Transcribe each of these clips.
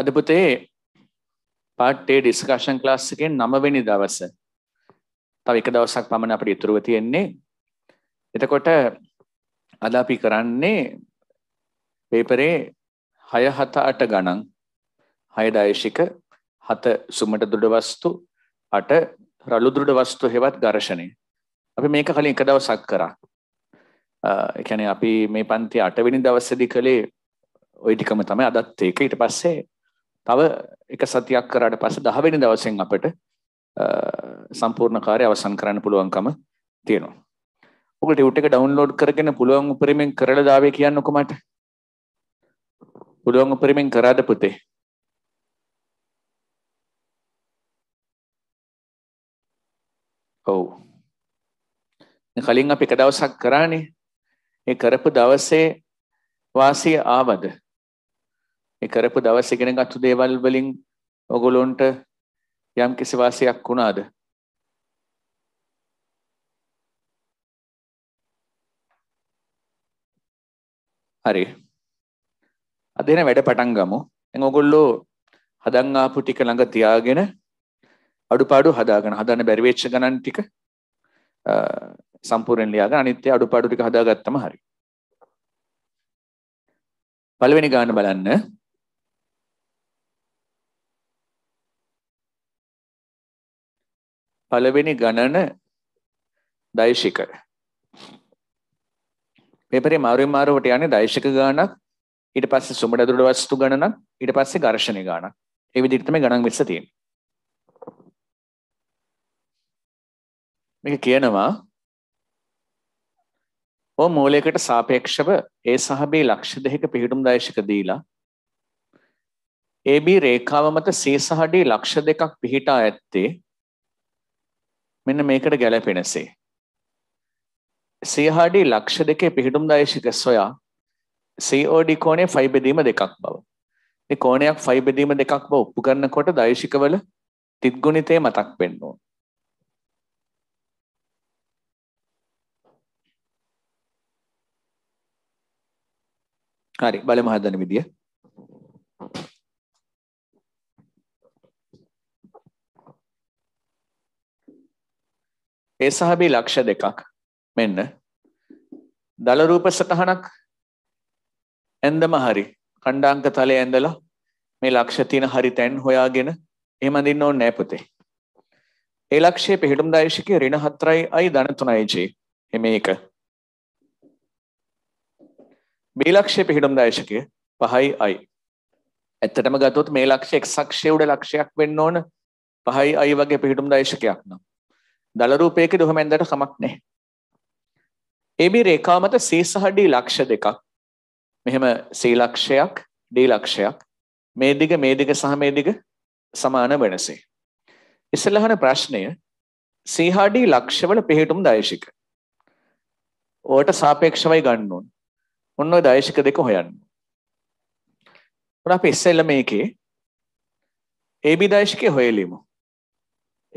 අද පුතේ පාට්ටේ ඩිස්කර්ෂන් ක්ලාස් එකෙන් නමවෙනි දවස. තව එක දවසක් පමණ අපිට ඉතුරුව තියෙන්නේ. එතකොට අද අපි කරන්නේ පේපරේ 6 7 8 ගණන් 6 දයශික 7 සුමට දෘඩ වස්තු 8 රළු දෘඩ වස්තු හේවත් ඝර්ෂණය. අපි මේක කලින් එක දවසක් කරා. ඒ කියන්නේ අපි මේ පන්ති 8 වෙනි දවසේදී කළේ ওই ටිකම තමයි අදත් ඒක ඊට පස්සේ තව එක සතියක් කරාට පස්සේ 10 වෙනි දවසෙන් අපිට සම්පූර්ණ කාර්ය අවසන් කරන්න පුළුවන්කම තියෙනවා. ඔකට යුට් එක ඩවුන්ලෝඩ් කරගෙන පුළුවන් උපරිමෙන් කරලා දාවේ කියන්නකො මට. පුළුවන් උපරිමෙන් කරාද පුතේ? ඔව්. කලින් අපි එක දවසක් කරානේ. ඒ කරපු දවසේ වාසිය ආවද? ඒ කරපු දවස් ඉගෙනගත්තු දේවල් වලින් ඔගලොන්ට යම් කිසි වාසියක් වුණාද? හරි. අද එන වැඩ පටන් ගමු. දැන් ඔගොල්ලෝ හදන් ආපු ටික ළඟ තියාගෙන අඩුපාඩු හදාගන්න. හදන්න බැරි වෙච්ච ගණන් ටික සම්පූර්ණයෙන් ලියාගෙන අනිත් ඒ අඩුපාඩු ටික හදාගත්තම හරි. පළවෙනි ගාන බලන්න. පළවෙනි ගණන දෛශික මේ පරි මාරුවෙන් මාරුවට යන්නේ දෛශික ගානක් ඊට පස්සේ සුමට ඇතුළට වස්තු ගණනක් ඊට පස්සේ ඝර්ෂණ ගානක් ඒ විදිහට තමයි ගණන් මිස්ස තියෙන්නේ මේක කියනවා ඕ මූලයකට සාපේක්ෂව ඒ සහ B ලක්ෂ දෙකක පිහිටුම් දෛශික දීලා AB රේඛාව මත C සහ D ලක්ෂ දෙකක් පිහිටා ඇත්තේ මෙන්න මේකට ගැලපෙනසේ. CRD ලක්ෂ දෙකේ පිහිටුම් දායශික සොයා COD කෝණය 5 බෙදීම දෙකක් බව. මේ කෝණයක් 5 බෙදීම දෙකක් බව ඔප්පු කරනකොට දායශිකවල තිත්ගුණිතය මතක් වෙන්න ඕන. හරි බලමු හදන විදිය. ඒ සහ බී ලක්ෂ දෙකක් මෙන්න දල රූප සටහනක් ඇන්දම හරි කණ්ඩාංක තලය ඇඳලා මේ ලක්ෂ තියෙන හරි තැන් හොයාගෙන එහෙම අඳින්න ඕනේ නෑ පුතේ. ඒ ලක්ෂයේ පිහිටුම් දායශිකය ඍණ 4යි ධන 3යි ජී. මේක. මේ ලක්ෂයේ පිහිටුම් දායශිකය 5යි. ඇත්තටම ගත්තොත් මේ ලක්ෂය x අක්ෂයේ උඩ ලක්ෂයක් වෙන්න ඕන 5යි වගේ පිහිටුම් දායශිකයක් නම්. දළ රූපයකද ඔහොම ඇඳට කමක් නැහැ. ඒ මේ රේඛාව මත C සහ D ලක්ෂ දෙකක්. මෙහෙම C ලක්ෂයක් D ලක්ෂයක්. මේ දිග මේ දිග සහ මේ දිග සමාන වෙනසේ. ඉස්සෙල්ලහන ප්‍රශ්නය C හා D ලක්ෂවල පිහිටුම් දයශික. ඕට සාපේක්ෂවයි ගන්න ඕන. ඔන්න ඔය දයශික දෙක හොයන්න. අපි ඉස්සෙල්ල මේකේ AB දයශිකය හොයලිමු.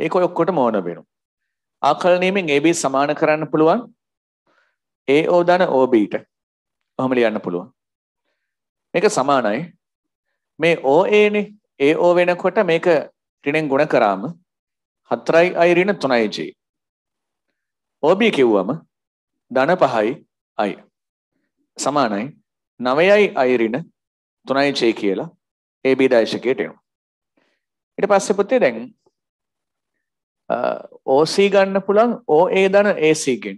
ඒක ඔය ඔක්කොටම ඕන වෙනවා. ආකලනීමෙන් AB සමාන කරන්න පුළුවන් AO ධන OB ට. ඔහොම ලියන්න පුළුවන්. මේක සමානයි. මේ OA නේ AO වෙනකොට මේක ඍණෙන් ගුණ කරාම 4i ඍණ 3j. OB කිව්වම ධන 5යි i. සමානයි 9i ඍණ 3j කියලා AB දාශකයට එනවා. ඊට පස්සේ පුතේ දැන් ඕC ගන්න පුළන් ඕ ඒ දන ඒසිගෙන්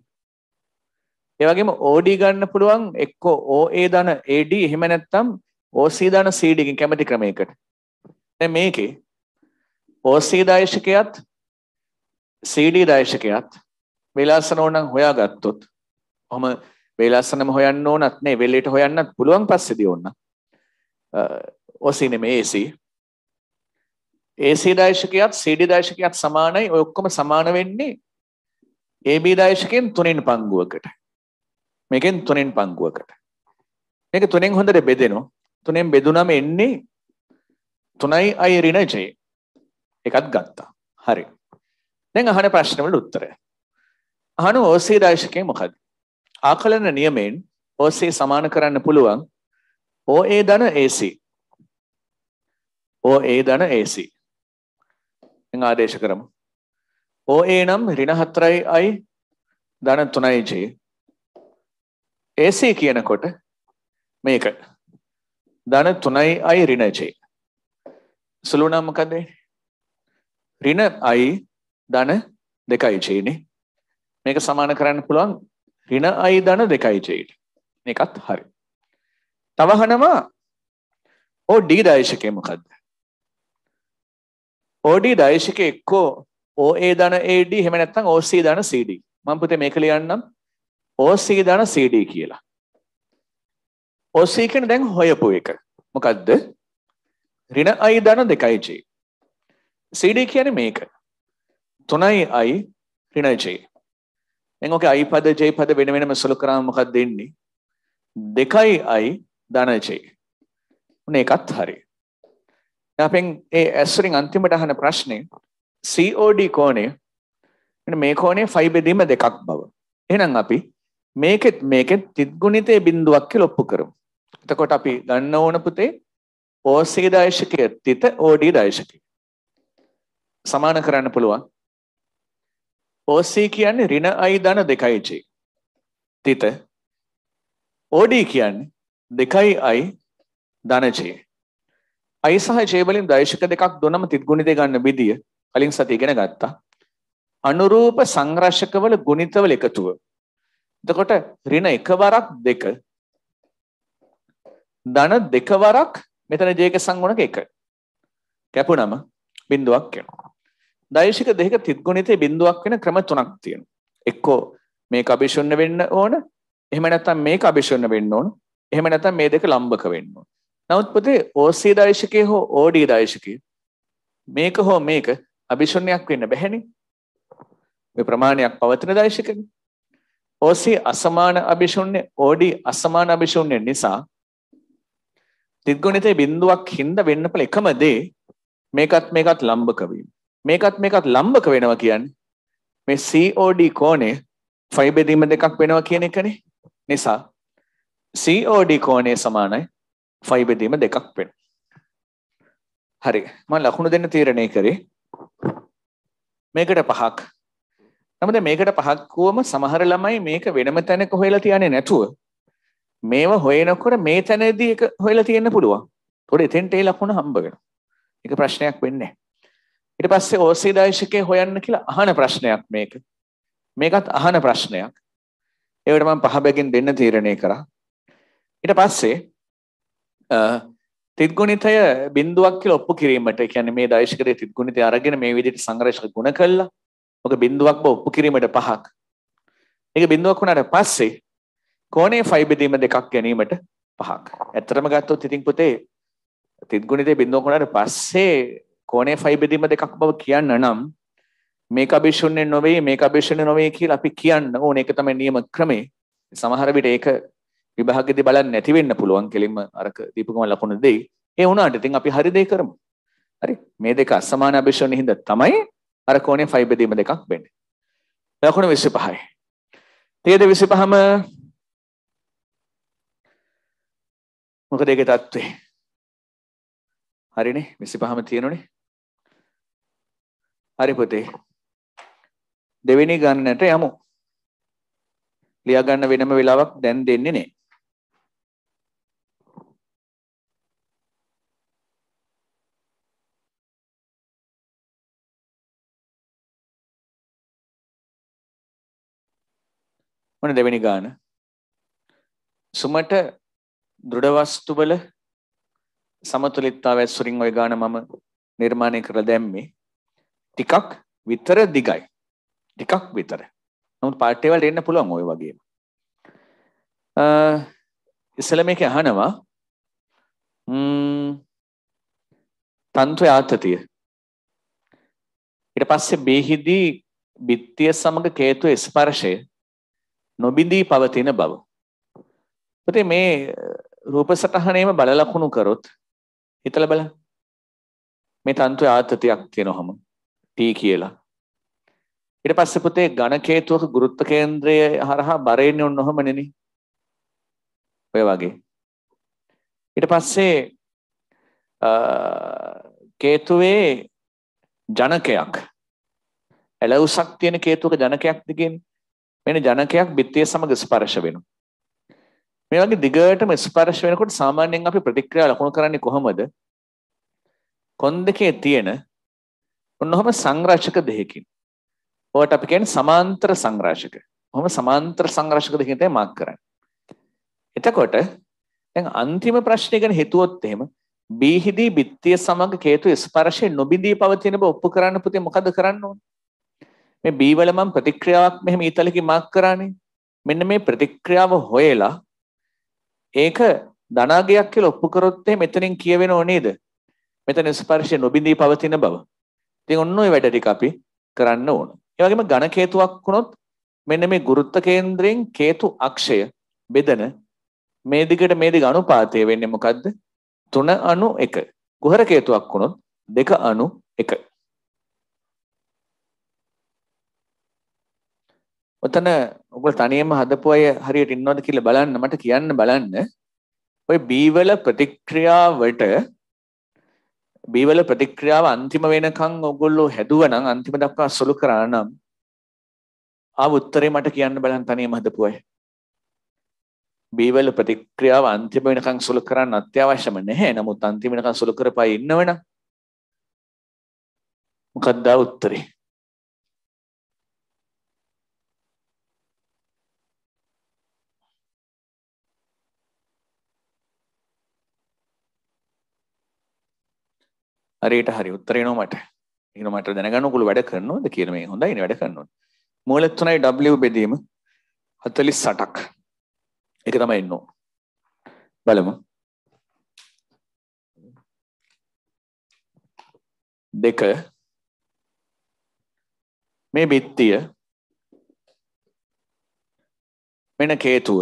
ඒවගේම ඕඩ ගන්න පුළුවන් එක්කෝ ඕ ඒ දන ඒඩ එහෙමනැත්තම් ඕසී දන සීඩිගින් කැමති ක්‍රමයකට මේකේ ඕසී දර්ශකයත් සීඩ දර්ශකයත් වෙලාසන ඕනම් හොයා ගත්තොත් හොම වෙලාසනම හොයන්න ඕනත් නේ වෙල්ලට හොයන්නත් පුළුවන් පස්සෙද ඔන්න ඔසිනෙම ඒසිී AC දායශකයත් CD දායශකයත් සමානයි ඔය ඔක්කොම සමාන වෙන්නේ AB දායශකයෙන් තුනෙන් පංගුවකට මේකෙන් තුනෙන් පංගුවකට මේක තුනෙන් හොඳට බෙදෙනවා තුනෙන් බෙදුනම එන්නේ තුනයි අය ඍණ ජය එකක් ගත්තා හරි දැන් අහන ප්‍රශ්න වලට උත්තරය අහන OC දායශකය මොකද ආකලන නියමයෙන් OC සමාන කරන්න පුළුවන් OA ධන AC OA ධන AC එං ආදේශ කරමු. ඕ ඒ නම් රිණ හතරයි අයි ධන තුනයි ජේ. ඒසේ කියනකොට මේක ධන තුනයි අයි රිණ ජේ. සුළුනම් මොකද රිණ අයි ධන දෙකයි ජේනේ. මේක සමාන කරන්න පුළුවන් රිණ අයි ධන දෙකයි ජේට. මේකත් හරි. තවහනවා ඕ ඩී දායශකය මොකද්ද? OD ඩයිශක එක්කෝ OA ධන AD එහෙම නැත්නම් OC ධන CD මම පුතේ මේක ලියන්නම් OC ධන CD කියලා OC කියන්නේ දැන් හොයපු එක මොකද්ද ඍණ i ධන 2යි j CD කියන්නේ මේක 3යි i ඍණ j දැන් ඔකේ i පද j පද වෙන වෙනම සොලු කරාම මොකක්ද දෙන්නේ 2යි i ධන j උනේ එකත් හරියි අපෙන් ඒ ඇස්වලින් අන්තිමට අහන ප්‍රශ්නේ COD කෝණය එන මේ කෝණය ෆයි බෙදීම දෙකක් බව. එහෙනම් අපි මේකෙත් මේකෙත් තිත්ගුණිතයේ බිඳුවක් කියලා ඔප්පු කරමු. එතකොට අපි ගන්න ඕන පුතේ OC දායශකයේ තිත OD දායශකය. සමාන කරන්න පුළුවන්. OC කියන්නේ ඍණ i ධන 2i j. තිත OD කියන්නේ 2i i ධන j. අයි සහ ජේබලින් දර්ශක දෙකක් දොනම තිත්ගුණිත ගන්න බිදිය කලින් සති ඉගෙන ගත්තා. අනුරූප සංරක්ෂකවල ගුණිතවල එකතුව. එතකොට ඍණ එකවරක් දෙක ධන දෙකවරක් මෙතන ජේක සංගුණක එක. කැපුණම බිඳුවක් වෙනවා. දෛශික දෙක තිත්ගුණිතේ බිඳුවක් වෙන ක්‍රම තුනක් තියෙනවා. එක්කෝ මේක අභිශුන්‍ය වෙන්න ඕන. එහෙම නැත්නම් මේක අභිශුන්‍ය වෙන්න ඕන. එහෙම නැත්නම් මේ දෙක ලම්බක වෙන්න ඕන. නවත් පොතේ ඕසී දර්ශකය හෝ ඕඩී දර්ශකය මේක හෝ මේක අභිෂණයක් වෙන්න බැහැනි ප්‍රමාණයක් පවතින දර්ශකන ඕසී අසමාන අභිෂුන්්‍ය ඕඩි අසමාන අභිෂුන්්‍ය නිසා තිත්ගුණිතේ බිඳුවක් හින්ද වෙන්න පල එකම දේ මේකත් මේකත් ලම්භකවීම මේකත් මේකත් ලම්භක වෙනවා කියන්න මේ COD කෝනේ ෆයිබෙදීම දෙකක් වෙනවා කියන එකන නිසා COD කෝනේ සමානයි ෆයි බෙදීම දෙකක් වෙන හරි මම ලකුණු දෙන්න තීරණය කරේ මේකට පහක් නමුද මේකට පහක්කුවම සමහර ළමයි මේක වෙනම තැනක හොයලා තියන්නේ නැතුව මේවා හොයනකොට මේ තැනදී එක හොයලා තියෙන්න පුළුවන් තොට එතෙන්ට ඒ ලකුණ හම්බ වෙන එක ප්‍රශ්නයක් වෙන්නේ ඊට පස්සේ ඕසේ දාශකය හොයන්න කියලා අහන ප්‍රශ්නයක් මේක මේකත් අහන ප්‍රශ්නයක් ඒවට මම පහ බැගින් දෙන්න තීරණය කරා ඊට පස්සේ තිත්ගුණිතය බින්දුවක් කියලා ඔප්පු කිරීමට කියන්නේ මේ දෛශකයේ තිත්ගුණිතය අරගෙන මේ විදිහට සංරක්ෂක ගුණ කළා. ඔක බින්දුවක් බව ඔප්පු කිරීමට පහක්. ඒක බින්දුවක් වුණාට පස්සේ කෝණයේ ෆයි බෙදීම දෙකක් ගැනීමට පහක්. ඇත්තටම ගත්තොත් ඉතින් පුතේ තිත්ගුණිතේ බින්දුවක් වුණාට පස්සේ කෝණයේ ෆයි බෙදීම දෙකක් බව කියන්න නම් මේක අභිශුන්‍ය නොවේ මේක අභිශුන්‍ය නොවේ කියලා අපි කියන්න ඕනේ. ඒක තමයි නියම ක්‍රමේ. සමහර විට ඒක විභාගෙදී බලන්න නැති වෙන්න පුළුවන් කෙලින්ම අරක දීපකම ලකුණු දෙයි. ඒ වුණාට ඉතින් අපි හරි දේ කරමු. හරි මේ දෙක අසමාන අභිශ්‍රවණෙ හින්දා තමයි අර කෝණේ 5 බෙදීම දෙකක් වෙන්නේ. ලකුණු 25යි. තේද 25ම මොකද ඒකේ தત્ත්වේ? හරිනේ 25ම තියෙනනේ. හරි පුතේ. දෙවෙනි ගන්නට යමු. ලියා ගන්න වෙනම වෙලාවක් දැන් දෙන්නේ නැහැ. ඔන්න දෙවෙනි ගාන. සුමට දෘඩ වස්තු වල සමතුලිතතාවය සුරින් ওই ගාන මම නිර්මාණය කරලා දැම්මේ. ටිකක් විතර දිගයි. ටිකක් විතර. නමුත් පාර්ට් වලට එන්න පුළුවන් ওই වගේම. අ ඉස්සෙල්ලා මේක අහනවා ම්ම් තන්ත්‍ර ආතතිය ඊට පස්සේ බේහිදී බිත්තිය සමග කේතු ස්පර්ශය නොබිඳී පවතින බව. පුතේ මේ රූප සටහනේම බල ලකුණු කරොත් හිතලා බලන්න. මේ තන්තු ආතතියක් තියෙනවම T කියලා. ඊට පස්සේ පුතේ ඝන කේතුවක ගුරුත්ව කේන්ද්‍රය හරහා බරෙන්නේ ඔන්නොහම නෙනේ. ඔය වගේ. ඊට පස්සේ කේතුවේ ජනකයක් ඇලවුසක් තියෙන කේතුවක ජනකයක් දිගෙන්නේ. මෙන්න ජනකයක් බිත්තිය සමග ස්පර්ශ වෙනවා. මේ වගේ දිගටම ස්පර්ශ වෙනකොට සාමාන්‍යයෙන් අපි ප්‍රතික්‍රියා ලකුණු කරන්නේ කොහොමද? කොන් දෙකේ තියෙන ඔන්නඔහම සංරක්ෂක දෙකකින්. ඔයාට අපි කියන්නේ සමාන්තර සංරක්ෂක. ඔහම සමාන්තර සංරක්ෂක දෙකකින් තමයි මාක් කරන්නේ. එතකොට දැන් අන්තිම ප්‍රශ්නය ගැන හිතුවොත් එහෙම බීහිදී බිත්තිය සමග හේතු ස්පර්ශය නොබිදී පවතින බව ඔප්පු කරන්න පුතේ මොකද කරන්න ඕනේ? මේ B වල මම ප්‍රතික්‍රියාවක් මෙහෙම ඊතලකින් මාක් කරානේ. මෙන්න මේ ප්‍රතික්‍රියාව හොයලා ඒක ධනාගයක් කියලා ඔප්පු කරොත් එහෙම මෙතනින් කියවෙනව නේද? මෙතන ස්පර්ශය නොබිඳී පවතින බව. ඉතින් ඔන්න ඔය වැඩ ටික අපි කරන්න ඕන. ඒ වගේම ඝන කේතුවක් වුණොත් මෙන්න මේ ගුරුත්ව කේන්ද්‍රයෙන් කේතු අක්ෂය බෙදෙන මේ දිගට මේ දිග අනුපාතය වෙන්නේ මොකද්ද? 3 අනු 1. කුහර කේතුවක් වුණොත් 2 අනු 1. ඔතන ඔගොල්ලෝ තනියම හදපු අය හරියට ඉන්නවද කියලා බලන්න මට කියන්න බලන්න. ඔය බීවල ප්‍රතික්‍රියාවට බීවල ප්‍රතික්‍රියාව අන්තිම වෙනකන් ඔගොල්ලෝ හැදුවනම් අන්තිම දක්වා සොලු කරා නම් ආව උත්තරේ මට කියන්න බලන්න තනියම හදපු අය. බීවල ප්‍රතික්‍රියාව අන්තිම වෙනකන් සුළු කරන්න අත්‍යවශ්‍යම නැහැ. නමුත් අන්තිම වෙනකන් සුළු කරපයි ඉන්නවනම් මොකක්ද උත්තරේ? හරියට හරි උත්තරේ නෝ මට. එහෙනම් මට දැනගන්න ඔයගොල්ලෝ වැඩ කරනවද කියලා මේ හොඳයි නේ වැඩ කරනවා. මූල 3යි W බෙදීම 48ක්. ඒක තමයි එන්න ඕන. බලමු. දෙක මේ බිත්තිය මෙන කේතුව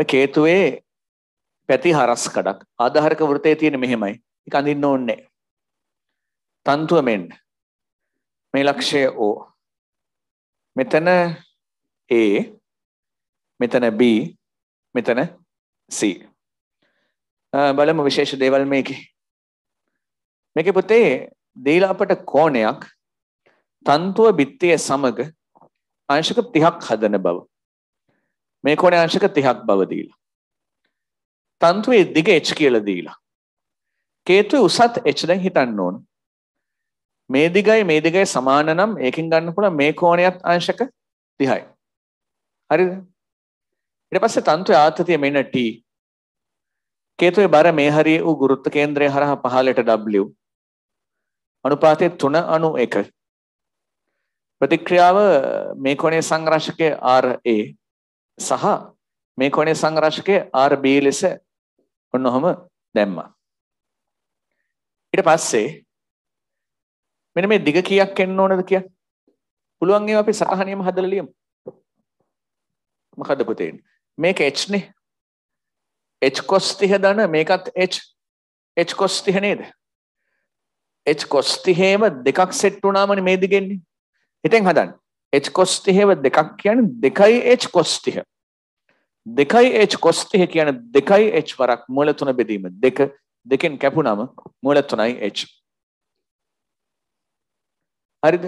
ඔය කේතුවේ පැති හරස් කඩක් ආධාරක වෘතේ තියෙන මෙහෙමයි. ඒක අඳින්න ඕනේ. තන්තුව මෙන්න. මේ ලක්ෂය O. මෙතන A මෙතන B මෙතන C. බලමු විශේෂ දේවල් මේකේ. මේකේ පුතේ දීලා අපට කෝණයක් තන්තුව බිත්තිය සමග අංශක 30ක් හදන බව. මේ කෝණේ අංශක 30ක් බව දීලා. තන්තුවේ දිග H කියලා දීලා. කේතුවේ උසත් H දැන් හිතන්න ඕන. මේ දිගයි මේ දිගයි සමාන නම් ඒකෙන් ගන්න පුළුවන් මේ කෝණයත් අංශක 30යි. හරිද? ඊට පස්සේ තන්තුවේ ආතතිය මෙන්න T. කේතුවේ බර මේ හරිය වූ ගුරුත්ව කේන්ද්‍රය හරහා පහළට W. අනුපාතය 3 අණු 1. ප්‍රතික්‍රියාව මේ කෝණයේ සංරක්ෂකයේ RA සහ මේ කොනේ සංරක්ෂකය RB ලෙස ඔන්න ඔහම දැම්මා. ඊට පස්සේ මෙන්න මේ දිග කීයක් එන්න ඕනද කියන්න. පුළුවන් ඒවා අපි සටහනියම හදලා ලියමු. මොකද පුතේ මේක h නේ. h cos 30 දන මේකත් h h cos 30 නේද? h cos 30ම දෙකක් සෙට් වුණාමනේ මේ දිගෙන්නේ. හිතෙන් හදන්න. h cos 30ව දෙකක් කියන්නේ 2h cos 30. දෙකයි H කොස්ට් එක කියන්නේ දෙකයි H වරක් මූල තුන බෙදීම දෙක දෙකෙන් කැපුනම මූල තුනයි H හරිද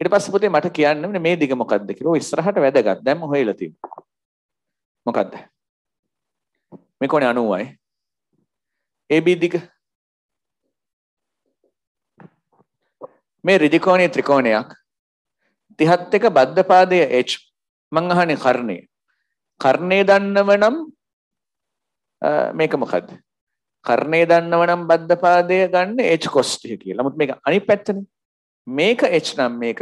ඊට පස්සේ පුතේ මට කියන්න මෙන්න මේ දිග මොකද්ද කියලා ඔය ඉස්සරහට වැදගත් දැන් මොහේ ඉලා තියෙන්නේ මොකද්ද මේ කොනේ 90යි AB දිග මේ රිදිකෝණයේ ත්‍රිකෝණයක් 31 බද්ධපාදයේ H මං අහන්නේ කර්ණය කර්ණය දන්නව නම් මේක මොකද්ද? කර්ණය දන්නව නම් බද්ධපාදය ගන්න h cos 30 කියලා. නමුත් මේක අනිත් පැත්තනේ. මේක h නම් මේක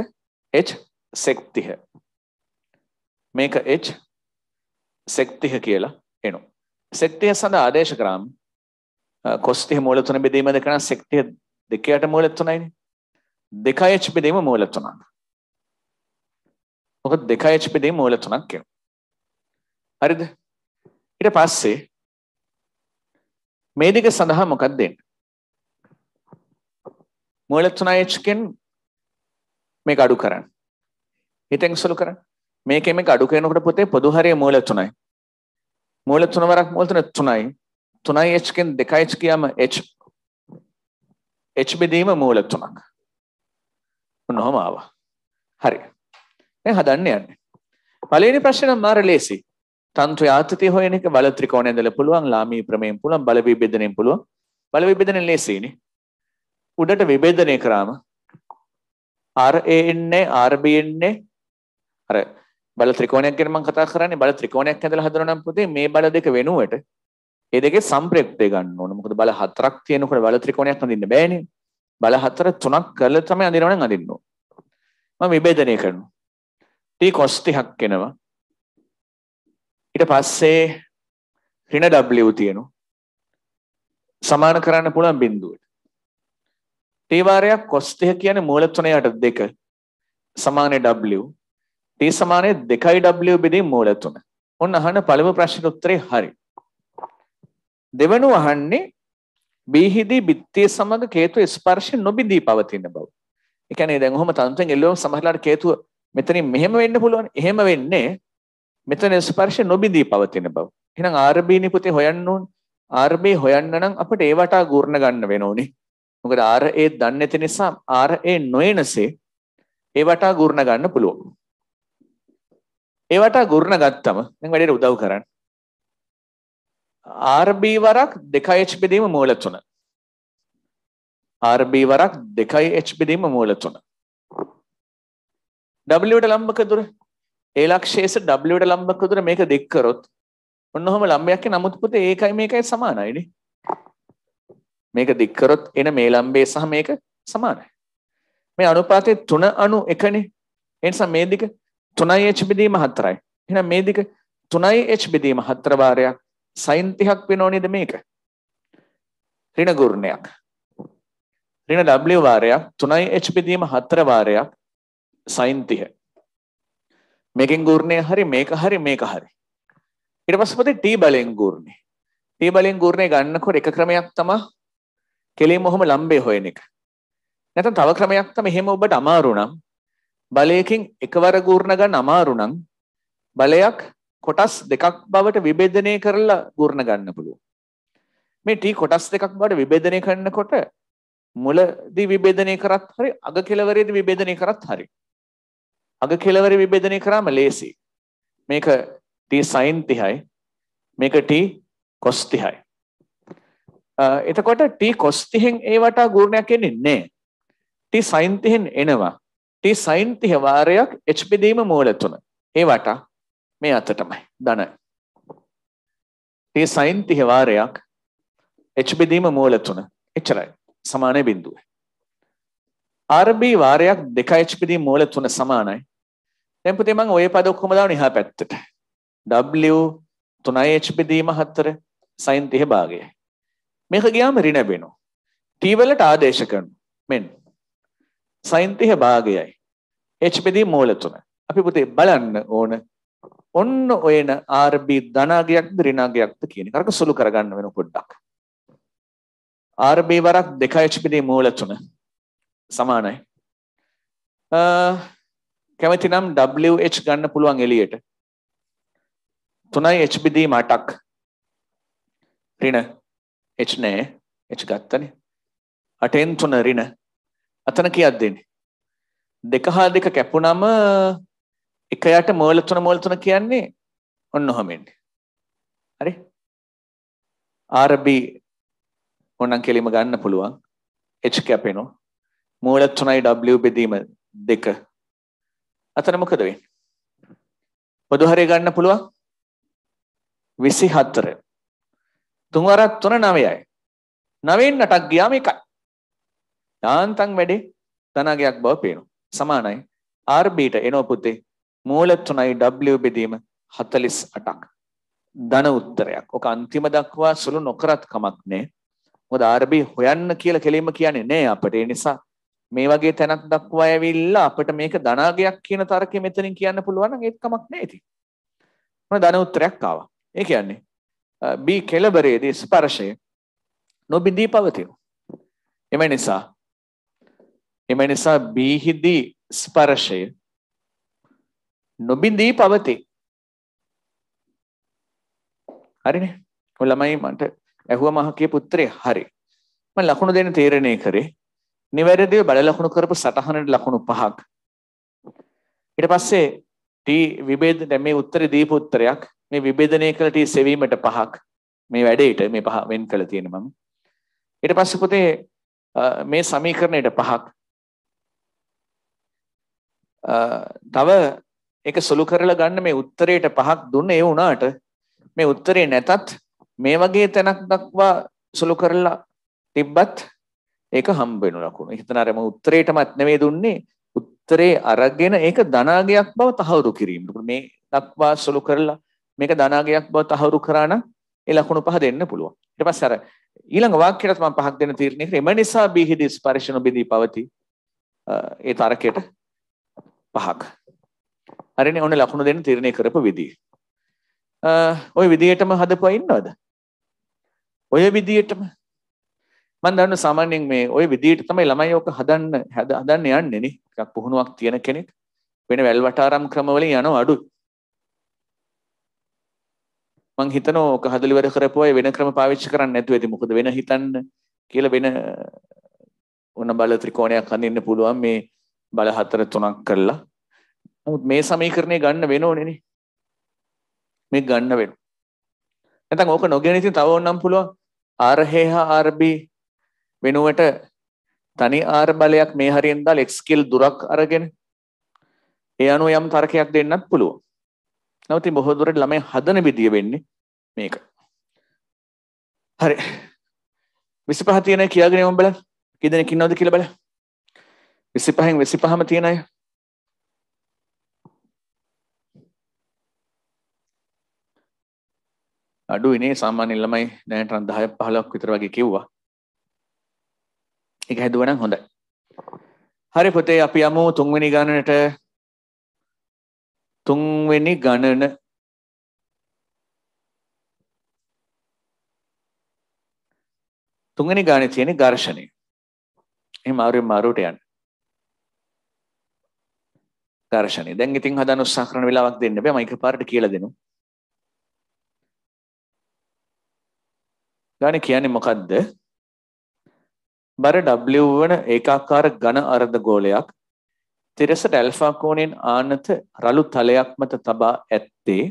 h sec 30. මේක h sec 30 කියලා එනවා. sec 30 සඳහා ආදේශ කරාම cos 30 මූල තුන බෙදීම දෙක නම් sec 30 දෙකයට මූල තුනයිනේ. 2h බෙදීම මූල තුනක්. මොකද 2h බෙදීම මූල තුනක් කියනවා. හරිද ඊට පස්සේ මේ දෙක සඳහා මොකක්ද දෙන්න මූලතුනායච්කෙන් මේක අඩු කරන්න හිතෙන් සුළු කරන්න මේකෙන් මේක අඩු කරනකොට පුතේ පොදු හරිය මූලතුනයි මූලතුන වරක් මූලතුන තුනයි තුනයි එච්කෙන් දෙකයි එච් කියම එච් එච් බෙදීම මූලතුනක් ඔන්නෝම ආවා හරි දැන් හදන්න යන්නේ පළවෙනි ප්‍රශ්නේ නම් මාර ලේසි තන්ත්‍ර ආතතිය හොයන එක බල ත්‍රිකෝණය ඇඳලා පුළුවන් ලාමී ප්‍රමේයෙන් පුළුවන් බල විභේදණයෙන් පුළුවන් බල විභේදණය ලේසියිනේ උඩට විභේදනය කරාම R A එන්නේ R B එන්නේ අර බල ත්‍රිකෝණයක් ගැන මම කතා කරන්නේ බල ත්‍රිකෝණයක් ඇඳලා හදනවා නම් පුතේ මේ බල දෙක වෙනුවට ඒ දෙකේ සම්ප්‍රයුක්තය ගන්න ඕන මොකද බල හතරක් තියෙනකොට බල ත්‍රිකෝණයක් අඳින්න බෑනේ බල හතර තුනක් කරලා තමයි අඳිනවනම් අඳින්න ඕන මම විභේදනය කරනවා t cos 30ක් එනවා ඊට පස්සේ ඍණ W තියෙනවා. සමාන කරන්න පුළුවන් බිඳුවට. t වාරයක් cos 2 කියන්නේ මූලත්‍රණයට 2 සමානයි W. t සමානයි 2යි W බෙදී මූලත්‍රණ. ඔන්න අහන පළවෙනි ප්‍රශ්නේ උත්තරේ හරි. දෙවනු අහන්නේ බීහිදී බිත්තිය සමග කේතු ස්පර්ශ නොබිඳී පවතින බව. ඒ කියන්නේ දැන් ඔහොම තන්ත්‍රයෙන් එළවෙම සමහරලාට කේතුව මෙතනින් මෙහෙම වෙන්න පුළුවන්. එහෙම වෙන්නේ මෙතන ස්පර්ශ නොබිදී පවතින බව. එහෙනම් ආරබීනි පුතේ හොයන්න ඕනේ. ආරබේ හොයන්න නම් අපිට ඒ වටා ගුණ ගන්න වෙනෝනේ. මොකද ආර ඒ දන්නේ නැති නිසා ආර ඒ නොයනසේ ඒ වටා ගුණ ගන්න පුළුවන්. ඒ වටා ගුණ ගත්තම දැන් වැඩේට උදව් කරන්න. RB වරක් 2H බෙදීම මූල 3. RB වරක් 2H බෙදීම මූල 3. W ට ලම්බක දුර ඒ ලක්ෂේස ඩබ්ලට ලම්බක් තුර මේක දෙක්කරොත් ඔන්න හොම ලම්බයක් නමුත් පුතේ ඒකයි මේකයි සමානයිනේ මේක දික්කරොත් එන මේ ලම්බේ සහ මේක සමානයි. මේ අනුපාතය තුන අනු එකනේ එනිසා මේ දික තුනයි එච් බෙදීම හතරයි. එහෙනම් මේ දික තුනයි එච් බෙදීම හතර වාරයක් සයින් තිහක් වෙනෝනේද මේක? ඍණ ගුණයක්. ඍණ W වාරයක් තුනයි එච් බෙදීම හතර වාරයක් සයින් 30. මේකෙන් ගූර්ණය හරි මේක හරි මේක හරි. ඊට පස්සේ පොතේ T බලෙන් ගූර්ණය. T බලෙන් ගූර්ණය ගන්නකොට එක ක්‍රමයක් තමයි කෙලින්ම ඔහම ලම්බේ හොයන එක. නැත්නම් තව ක්‍රමයක් තමයි එහෙම ඔබට අමාරු නම් බලයකින් එකවර ගූර්ණ ගන්න අමාරු නම් බලයක් කොටස් දෙකක් බවට විභේදනය කරලා ගූර්ණ ගන්න පුළුවන්. මේ T කොටස් දෙකක් බවට විභේදනය කරනකොට මුලදී විභේදනය කරත් හරි අග කෙළවරේදී විභේදනය කරත් හරි. අග කෙලවර විභේදනය කරාම ලේසි. මේක t sin 30යි. මේක t cos 30යි. එතකොට t cos 30න් ඒ වටා ගුණයක් එන්නේ නැහැ. t sin 30න් එනවා. t sin 30 වාරයක් h බෙදීම මූල තුන. ඒ වටා මේ අතටමයි ධන. t sin 30 වාරයක් h බෙදීම මූල තුන. එච්චරයි. සමාන බිඳුවයි. RB වාරයක් 2h බෙදීම මූල තුන සමානයි. දැන් පුතේ මම ওই පද ඔක්කොම දාන එහා පැත්තට. W 3h බෙදීම 4 sin 30 භාගයයි. මේක ගියාම ඍණ වෙනවා. t වලට ආදේශ කරනවා. මෙන්න. sin 30 භාගයයි. h බෙදීම මූල 3. අපි පුතේ බලන්න ඕන ඔන්න ඔයන RB ධනාගයක්ද ඍණාගයක්ද කියන එක. අරක සුළු කරගන්න වෙන පොඩ්ඩක්. RB වරක් 2h බෙදීම මූල 3 සමානයි. අ කැමති නම් WH ගන්න පුළුවන් එළියට. 3යි HB දී මටක්. ඍණ H නෑ. H ගත්තනේ. 8න් 3 ඍණ. අතන කීයක් දෙන්නේ? 2 හා 2 කැපුණම එක යට මෝල 3 මෝල 3 කියන්නේ ඔන්න ඔහම එන්නේ. හරි? RB ඕනම් කෙලිම ගන්න පුළුවන්. H කැපෙනවා. මූල 3යි W බෙදීම 2 අතන මොකද වෙන්නේ? පොදු හරිය ගන්න පුළුවන් 24 තුන් වරක් 3 9යි 9න් 8ක් ගියාම එකයි යාන්තම් වැඩේ ධනගයක් බව පේනවා සමානයි RB ට එනෝ පුතේ මූල 3යි W බෙදීම 48ක් ධන උත්තරයක් ඔක අන්තිම දක්වා සුළු නොකරත් කමක් නෑ මොකද RB හොයන්න කියලා කෙලින්ම කියන්නේ නෑ අපිට ඒ නිසා මේ වගේ තැනක් දක්වා ඇවිල්ලා අපිට මේක ධනාගයක් කියන තර්කය මෙතනින් කියන්න පුළුවන් නම් ඒත් කමක් නැහැ ඉතින්. මොන ධන උත්තරයක් ආවා. ඒ කියන්නේ B කෙළවරේදී ස්පර්ශය නොබිඳී පවතින. එම නිසා එම නිසා B හිදී ස්පර්ශය නොබිඳී පවතී. හරිනේ. ඔය ළමයි මට ඇහුවා මහ කියපු උත්තරේ හරි. මම ලකුණු දෙන්න තීරණය කරේ නිවැරදිව බඩ ලකුණු කරපු සටහනට ලකුණු පහක්. ඊට පස්සේ ටී විභේද දැන් මේ උත්තරේ දීපු උත්තරයක් මේ විභේදනය කළ ටී සෙවීමට පහක් මේ වැඩේට මේ පහ වෙන් කළ තියෙන මම. ඊට පස්සේ පුතේ මේ සමීකරණයට පහක්. තව ඒක සුළු කරලා ගන්න මේ උත්තරයට පහක් දුන්න ඒ වුණාට මේ උත්තරේ නැතත් මේ වගේ තැනක් දක්වා සුළු කරලා තිබ්බත් ඒක හම්බ වෙන ලකුණු. හිතන අරම උත්තරේටමත් නෙමෙයි දුන්නේ උත්තරේ අරගෙන ඒක ධනාගයක් බව තහවුරු කිරීම. මේ දක්වා සුළු කරලා මේක ධනාගයක් බව තහවුරු කරා නම් ඒ ලකුණු පහ දෙන්න පුළුවන්. ඊට පස්සේ අර ඊළඟ වාක්‍යයටත් මම පහක් දෙන්න තීරණය කරේ. එම නිසා බීහිදී ස්පර්ශන බිදී පවති ඒ තරකයට පහක්. හරිනේ ඔන්න ලකුණු දෙන්න තීරණය කරපු විදිය. ඔය විදියටම හදපුවා ඉන්නවද? ඔය විදියටම මම දන්නවා සාමාන්‍යයෙන් මේ ওই විදියට තමයි ළමයි ඔක හදන්න හදන්න යන්නේ නේ. ටිකක් පුහුණුවක් තියෙන කෙනෙක් වෙන වැල් වටාරම් ක්‍රම වලින් යනවා අඩුයි. මං හිතනවා ඔක හදලි වැඩ කරපු අය වෙන ක්‍රම පාවිච්චි කරන්නේ නැතුව ඇති. මොකද වෙන හිතන්න කියලා වෙන ඔන්න බල ත්‍රිකෝණයක් හඳින්න පුළුවන් මේ බල හතර තුනක් කරලා. නමුත් මේ සමීකරණය ගන්න වෙනෝනේ නේ. මේ ගන්න වෙනවා. නැත්නම් ඕක නොගෙන ඉතින් තව ඕනම් පුළුවන් RH හා RB වෙනුවට තනි ආර් බලයක් මේ හරියෙන් දාලා එක්ස්කිල් දුරක් අරගෙන ඒ අනුව යම් තර්කයක් දෙන්නත් පුළුවන්. නමුත් මේ බොහෝ දුරට ළමයි හදන විදිය වෙන්නේ මේක. හරි. 25 තියෙන අය කියාගෙන යමු බලන්න. කී දෙනෙක් ඉන්නවද කියලා බලන්න. 25න් 25ම තියෙන අය. අඩුයි නේ සාමාන්‍ය ළමයි දැනට 10ක් 15ක් විතර වගේ කිව්වා. එක හැදුවනම් හොඳයි. හරි පොතේ අපි යමු තුන්වෙනි ගණනට තුන්වෙනි ගණන තුන්වෙනි ගානේ තියෙන ඝර්ෂණය. එහෙම ආරෙ මාරුවට යන්න. ඝර්ෂණය. දැන් ඉතින් හදන උත්සාහ කරන වෙලාවක් දෙන්න බෑ මම එකපාරට කියලා දෙනවා. ගානේ කියන්නේ මොකද්ද? බර W වන ඒකාකාර ඝන අර්ධ ගෝලයක් තිරසට ඇල්ෆා කෝණයෙන් ආනත රළු තලයක් මත තබා ඇත්තේ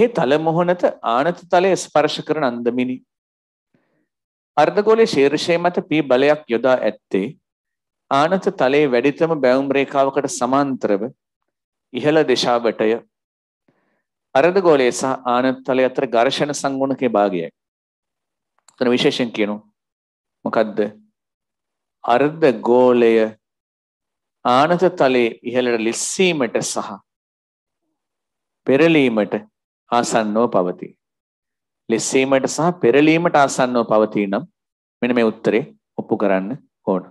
එහි තල මොහොනත ආනත තලය ස්පර්ශ කරන අන්දමිනි අර්ධගෝලයේ ශීර්ෂය මත P බලයක් යොදා ඇත්තේ ආනත තලයේ වැඩිතම බැවුම් රේඛාවකට සමාන්තරව ඉහළ දිශාවටය අර්ධගෝලයේ සහ ආනත තලය අතර ඝර්ෂණ සංගුණකයේ භාගයයි. එතන විශේෂයෙන් කියනවා මොකද්ද අර්ධ ගෝලය ආනත තලයේ ඉහළට ලිස්සීමට සහ පෙරලීමට ආසන්නව පවතී. ලිස්සීමට සහ පෙරලීමට ආසන්නව පවතී නම් මෙන්න මේ උත්තරේ ඔප්පු කරන්න ඕන.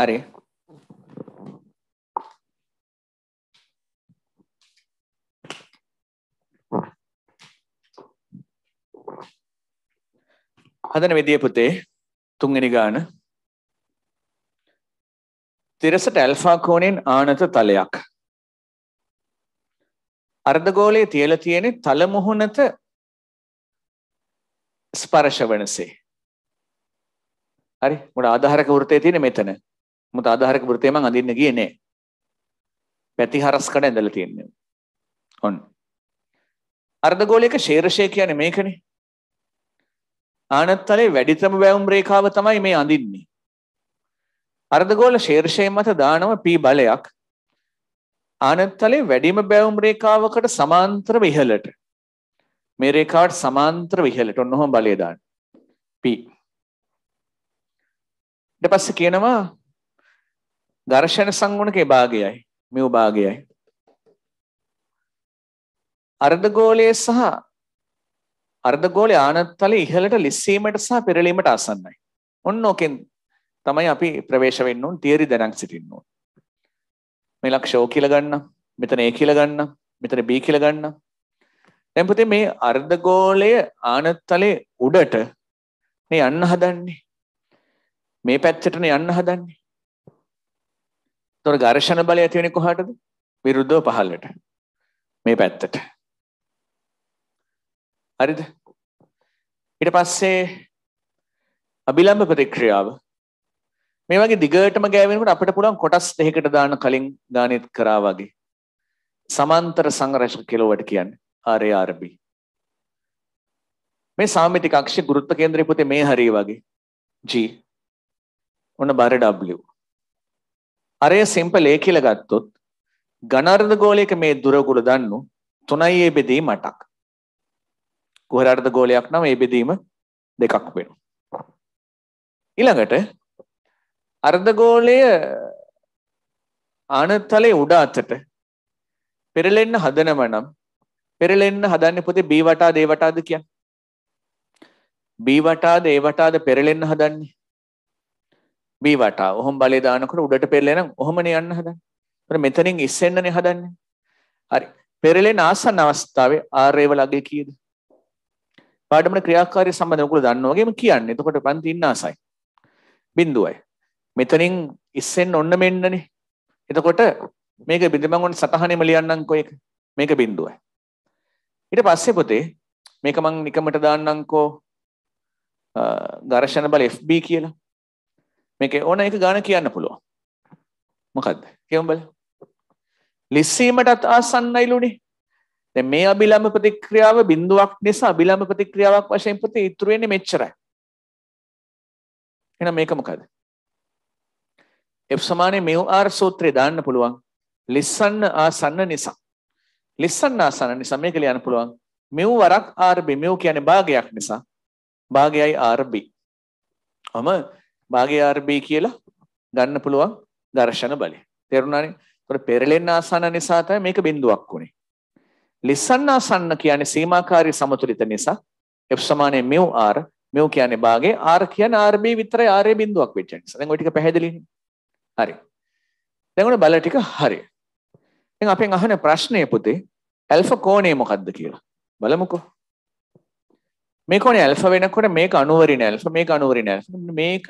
හරි හදන විදිය පුතේ තුන්වෙනි ගාන තිරසට ඇල්ෆා කෝණයෙන් ආනත තලයක් අර්ධගෝලයේ තියලා තියෙන තල මුහුණත ස්පර්ශ වෙනසේ හරි මොන ආධාරක වෘතයේ තියෙන මෙතන මොකද ආධාරක වෘතේ මං අඳින්න ගියේ නෑ. පැතිහරස්කඩ ඇඳලා තියෙන්නේ. ඔන්න. අර්ධගෝලයක ශේර්ෂය කියන්නේ මේකනේ. ආනත්තලේ වැඩිතම වැවුම් රේඛාව තමයි මේ අඳින්නේ. අර්ධගෝල ශේර්ෂය මත දානව p බලයක් ආනත්තලේ වැඩිම බැවුම් රේඛාවකට සමාන්තර විහලට මේ රේඛාවට සමාන්තර විහලට ඔන්නෝම බලය දාන්න p ඊට පස්සේ කියනවා ඝර්ෂණ සංගුණකේ භාගයයි මෙව භාගයයි අර්ධගෝලයේ සහ අර්ධගෝලයේ ආනත්තල ඉහළට ලිස්සීමට සහ පෙරලීමට ආසන්නයි. ඔන්න ඕකෙන් තමයි අපි ප්‍රවේශ වෙන්න ඕන තියරි දැනන් සිටින්න ඕන. මේ ලක්ෂෝ කියලා ගන්න, මෙතන A කියලා ගන්න, මෙතන B කියලා ගන්න. දැන් පුතේ මේ අර්ධගෝලයේ ආනත්තලයේ උඩට මේ යන්න හදන්නේ. මේ පැත්තටනේ යන්න හදන්නේ. තොර ඝර්ෂණ බලය ඇති වෙන්නේ කොහටද? විරුද්ධව පහළට. මේ පැත්තට. හරිද? ඊට පස්සේ අභිලම්භ ප්‍රතික්‍රියාව මේ වගේ දිගටම ගෑවෙනකොට අපිට පුළුවන් කොටස් දෙකකට දාන්න කලින් ගානෙත් කරා වගේ සමාන්තර සංරක්ෂක කෙලවට කියන්නේ RARB මේ සාමිතික අක්ෂ ගුරුත්ව කේන්ද්‍රය පුතේ මේ හරිය වගේ G ඔන්න බර W අරය සිම්පල් ඒ කියලා ගත්තොත් ඝනාර්ධ ගෝලයක මේ දුරගුණ දන්නු 3යි ඒ බෙදීම 8ක්. කුහරාර්ධ ගෝලයක් නම් ඒ බෙදීම දෙකක් වෙනවා. ඊළඟට අර්ධ ගෝලය ආනතලයේ උඩ අතට පෙරලෙන්න හදනම නම් පෙරලෙන්න හදන්නේ පොතේ B වටා D වටාද කියන්නේ. B වටාද A වටාද පෙරලෙන්න හදන්නේ. B වටා. ඔහොම බලේ දානකොට උඩට පෙරලෙන ඔහොමනේ යන්න හදන්නේ. ඒතර මෙතනින් ඉස්සෙන්නනේ හදන්නේ. හරි. පෙරලෙන ආසන්න අවස්ථාවේ ආරේව ලගේ කීයද? පාඩමන ක්‍රියාකාරී සම්බන්ධව ඔයගොල්ලෝ දන්නා වගේම කියන්නේ. එතකොට පන්ති ඉන්න ආසයි. බිඳුවයි. මෙතනින් ඉස්සෙන්න ඔන්න මෙන්නනේ. එතකොට මේක බිඳමන් ඔන්න සතහනෙම ලියන්නම්කෝ ඒක. මේක බිඳුවයි. ඊට පස්සේ පොතේ මේක මං නිකමට දාන්නම්කෝ ඝර්ෂණ බල FB කියලා. මේක ඕන එක ගාන කියන්න පුළුවන්. මොකක්ද කියමු බලමු. ලිස්සීමටත් ආසන්නයිලුනේ. දැන් මේ අභිලම්භ ප්‍රතික්‍රියාව බිඳුවක් නිසා අභිලම්භ ප්‍රතික්‍රියාවක් වශයෙන් පුතේ ඉතුරු වෙන්නේ මෙච්චරයි. එහෙනම් මේක මොකද? F μ r සූත්‍රය දාන්න පුළුවන්. ලිස්සන්න ආසන්න නිසා. ලිස්සන්න ආසන්න නිසා මේක ලියන්න පුළුවන්. මෙව් වරක් rb මෙව් කියන්නේ භාගයක් නිසා භාගයයි rb. අම භාගය RB කියලා ගන්න පුළුවන් ඝර්ෂණ බලය. තේරුණානේ? ඒතකොට පෙරලෙන්න ආසන්න නිසා තමයි මේක බිඳුවක් උනේ. ලිස්සන්න ආසන්න කියන්නේ සීමාකාරී සමතුලිත නිසා F μ r μ කියන්නේ භාගය r කියන්නේ RB විතරයි RA බිඳුවක් වෙච්ච නිසා. දැන් ওই ටික පැහැදිලිනේ. හරි. දැන් ඔන්න බල ටික හරි. දැන් අපෙන් අහන ප්‍රශ්නේ පුතේ ඇල්ෆා කෝණය මොකද්ද කියලා. බලමුකෝ. මේ කොනේ ඇල්ෆා වෙනකොට මේක අණුවරින ඇල්ෆා මේක අණුවරින ඇල්ෆා මේක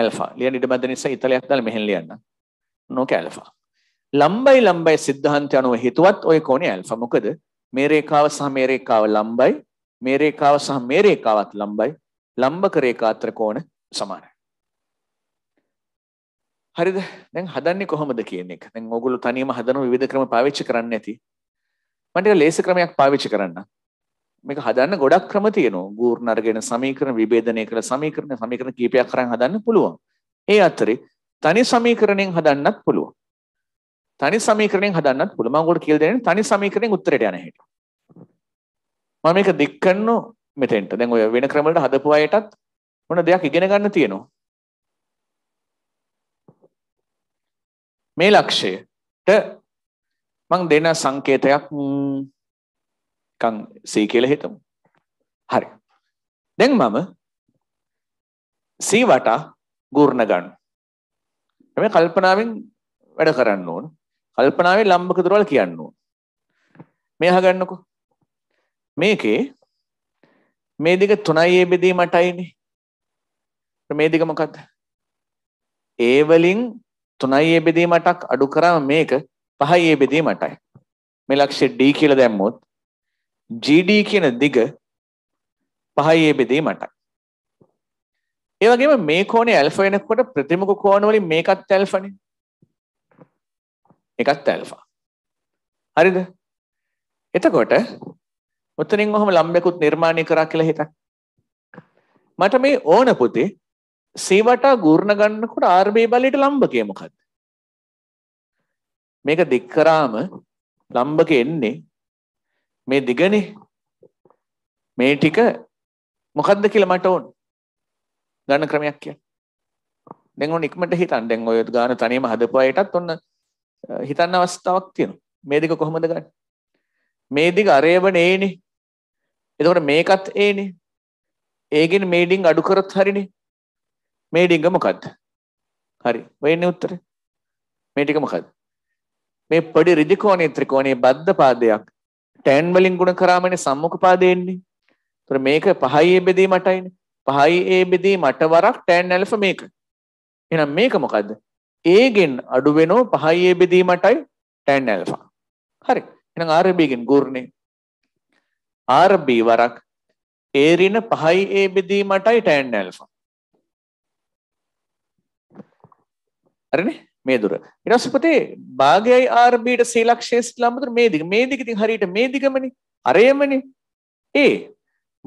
ඇල්ෆා ලියන්න ඉඩ මැද නිසා ඉතලයක් දාලා මෙහෙන් ලියන්න නෝක ඇල්ෆා ලම්බයි ලම්බයි සිද්ධාන්තය අනුව හිතුවත් ওই කෝණේ ඇල්ෆා මොකද මේ රේඛාව සහ මේ රේඛාව ලම්බයි මේ රේඛාව සහ මේ රේඛාවත් ලම්බයි ලම්බක රේඛා අතර කෝණ සමානයි හරිද දැන් හදන්නේ කොහොමද කියන එක දැන් ඕගොල්ලෝ තනියම හදන විවිධ ක්‍රම පාවිච්චි කරන්න ඇති මට ලේස ක්‍රමයක් පාවිච්චි කරන්න මේක හදන්න ගොඩක් ක්‍රම තියෙනවා. ගූර්ණ අරගෙන සමීකරණ විභේදනය කළ සමීකරණ සමීකරණ කීපයක් අරන් හදන්න පුළුවන්. ඒ අතරේ තනි සමීකරණෙන් හදන්නත් පුළුවන්. තනි සමීකරණෙන් හදන්නත් පුළුවන්. මම ඔයගොල්ලෝ කියලා දෙන්නේ තනි සමීකරණෙන් උත්තරයට යන හැටි. මම මේක දික් කරනෝ මෙතෙන්ට. දැන් ඔය වෙන ක්‍රම වලට හදපු අයටත් මොන දෙයක් ඉගෙන ගන්න තියෙනවා. මේ ලක්ෂයට මං දෙන සංකේතයක් නිකන් C කියලා හිතමු. හරි. දැන් මම C වටා ගුර්ණ ගන්නවා. හැබැයි කල්පනාවෙන් වැඩ කරන්න ඕන. කල්පනාවේ ලම්බක දුරවල් කියන්න ඕන. මේ අහගන්නකෝ. මේකේ මේ දෙක තුනයි ඒ බෙදීමට අයිනේ. මේ දෙක මොකද්ද? ඒ වලින් තුනයි ඒ බෙදීමටක් අඩු කරාම මේක පහයි ඒ බෙදීමටයි. මේ ලක්ෂ්‍ය D කියලා දැම්මොත් GD කියන දිග පහයේ බෙදීමටයි. ඒ වගේම මේ කෝණේ ඇල්ෆා වෙනකොට ප්‍රතිමුඛ කෝණ වලින් මේකත් ඇල්ෆානේ. එකත් ඇල්ෆා. හරිද? එතකොට ඔතනින් ඔහම ලම්බයකුත් නිර්මාණය කරා කියලා හිතන්න. මට මේ ඕන පුතේ සීවටා ගූර්ණ ගන්නකොට RB බලයට ලම්බකය මොකද්ද? මේක දික් කරාම ලම්බක එන්නේ මේ දිගනේ මේ ටික මොකද්ද කියලා මට ඕන ගන්න ක්‍රමයක් කියන්න. දැන් ඕන ඉක්මනට හිතන්න. දැන් ඔය ගාන තනියම හදපු අයටත් ඔන්න හිතන්න අවස්ථාවක් තියෙනවා. මේ දෙක කොහොමද ගන්න? මේ දෙක අරේබන ඒනේ. එතකොට මේකත් ඒනේ. ඒකෙන් මේඩින් අඩු කරත් හරිනේ. මේඩින්ග මොකද්ද? හරි. වෙන්නේ උත්තරේ. මේ ටික මොකද්ද? මේ පොඩි ඍජු කෝණේ ත්‍රිකෝණේ බද්ධ පාදයක් ටෑන් වලින් ගුණ කරාමනේ සම්මුඛපාදේ එන්නේ. ඒතර මේක 5යි ඒ බෙදීම 8යිනේ. 5යි ඒ බෙදීම 8 වරක් ටෑන් ඇල්ෆා මේක. එහෙනම් මේක මොකද්ද? ඒගෙන් අඩු වෙනෝ 5යි ඒ බෙදීම 8යි ටෑන් ඇල්ෆා. හරි. එහෙනම් RB ගෙන් ගුර්ණේ RB වරක් ඒරින 5යි ඒ බෙදීම 8යි ටෑන් ඇල්ෆා. හරිනේ? මේ දුර. ඊට පස්සේ පුතේ භාගයයි RB-ට සීලක්ෂේත්‍ර ලම්බතර මේ දිග. මේ දිග ඉතින් හරියට මේ දිගමනේ. අරයමනේ. ඒ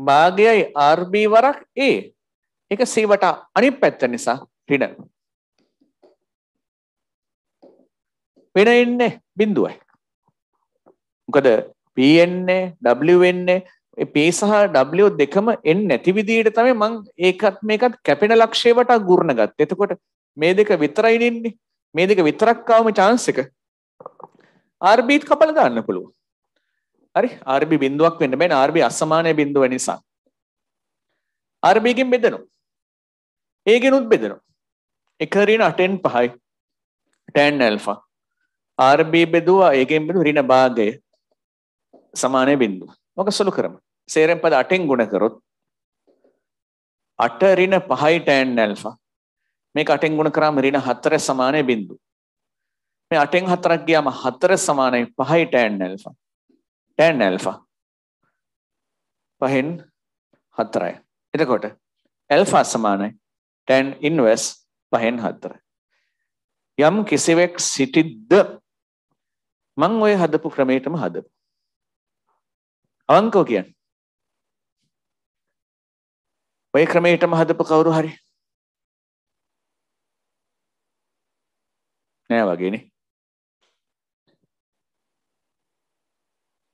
භාගයයි RB වරක් ඒ. ඒක C වට අනිත් පැත්ත නිසා ඍණ. වෙන එන්නේ බිඳුවයි. මොකද P එන්නේ W එන්නේ P සහ W දෙකම එන්නේ නැති විදිහට තමයි මම ඒකත් මේකත් කැපෙන ලක්ෂය වටා ගුරුණ ගත්තේ. එතකොට මේ දෙක විතරයි ඉන්නේ. මේ දෙක විතරක් ආවම chance එක RB කපලා දාන්න පුළුවන්. හරි RB බිඳුවක් වෙන්න බෑනේ RB අසමාන බිඳුව නිසා. RB එකෙන් බෙදෙනවා. ඒකෙනුත් බෙදෙනවා. එක ඍණ 8න් 5යි. tan alpha. RB බෙදුවා ඒකෙන් බෙදුව ඍණ භාගය සමාන බිඳුව. මොක සුළු කරමු. සේරෙන් පද 8න් ගුණ කරොත් 8 ඍණ 5යි tan alpha. මේක 8ෙන් ගුණ කරාම ඍණ 4 සමානයි බිංදු. මේ 8ෙන් 4ක් ගියාම 4 සමානයි 5යි tan alpha. tan alpha. පහෙන් 4යි. එතකොට alpha සමානයි tan inverse පහෙන් 4. යම් කිසිවෙක් සිටිද්ද මං ඔය හදපු ක්‍රමයටම හදපු. අවංකව කියන්නේ. ඔය ක්‍රමයටම හදපු කවුරු හරි නෑ වගේනේ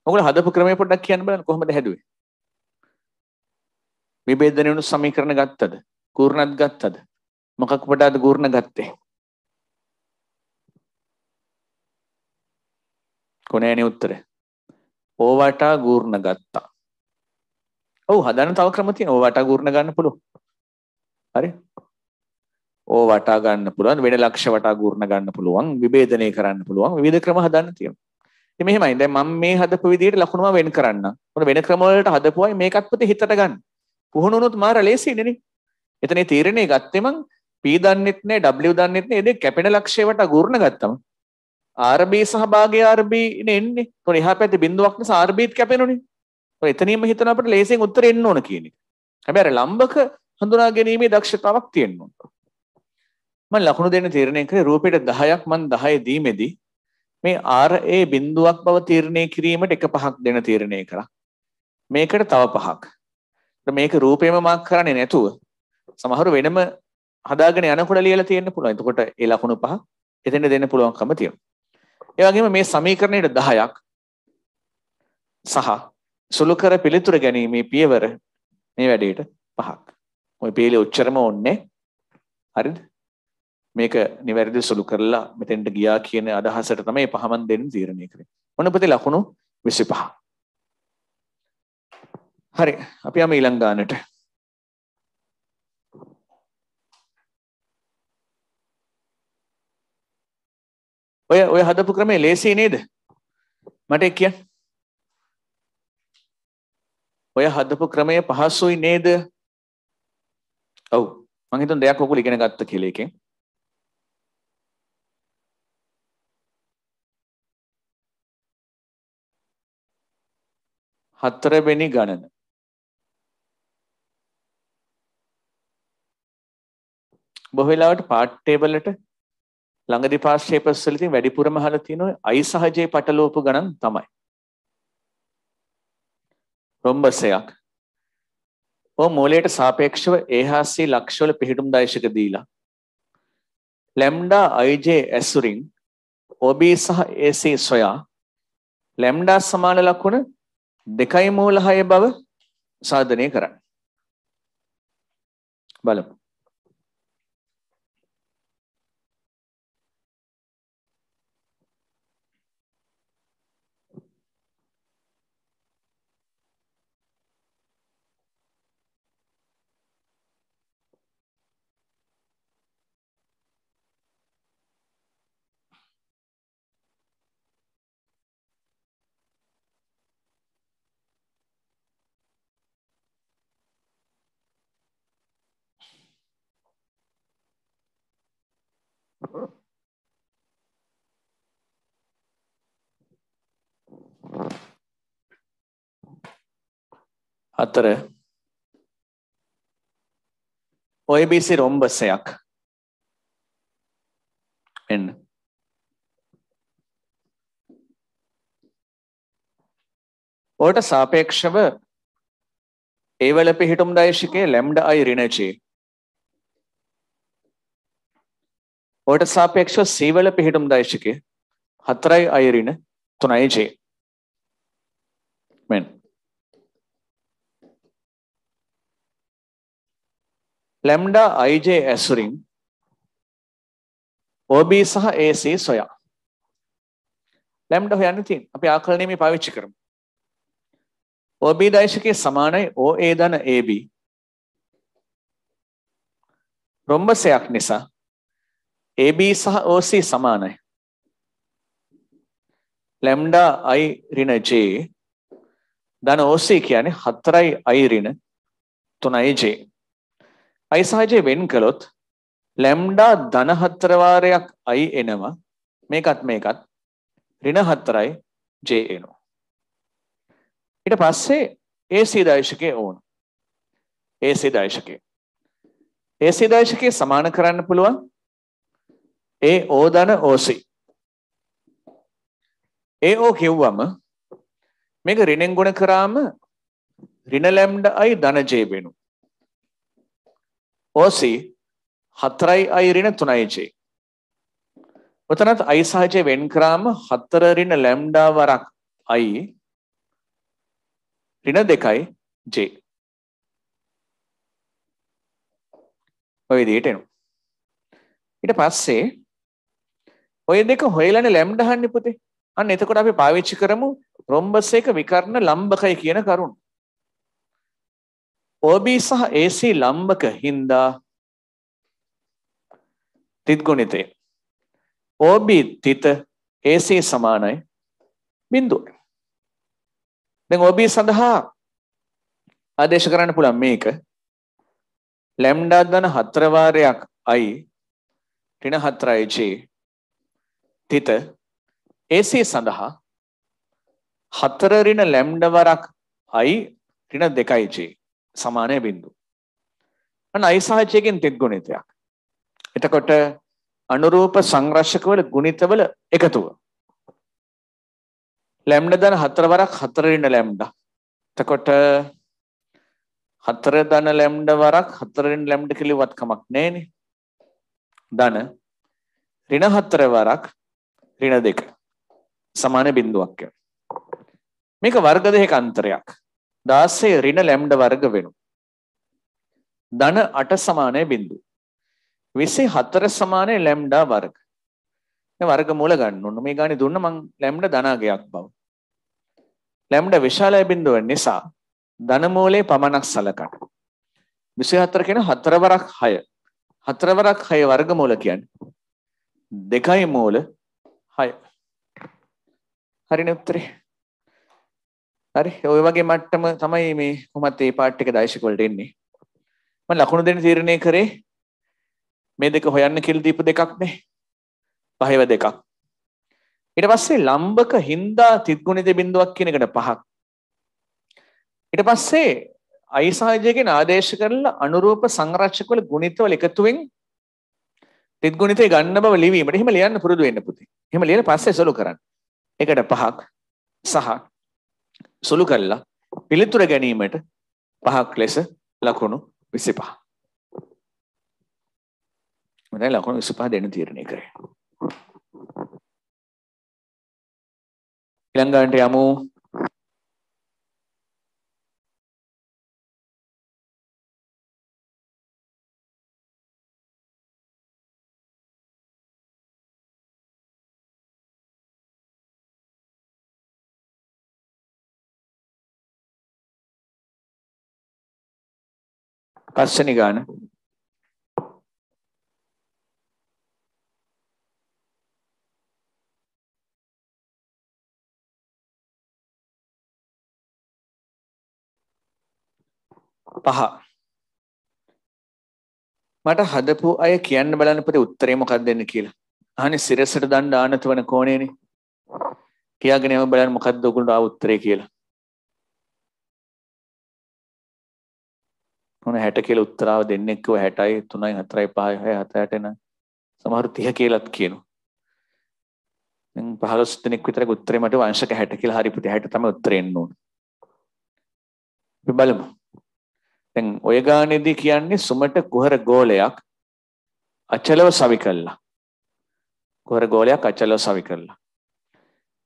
ඔගොල්ලෝ හදපු ක්‍රමය පොඩ්ඩක් කියන්න බලන්න කොහොමද හැදුවේ විභේදන වෙනු සමීකරණ ගත්තද කූර්ණත් ගත්තද මොකක් වඩාද ගූර්ණ ගත්තේ කොනෑනේ උත්තරේ ඕවටා ගූර්ණ ගත්තා ඔව් හදන්න තව ක්‍රම තියෙනවා ඕවටා ගූර්ණ ගන්න පුළුවන් හරි ඕ වටා ගන්න පුළුවන් වෙන ලක්ෂ වටා ගුර්ණ ගන්න පුළුවන් විභේදනය කරන්න පුළුවන් විවිධ ක්‍රම හදන්න තියෙනවා. ඉතින් මෙහෙමයි. දැන් මම මේ හදපු විදිහට ලකුණුම වෙන් කරන්න. මොන වෙන ක්‍රම වලට හදපුවයි මේකත් පොතේ හිතට ගන්න. පුහුණු වුණොත් මාර ලේසි නේ. එතනේ තීරණේ ගත්තේ මං P දන්නෙත් නෑ W දන්නෙත් නෑ දෙක කැපෙන ලක්ෂය වටා ගුර්ණ ගත්තම RB සහභාගී RB නේ එන්නේ. ඒතකොට එහා පැත්තේ බිඳුවක් නිසා RBත් කැපෙනුනේ. ඒතකොට එතනින්ම හිතන අපිට ලේසියෙන් උත්තර එන්න ඕන කියන එක. හැබැයි අර ලම්බක හඳුනා ගැනීමේ දක්ෂතාවක් තියෙන්න ඕන. මම ලකුණු දෙන්න තීරණය කරේ රූපයට 10ක් මම 10 දීමේදී මේ RA බිඳුවක් බව තීරණය කිරීමට එක පහක් දෙන තීරණය කරා. මේකට තව පහක්. මේක රූපේම මාක් කරන්නේ නැතුව සමහර වෙනම හදාගෙන යනකොට ලියලා තියෙන්න පුළුවන්. එතකොට ඒ ලකුණු පහ එතෙන් දෙන්න පුළුවන්කම තියෙනවා. ඒ වගේම මේ සමීකරණයට 10ක් සහ සුළු කර පිළිතුර ගැනීමේ පියවර මේ වැඩේට පහක්. ওই පීලි උච්චරම ඕන්නේ. හරිද? මේක නිවැරදි සුළු කරලා මෙතෙන්ට ගියා කියන අදහසට තමයි පහමන් දෙන්න තීරණය කරේ. ඔන්න පුතේ ලකුණු 25. හරි අපි යමු ඊළඟ ගානට. ඔය ඔය හදපු ක්‍රමේ ලේසි නේද? මට කියන්න. ඔය හදපු ක්‍රමය පහසුයි නේද? ඔව්. මං හිතන දෙයක් ඔකු ඉගෙන ගත්ත කියලා එකෙන්. හතරවෙනි ගණන බොහෝ වෙලාවට පාට් ටේබලට ළඟදි පාස් ටේපර්ස් වල ඉතින් වැඩිපුරම අහලා තියෙනවා අයි සහජයේ පටලෝපු ගණන් තමයි. රොම්බසයක්. ඔය මූලයට සාපේක්ෂව AHC ලක්ෂවල පිහිටුම් දායශක දීලා ලැම්ඩා ij ඇසුරින් OB සහ AC සොයා ලැම්ඩා සමාන ලකුණ දෙකයි මූල හය බව සාධනය කරන්න. බලමු. හතර OBC රොම්බසයක් එන්න ඔට සාපේක්ෂව ඒවල පිහිටුම් දයිශිකයේ ලැම්ඩ අයි රිනචී ඔට සාපේක්ෂව සීවල පිහිටුම් දේශකය හතරයි අයරින තුනයි ජේ මෙන් ලැම්ඩා අයිජේ ඇසුරින් ඔබ සහ AC සොයා ලැම්ඩ හොයන්න තින් අපි ආකලනයම පාවිච්චි කරම ඔබ දේශකය සමානයි ඕ ඒ දන AB රොම්බසයක් නිසා AB සහ OC සමානයි. ලැම්ඩා i ඍණ j ධන OC කියන්නේ 4යි i ඍණ 3යි j. i සහ j වෙන් කළොත් ලැම්ඩා ධන 4 වාරයක් i එනවා. මේකත් මේකත් ඍණ 4යි j එනවා. ඊට පස්සේ AC දශකයේ ඕන. AC දශකයේ AC දශකයේ සමාන කරන්න පුළුවන් ඒ ඕදන ඕසි. ඒ ඕ කිව්වම මේක රිනෙන් ගුණ කරාම රින ලැම්ඩ අයි ධනජේ වෙනු. ඕසි හතරයි අයි රින තුනයි ජේ. ඔතනත් අයි සහජය වෙන් කරාම හතර රින ලැම්ඩා වරක් අයි රින දෙකයි ජේ. ඔය විදිහට එනවා. ඊට පස්සේ ඔය දෙක හොයලානේ ලැම්ඩහන්නේ පුතේ. අන්න එතකොට අපි පාවිච්චි කරමු රොම්බස් එක විකර්ණ ලම්බකය කියන කරුණ. OB සහ AC ලම්බක හින්දා තිත් ගුණිතය. OB තිත AC සමානයි බිඳුවට. දැන් OB සඳහා ආදේශ කරන්න පුළුවන් මේක ලැම්ඩා ධන හතර වාරයක් i ඍණ 4යි g තිත ඒසේ සඳහා හතර ඍණ ලැම්ඩ වරක් i ඍණ 2යි j සමානය බිඳුව. අන්න i සහ j ගෙන් තෙත් ගුණිතයක්. එතකොට අනුරූප සංරක්ෂකවල ගුණිතවල එකතුව. ලැම්ඩ දන හතර වරක් හතර ඍණ ලැම්ඩා. එතකොට හතර දන ලැම්ඩ වරක් හතර ඍණ ලැම්ඩ කියලා වත් කමක් නැහැ නේ. දන ඍණ හතර වරක් ඍණ දෙක සමාන බිඳුවක් යන මේක වර්ග දෙකක අන්තරයක් 16 ඍණ ලැම්ඩා වර්ග වෙනු ධන 8 සමානයි බිඳු 24 සමානයි ලැම්ඩා වර්ග මේ වර්ගමූල ගන්න ඕන මේ ගානේ දුන්න මං ලැම්ඩා ධනාගයක් බව ලැම්ඩා විශාලයි බිඳුව නිසා ධන මූලයේ පමණක් සලකන 24 කියන හතරවරක් 6 හතරවරක් 6 වර්ගමූල කියන්නේ දෙකයි මූල හය හරින උත්තරේ හරි ඔය වගේ මට්ටම තමයි මේ කොමත් ඒ පාට් එක දයිශකවලට එන්නේ මම ලකුණු දෙන්න තීරණය කරේ මේ දෙක හොයන්න කියලා දීපු දෙකක් නේ පහේව දෙකක් ඊට පස්සේ ලම්බක හින්දා තිත්ගුණිත බිඳුවක් කියන එකට පහක් ඊට පස්සේ අයිසාජයගෙන් ආදේශ කරලා අනුරූප සංරක්ෂකවල ගුණිතවල එකතුවෙන් තිත්ගුණිතේ ගන්න බව ලිවීමට එහෙම ලියන්න පුරුදු වෙන්න පුතේ එහෙම ලියලා පස්සේ සොලු කරන්න. එකට පහක් සහ සොලු කරලා පිළිතුර ගැනීමට පහක් ලෙස ලකුණු 25. මම ලකුණු 25 දෙන්න තීරණය කරේ. ඊළඟට යමු පස්වෙනි ගාන පහ මට හදපු අය කියන්න බලන්න පුතේ උත්තරේ මොකක්ද දෙන්න කියලා. අහන්නේ සිරසට දන්න ආනත වන කෝණේනේ. කියාගෙන යම බලන්න මොකක්ද ඔයගොල්ලෝ ආ උත්තරේ කියලා. ඕන 60 කියලා උත්තරාව දෙන්නේ කිව්ව 60යි 3යි 4යි 5යි 6යි 7යි 8යි 9යි සමහර 30 කියලාත් කියනවා. දැන් 15 දෙනෙක් විතර උත්තරේ මට වංශක 60 කියලා හරි පුතේ 60 තමයි උත්තරේ එන්න ඕන. අපි බලමු. දැන් ඔය ගානේදී කියන්නේ සුමට කුහර ගෝලයක් අචලව සවි කළා. කුහර ගෝලයක් අචලව සවි කළා.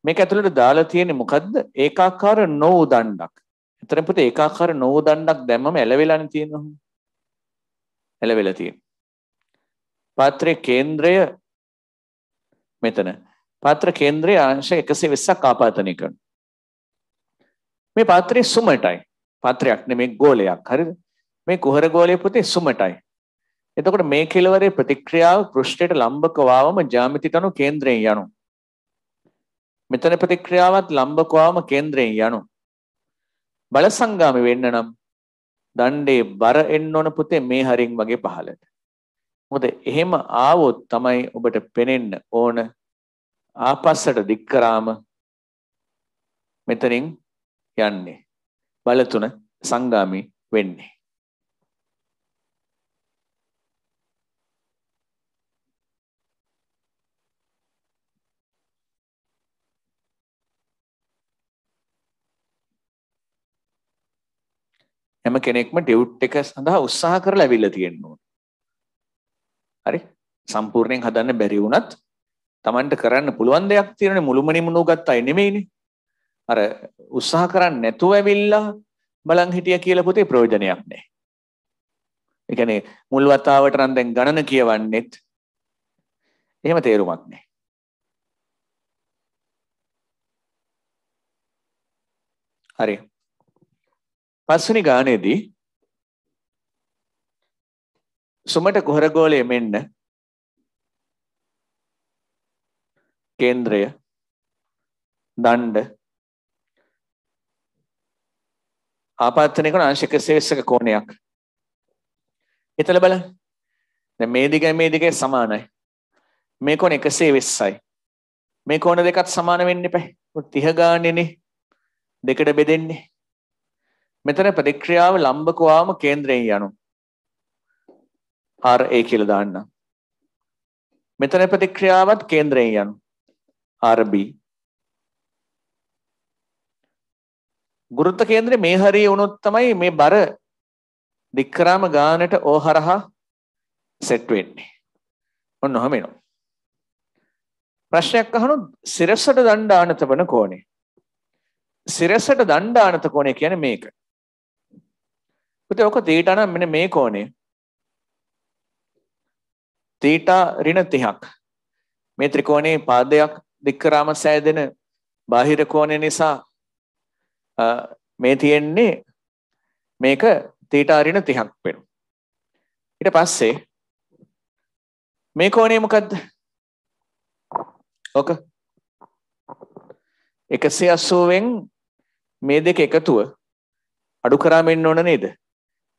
මේක ඇතුළට දාලා තියෙන්නේ මොකද්ද? ඒකාකාර නොවු දණ්ඩක්. එතරම් පුතේ ඒකාකාර නෝදන්නක් දැම්මම ඇලවෙලානේ තියෙනවා. ඇලවෙලා තියෙනවා. පාත්‍රයේ කේන්ද්‍රය මෙතන. පාත්‍ර කේන්ද්‍රයේ අංශ 120ක් ආපාතනය කරනවා. මේ පාත්‍රයේ සුමටයි. පාත්‍රයක් නෙමෙයි ගෝලයක්. හරිද? මේ කුහර ගෝලයේ පුතේ සුමටයි. එතකොට මේ කෙලවරේ ප්‍රතික්‍රියාව පෘෂ්ඨයට ලම්බක වාවම ජ්‍යාමිතිකණු කේන්ද්‍රයෙන් යනවා. මෙතන ප්‍රතික්‍රියාවත් ලම්බකවාම කේන්ද්‍රයෙන් යනවා. බලසංගාමි වෙන්න නම් දණ්ඩේ බර එන්න ඕන පුතේ මේ හරින් වගේ පහලට. මොකද එහෙම ආවොත් තමයි ඔබට පෙනෙන්න ඕන ආපස්සට දික් කරාම මෙතනින් යන්නේ. බලතුන සංගාමි වෙන්නේ. හැම කෙනෙක්ම ඩියුට් එක සඳහා උත්සාහ කරලා ඇවිල්ලා තියෙන්න ඕන. හරි? සම්පූර්ණයෙන් හදන්න බැරි වුණත් Tamanට කරන්න පුළුවන් දෙයක් තියෙනනේ මුළුමනින්ම නෝගත් අය නෙමෙයිනේ. අර උත්සාහ කරන්නේ නැතුව ඇවිල්ලා බලන් හිටිය කියලා පුතේ ප්‍රයෝජනයක් නැහැ. ඒ කියන්නේ මුල් වතාවට නම් දැන් ගණන කියවන්නෙත් එහෙම තේරුමක් නැහැ. හරි. පස්වෙනි ගානේදී සුමට කුහරගෝලය මෙන්න කේන්ද්‍රය දණ්ඩ ආපත්තනය කරන අංශක ශේෂක කෝණයක් හිතලා බලන්න දැන් මේ දිග මේ දිගේ සමානයි මේ කෝණ 120යි මේ කෝණ දෙකත් සමාන වෙන්න එපා 30 ගානේනේ දෙකට බෙදෙන්නේ මෙතන ප්‍රතික්‍රියාව ලම්බකවාම කේන්ද්‍රයෙන් යනු. RA කියලා දාන්න. මෙතන ප්‍රතික්‍රියාවත් කේන්ද්‍රයෙන් යනු. RB. ගුරුත්ව කේන්ද්‍රය මේ හරිය වුණොත් තමයි මේ බර දික් කරාම ගානට ඕ හරහා සෙට් වෙන්නේ. ඔන්න ඔහම එනවා. ප්‍රශ්නයක් අහනොත් සිරසට දණ්ඩානත වන කෝණය. සිරසට දණ්ඩානත කෝණය කියන්නේ මේක. පුතේ ඔක තීටා නම් මෙන්න මේ කෝණය. තීටා ඍණ 30ක්. මේ ත්‍රිකෝණයේ පාදයක් දික් කරාම සෑදෙන බාහිර කෝණය නිසා මේ තියෙන්නේ මේක තීටා ඍණ 30ක් වෙනවා. ඊට පස්සේ මේ කෝණය මොකද්ද? ඕක 180 වෙන් මේ දෙක එකතුව අඩු කරාම එන්න ඕන නේද?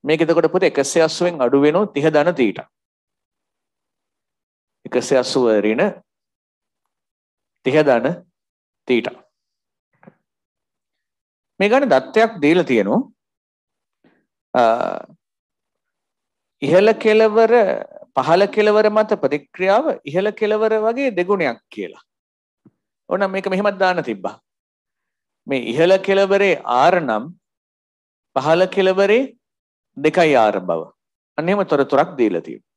මේක එතකොට පුතේ 180න් අඩු වෙනොත් 30 ධන තීට 180 ඍණ 30 ධන තීට මේ ගන්න දත්තයක් දීලා තියෙනවා ඉහළ කෙළවර පහළ කෙළවර මත ප්‍රතික්‍රියාව ඉහළ කෙළවර වගේ දෙගුණයක් කියලා. ඕනම් මේක මෙහෙමත් දාන්න තිබ්බා. මේ ඉහළ කෙළවරේ R නම් පහළ කෙළවරේ දෙකයි ආර බව. අනේම තොරතුරක් දීලා තියෙනවා.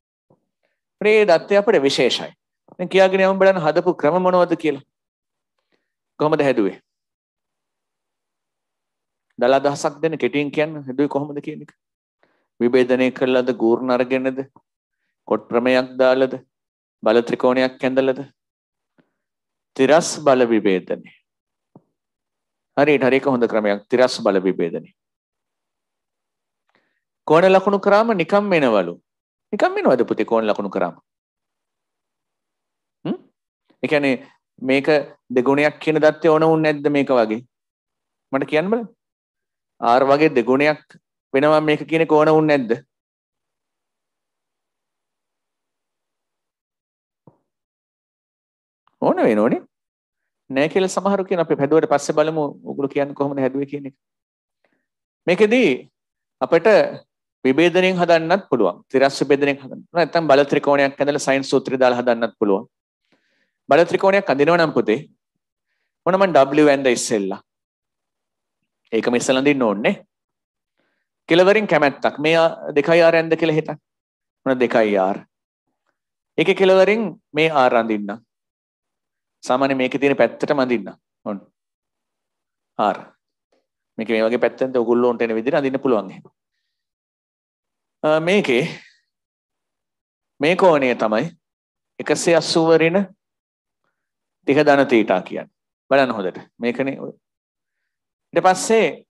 මේ தත්ත්වය අපිට විශේෂයි. දැන් කියාගෙන යමු බලන්න හදපු ක්‍රම මොනවද කියලා. කොහොමද හැදුවේ? දල අදහසක් දෙන්න කෙටියෙන් කියන්න හැදුවේ කොහොමද කියන එක. විභේදනය කළාද ගූර්ණ අරගෙනද? කොට ප්‍රමයක් දාලාද? බල ත්‍රිකෝණයක් ඇඳලාද? තිරස් බල විභේදනය. හරියට හරියක හොඳ ක්‍රමයක් තිරස් බල විභේදනය. කෝණ ලකුණු කරාම නිකම් එනවලු. නිකම් එනවද පුතේ කෝණ ලකුණු කරාම? හ්ම්? ඒ කියන්නේ මේක දෙගුණයක් කියන தත්ත්වය ඕන වුනේ නැද්ද මේක වගේ? මට කියන්න බලන්න. R වගේ දෙගුණයක් වෙනවා මේක කියන්නේ කෝණ වුනේ නැද්ද? ඕන වෙනෝනේ. නෑ කියලා සමහරු කියන අපි හැදුවට පස්සේ බලමු ඔගොල්ලෝ කියන්නේ කොහොමද හැදුවේ කියන එක. මේකෙදී අපිට විභේදණයෙන් හදන්නත් පුළුවන්. තිරස් විභේදණයෙන් හදන්න. නැත්නම් බල ත්‍රිකෝණයක් ඇඳලා සයින් සූත්‍රය දාලා හදන්නත් පුළුවන්. බල ත්‍රිකෝණයක් අඳිනවා නම් පුතේ මොන මන් W ඇඳ ඉස්සෙල්ලා. ඒකම ඉස්සෙල්ලා අඳින්න ඕනේ. කෙලවරින් කැමැත්තක්. මේ 2R ඇඳ කියලා හිතන්න. මොන 2R. ඒකේ කෙලවරින් මේ R අඳින්න. සාමාන්‍ය මේකේ තියෙන පැත්තටම අඳින්න. ඔන්න. R. මේක මේ වගේ පැත්තෙන්ද ඔගොල්ලෝන්ට එන විදිහට අඳින්න පුළුවන් එහෙම. මේකේ මේ කෝණය තමයි 180 වරිණ තික ධන තීටා කියන්නේ. බලන්න හොඳට. මේකනේ ඊට පස්සේ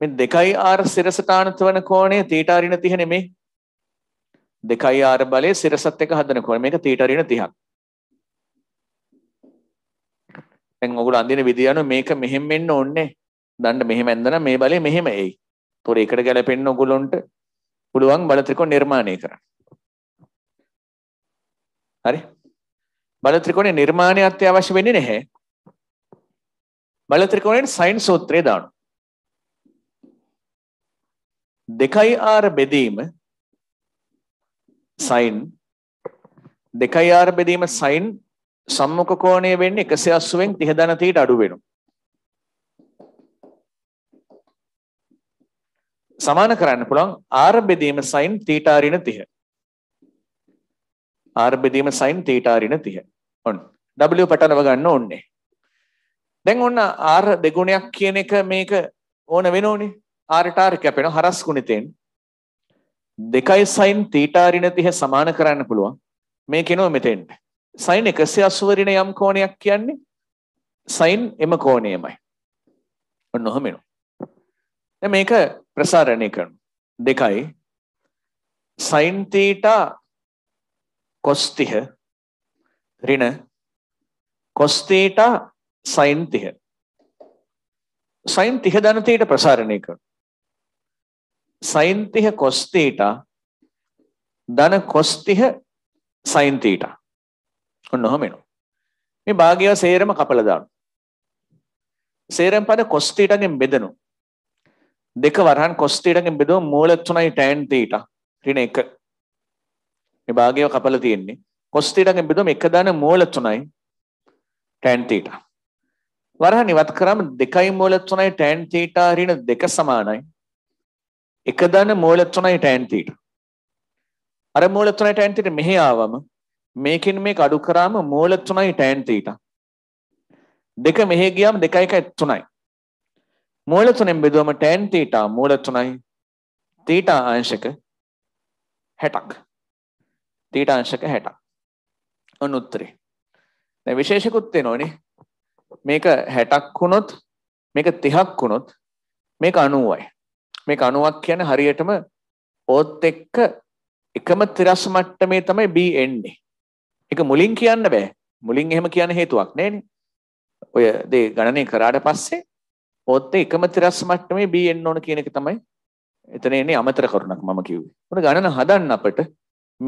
මේ 2R සිරසට ආනතවන කෝණය තීටා ඍණ 30 නෙමේ. 2R බලයේ සිරසත් එක හදන කෝණය. මේක තීටා ඍණ 30ක්. දැන් ඔයගොල්ලෝ අඳින විදිය අනුව මේක මෙහෙම වෙන්න ඕනේ. දණ්ඩ මෙහෙම ඇඳලා මේ බලේ මෙහෙම එයි. ඒතොර ඒකට ගැලපෙන්න ඔයගොල්ලොන්ට පුළුවන් බල ත්‍රිකෝණ නිර්මාණය කරන්න. හරි? බල ත්‍රිකෝණේ නිර්මාණය අත්‍යවශ්‍ය වෙන්නේ නැහැ. බල ත්‍රිකෝණයට සයින් සූත්‍රය දානවා. දෙකයි ආර බෙදීම සයින් දෙකයි ආර බෙදීම සයින් සම්මුඛ කෝණය වෙන්නේ 180 න් 30 ධනතීට අඩු වෙනවා. සමාන කරන්න පුළුවන් R බෙදීම sin theta ඍණ 30. R බෙදීම sin theta ඍණ 30. ඔන්න. W පටලව ගන්න ඕනේ. දැන් ඔන්න R දෙගුණයක් කියන එක මේක ඕන වෙනෝනේ. R ට R කැපෙනවා හරස් ගුණිතෙන්. 2 sin theta ඍණ 30 සමාන කරන්න පුළුවන්. මේ කෙනෝ මෙතෙන්ට. sin 180 ඍණ යම් කෝණයක් කියන්නේ sin එම කෝණයමයි. ඔන්න ඔහම එනවා. දැන් මේක ප්‍රසාරණය කරන දෙකයි sin theta cos 30 ඍණ cos theta sin 30 sin 30 ධන theta ප්‍රසාරණය කරන sin 30 cos theta ධන cos 30 sin theta ඔන්න ඔහම එනවා මේ භාගය සේරම කපලා දානවා සේරම පද cos theta ගෙන් බෙදෙනවා දෙක වරහන් කොස්ටීටකින් බෙදුව මූල තුනයි ටෑන් තීට ඍණ එක මේ භාගය කපලා තියෙන්නේ කොස්ටීටකින් බෙදුවම එක දාන මූල තුනයි ටෑන් තීට වරහන් ඉවත් කරාම දෙකයි මූල තුනයි ටෑන් තීට ඍණ දෙක සමානයි එක දාන මූල තුනයි ටෑන් තීට අර මූල තුනයි ටෑන් තීට මෙහි ආවම මේකෙන් මේක අඩු කරාම මූල තුනයි ටෑන් තීට දෙක මෙහි ගියාම දෙකයි එකයි තුනයි මූල තුනෙන් බෙදුවම tan theta මූල 3යි theta අංශක 60ක් theta අංශක 60ක් ඔන්න උත්තරේ දැන් විශේෂකුත් වෙනෝනේ මේක 60ක් වුණොත් මේක 30ක් වුණොත් මේක 90යි මේක 90ක් කියන්නේ හරියටම ඕත් එක්ක එකම තිරස් මට්ටමේ තමයි B එන්නේ ඒක මුලින් කියන්න බෑ මුලින් එහෙම කියන හේතුවක් නෑනේ ඔය දේ ගණනය කරාට පස්සේ ඔත් එකම තිරස් මට්ටමේ B එන්න ඕන කියන එක තමයි එතන එන්නේ අමතර කරුණක් මම කිව්වේ. මොන ගණන හදන්න අපිට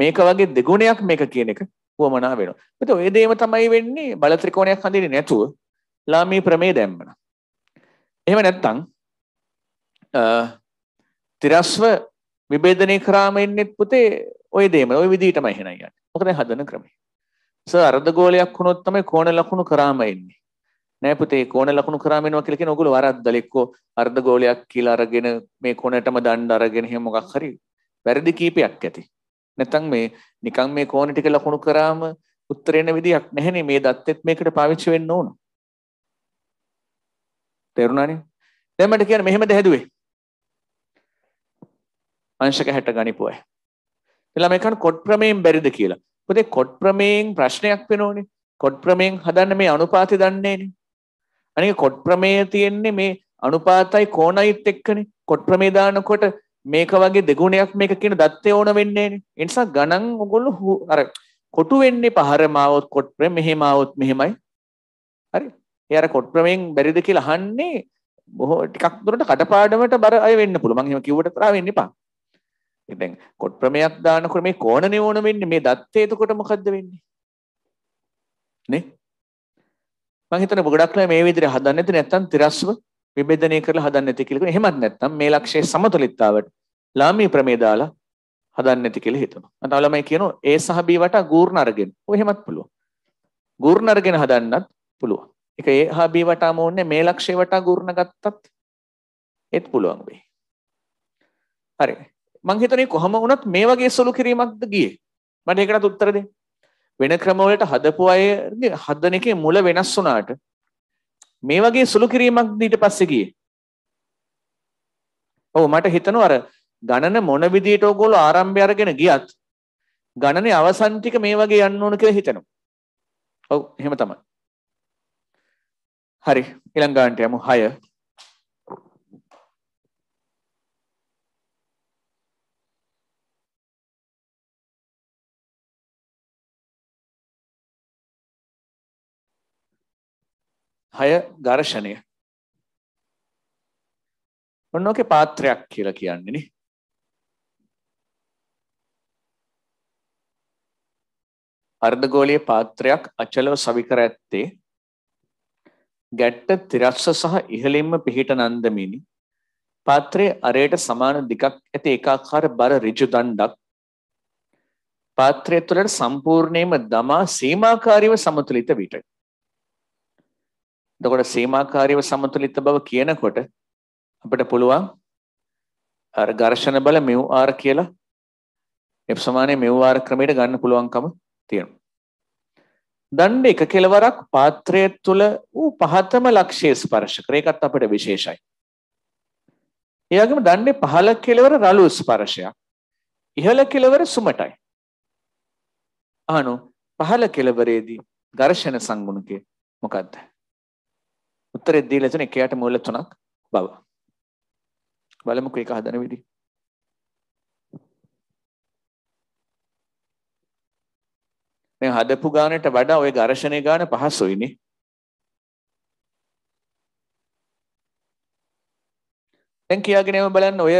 මේක වගේ දෙගුණයක් මේක කියන එක වමනා වෙනවා. ඒත් ඔය දෙයම තමයි වෙන්නේ බල ත්‍රිකෝණයක් හඳින්නේ නැතුව ලාමී ප්‍රමේය දැම්මන. එහෙම නැත්තම් තිරස්ව විභේදනය කරාම එන්නේ පුතේ ඔය දෙයම ඔය විදිහටමයි එහෙනම් යන්නේ. මොකද හදන ක්‍රමය. සර් අර්ධගෝලයක් වුණොත් තමයි කෝණ ලකුණු කරාම එන්නේ. නෑ පුතේ කෝණ ලකුණු කරාම එනවා කියලා කියන ඕගොල්ලෝ වරද්දල එක්කෝ අර්ධ ගෝලයක් කියලා අරගෙන මේ කෝණයටම දණ්ඩ අරගෙන එහෙම මොකක් හරි වැරදි කීපයක් ඇති. නැත්නම් මේ නිකන් මේ කෝණ ටික ලකුණු කරාම උත්තර එන විදියක් නැහැනේ මේ දත්තෙත් මේකට පාවිච්චි වෙන්න ඕන. තේරුණානේ? දැන් මට කියන්න මෙහෙමද හැදුවේ? අංශක 60 ගණිපු අය. ළමයි කන් කොට් ප්‍රමේයෙන් බැරිද කියලා. පොතේ කොට් ප්‍රමේයෙන් ප්‍රශ්නයක් වෙනෝනේ. කොට් ප්‍රමේයෙන් හදන්න මේ අනුපාතය දන්නේ නෑනේ. අනික කොට් ප්‍රමේය තියෙන්නේ මේ අනුපාතයි කෝණයිත් එක්කනේ. කොට් ප්‍රමේය දානකොට මේක වගේ දෙගුණයක් මේක කියන දත්තේ ඕන වෙන්නේ නෑනේ. ඒ නිසා ගණන් ඔයගොල්ලෝ අර කොටු වෙන්නේ පහරම આવොත් කොට් ප්‍රමේය මෙහෙම આવොත් මෙහෙමයි. හරි. ඒ අර කොට් ප්‍රමේයෙන් බැරිද කියලා අහන්නේ බොහෝ ටිකක් දුරට කටපාඩමට බර අය වෙන්න පුළුවන්. මම එහෙම කිව්වට තරහ වෙන්න එපා. දැන් කොට් ප්‍රමේයක් දානකොට මේ කෝණනේ ඕන වෙන්නේ මේ දත්තේ එතකොට මොකද්ද වෙන්නේ? නේ? මං හිතන්නේ ගොඩක් අය මේ විදිහට හදන්නේ නැති නැත්නම් තිරස්ව විභේදනය කරලා හදන්නේ නැති කියලා කියනවා. එහෙමත් නැත්නම් මේ ලක්ෂයේ සමතුලිතතාවට ලාමී ප්‍රමේ දාලා හදන්නේ නැති කියලා හිතනවා. අතව ළමයි කියනවා ඒ සහ B වට ගූර්ණ අරගෙන. ඔය එහෙමත් පුළුවන්. ගූර්ණ අරගෙන හදන්නත් පුළුවන්. ඒක ඒ හා B වටාම ඕනේ මේ ලක්ෂයේ වටා ගූර්ණ ගත්තත් ඒත් පුළුවන් වෙයි. හරි. මං හිතන්නේ කොහම වුණත් මේ වගේ සුළු කිරීමක්ද ගියේ. මට ඒකටත් උත්තර දෙන්න. වෙන ක්‍රමවලට හදපු අයගේ හදන එකේ මුල වෙනස් වුණාට මේ වගේ සුළු කිරීමක් ඊට පස්සේ ගියේ. ඔව් මට හිතෙනවා අර ගණන මොන විදියට ඕගොල්ලෝ ආරම්භය අරගෙන ගියත් ගණනේ අවසන් ටික මේ වගේ යන්න ඕන කියලා හිතෙනවා. ඔව් එහෙම තමයි. හරි ඊළඟ ගානට යමු 6 හය ගර්ෂණය ඔන්නෝකේ පාත්‍රයක් කියලා කියන්නේ නේ අර්ධගෝලීය පාත්‍රයක් අචලව සවිකර ඇත්තේ ගැට්ට තිරස්ස සහ ඉහළින්ම පිහිට නන්දමිනි පාත්‍රයේ අරයට සමාන දිකක් ඇති ඒකාකාර බර ඍජු දණ්ඩක් පාත්‍රය තුළට සම්පූර්ණයෙන්ම දමා සීමාකාරීව සමතුලිත විටයි එතකොට සීමාකාරීව සමතුලිත බව කියනකොට අපිට පුළුවන් අර ඝර්ෂණ බල mu r කියලා F සමානයි mu r ක්‍රමයට ගන්න පුළුවන්කම තියෙනවා. දණ්ඩ එක කෙලවරක් පාත්‍රය තුළ වූ පහතම ලක්ෂයේ ස්පර්ශ කර. ඒකත් අපිට විශේෂයි. ඒ වගේම දණ්ඩේ පහළ කෙලවර රළු ස්පර්ශයක්. ඉහළ කෙලවර සුමටයි. අහනෝ පහළ කෙලවරේදී ඝර්ෂණ සංගුණකය මොකද්ද? උත්තරේ දීලා තියෙන එකයට මූල තුනක් බව. බලමුකෝ ඒක හදන විදිහ. දැන් හදපු ගානට වඩා ওই ඝර්ෂණේ ගාන පහසුයිනේ. දැන් කියාගෙන එම බලන්න ඔය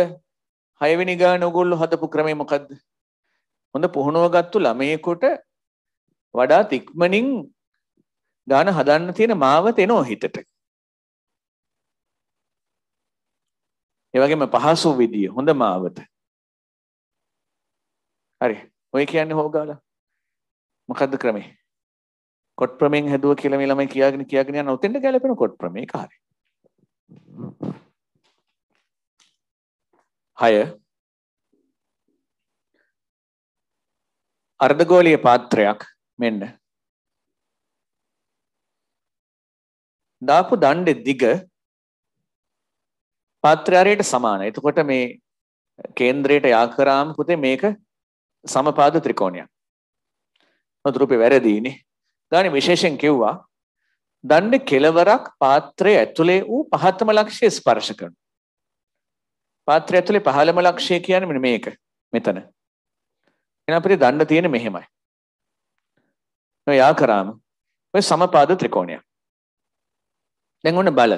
හයවෙනි ගාන ඕගොල්ලෝ හදපු ක්‍රමය මොකද්ද? හොඳ පුහුණුව ගත්තු ළමයෙකුට වඩා ඉක්මනින් ගාන හදන්න තියෙන මාවත එනෝ හිතට. ඒ වගේම පහසු විදිය හොඳ මාවත. හරි. ඔය කියන්නේ හොගාලා. මොකද්ද ක්‍රමේ? කොට් ප්‍රමෙන් හැදුව කියලා මේ ළමයි කියාගෙන කියාගෙන යන උතෙන්ද ගැලපෙන කොට් ප්‍රමේ කාර්යය. 6 අර්ධගෝලීය පාත්‍රයක් මෙන්න දාපු දණ්ඩෙ දිග පාත්‍රාරයට සමාන. එතකොට මේ කේන්ද්‍රයට යාකරාම පුතේ මේක සමපාද ත්‍රිකෝණයක්. නතුරුපේ වැරදීනේ. ගානේ විශේෂයෙන් කිව්වා දණ්ඩ කෙලවරක් පාත්‍රය ඇතුලේ වූ පහතම ලක්ෂ්‍යය ස්පර්ශ කරනවා. පාත්‍රය ඇතුලේ පහළම ලක්ෂ්‍යය කියන්නේ මෙන්න මේක. මෙතන. එහෙනම් අපිට දණ්ඩ තියෙන්නේ මෙහෙමයි. ඔය යාකරාම ඔය සමපාද ත්‍රිකෝණයක්. දැන් ඔන්න බල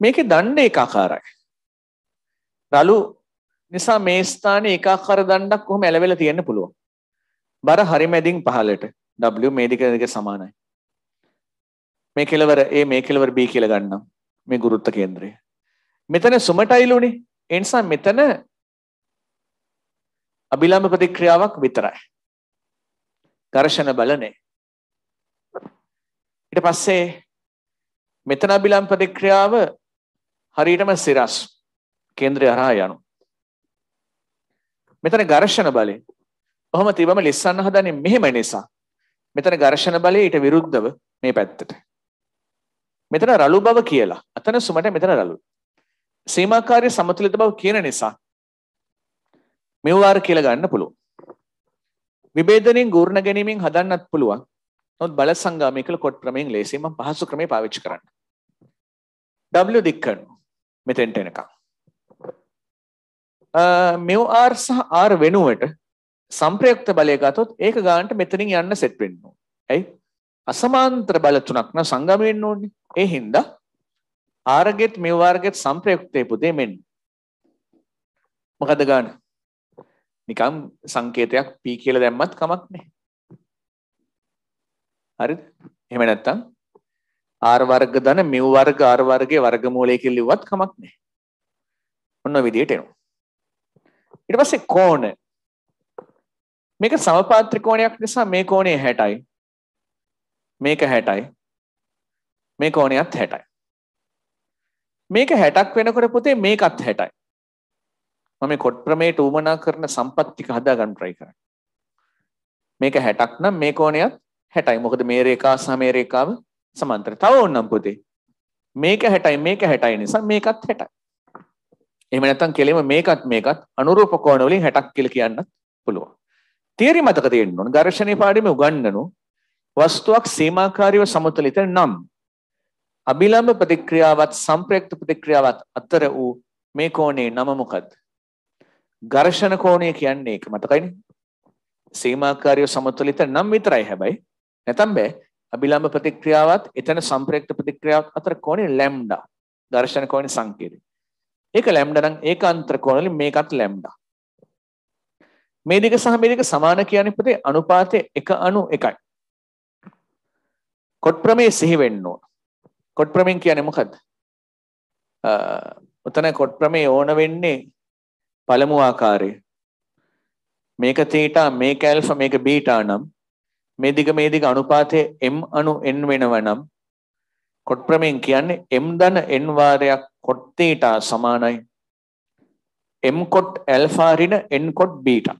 මේකේ දණ්ඩ ඒකාකාරයි. රළු නිසා මේ ස්ථානයේ ඒකාකාර දණ්ඩක් කොහොම ඇලවෙලා තියෙන්න පුළුවන්. බර හරිම ඇදින් පහළට W මේ දෙක දෙක සමානයි. මේ කෙලවර A මේ කෙලවර B කියලා ගන්නම්. මේ ගුරුත්ව කේන්ද්‍රය. මෙතන සුමටයිලුනේ. ඒ නිසා මෙතන අභිලම්භ ප්‍රතික්‍රියාවක් විතරයි. ඝර්ෂණ බල නැහැ. ඊට පස්සේ මෙතන අභිලම් ප්‍රතික්‍රියාව හරියටම සිරස් කේන්ද්‍රය හරහා යනු. මෙතන ඝර්ෂණ බලය. ඔහොම තිබම ලිස්සන්න හදන්නේ මෙහෙම නිසා. මෙතන ඝර්ෂණ බලය ඊට විරුද්ධව මේ පැත්තට. මෙතන රළු බව කියලා. අතන සුමට මෙතන රළු. සීමාකාරී සමතුලිත බව කියන නිසා මෙව්වාර කියලා ගන්න පුළුවන්. විභේදනයෙන් ගුරුණ ගැනීමෙන් හදන්නත් පුළුවන්. නොත් බල සංගාමය කළ කොට ක්‍රමයෙන් ලේසියෙන් මම පහසු ක්‍රමේ පාවිච්චි කරන්න. W දික් කරනවා. මෙතෙන්ට එනකම්. මෙව් ආර් සහ ආර් වෙනුවට සම්ප්‍රයුක්ත බලය ගතොත් ඒක ගානට මෙතනින් යන්න සෙට් වෙන්න ඕනේ. ඇයි? අසමාන්තර බල තුනක් නම් සංගම වෙන්න ඕනේ. ඒ හින්දා ආර්ගෙත් මෙව් ආර්ගෙත් සම්ප්‍රයුක්තේ පුතේ මෙන්න. මොකද ගාන? නිකම් සංකේතයක් p කියලා දැම්මත් කමක් නැහැ. හරිද? එහෙම නැත්තම් R වර්ග ධන μ වර්ග R වර්ගයේ වර්ගමූලය කියලා ලිව්වත් කමක් නැහැ. ඔන්න ඔය විදිහට එනවා. ඊට පස්සේ කෝණ. මේක සමපාත් ත්‍රිකෝණයක් නිසා මේ කෝණය 60යි. මේක 60යි. මේ කෝණයත් 60යි. මේක 60ක් වෙනකොට පුතේ මේකත් 60යි. මම මේ කොට ප්‍රමේයට උමනා කරන සම්පත් ටික හදා ගන්න try කරන්නේ. මේක 60ක් නම් මේ කෝණයත් 60යි. මොකද මේ රේඛා සහ මේ රේඛාව සමන්තර තව ඕන්නම් පුතේ මේක හැටයි මේක හැටයි නිසා මේකත් හැටයි එහෙම නැත්නම් කෙලෙම මේකත් මේකත් අනුරූප කෝණ වලින් 60ක් කියලා කියන්නත් පුළුවන් තේරි මතක තියෙන්න ඕන ඝර්ෂණේ පාඩමේ උගන්වනු වස්තුවක් සීමාකාරීව සමතුලිත නම් අභිලම්භ ප්‍රතික්‍රියාවත් සම්ප්‍රයුක්ත ප්‍රතික්‍රියාවත් අතර වූ මේ කෝණේ නම මොකද්ද ඝර්ෂණ කෝණය කියන්නේ ඒක මතකයිනේ සීමාකාරීව සමතුලිත නම් විතරයි හැබැයි නැතම් බෑ අභිලම්භ ප්‍රතික්‍රියාවත් එතන සම්ප්‍රේක්ත ප්‍රතික්‍රියාවත් අතර කෝණය ලැම්ඩා. ඝර්ෂණ කෝණේ සංකේතය. ඒක ලැම්ඩා නම් ඒකාන්තර කෝණවලින් මේකත් ලැම්ඩා. මේ දෙක සහ මේ දෙක සමාන කියන්නේ පුතේ අනුපාතය 1 අණු 1යි. කොට ප්‍රමේය සිහි වෙන්න ඕන. කොට ප්‍රමේයෙන් කියන්නේ මොකද්ද? අ උතන කොට ප්‍රමේය ඕන වෙන්නේ පළමු ආකාරය. මේක තීටා මේක ඇල්ෆා මේක බීටා නම් මේ දිග මේ දිග අනුපාතයේ m අණු n වෙනවනම් කොට ප්‍රමේයෙන් කියන්නේ m ධන n වාරයක් කොට තීටා සමානයි m කොට ඇල්ෆා ඍණ n කොට බීටා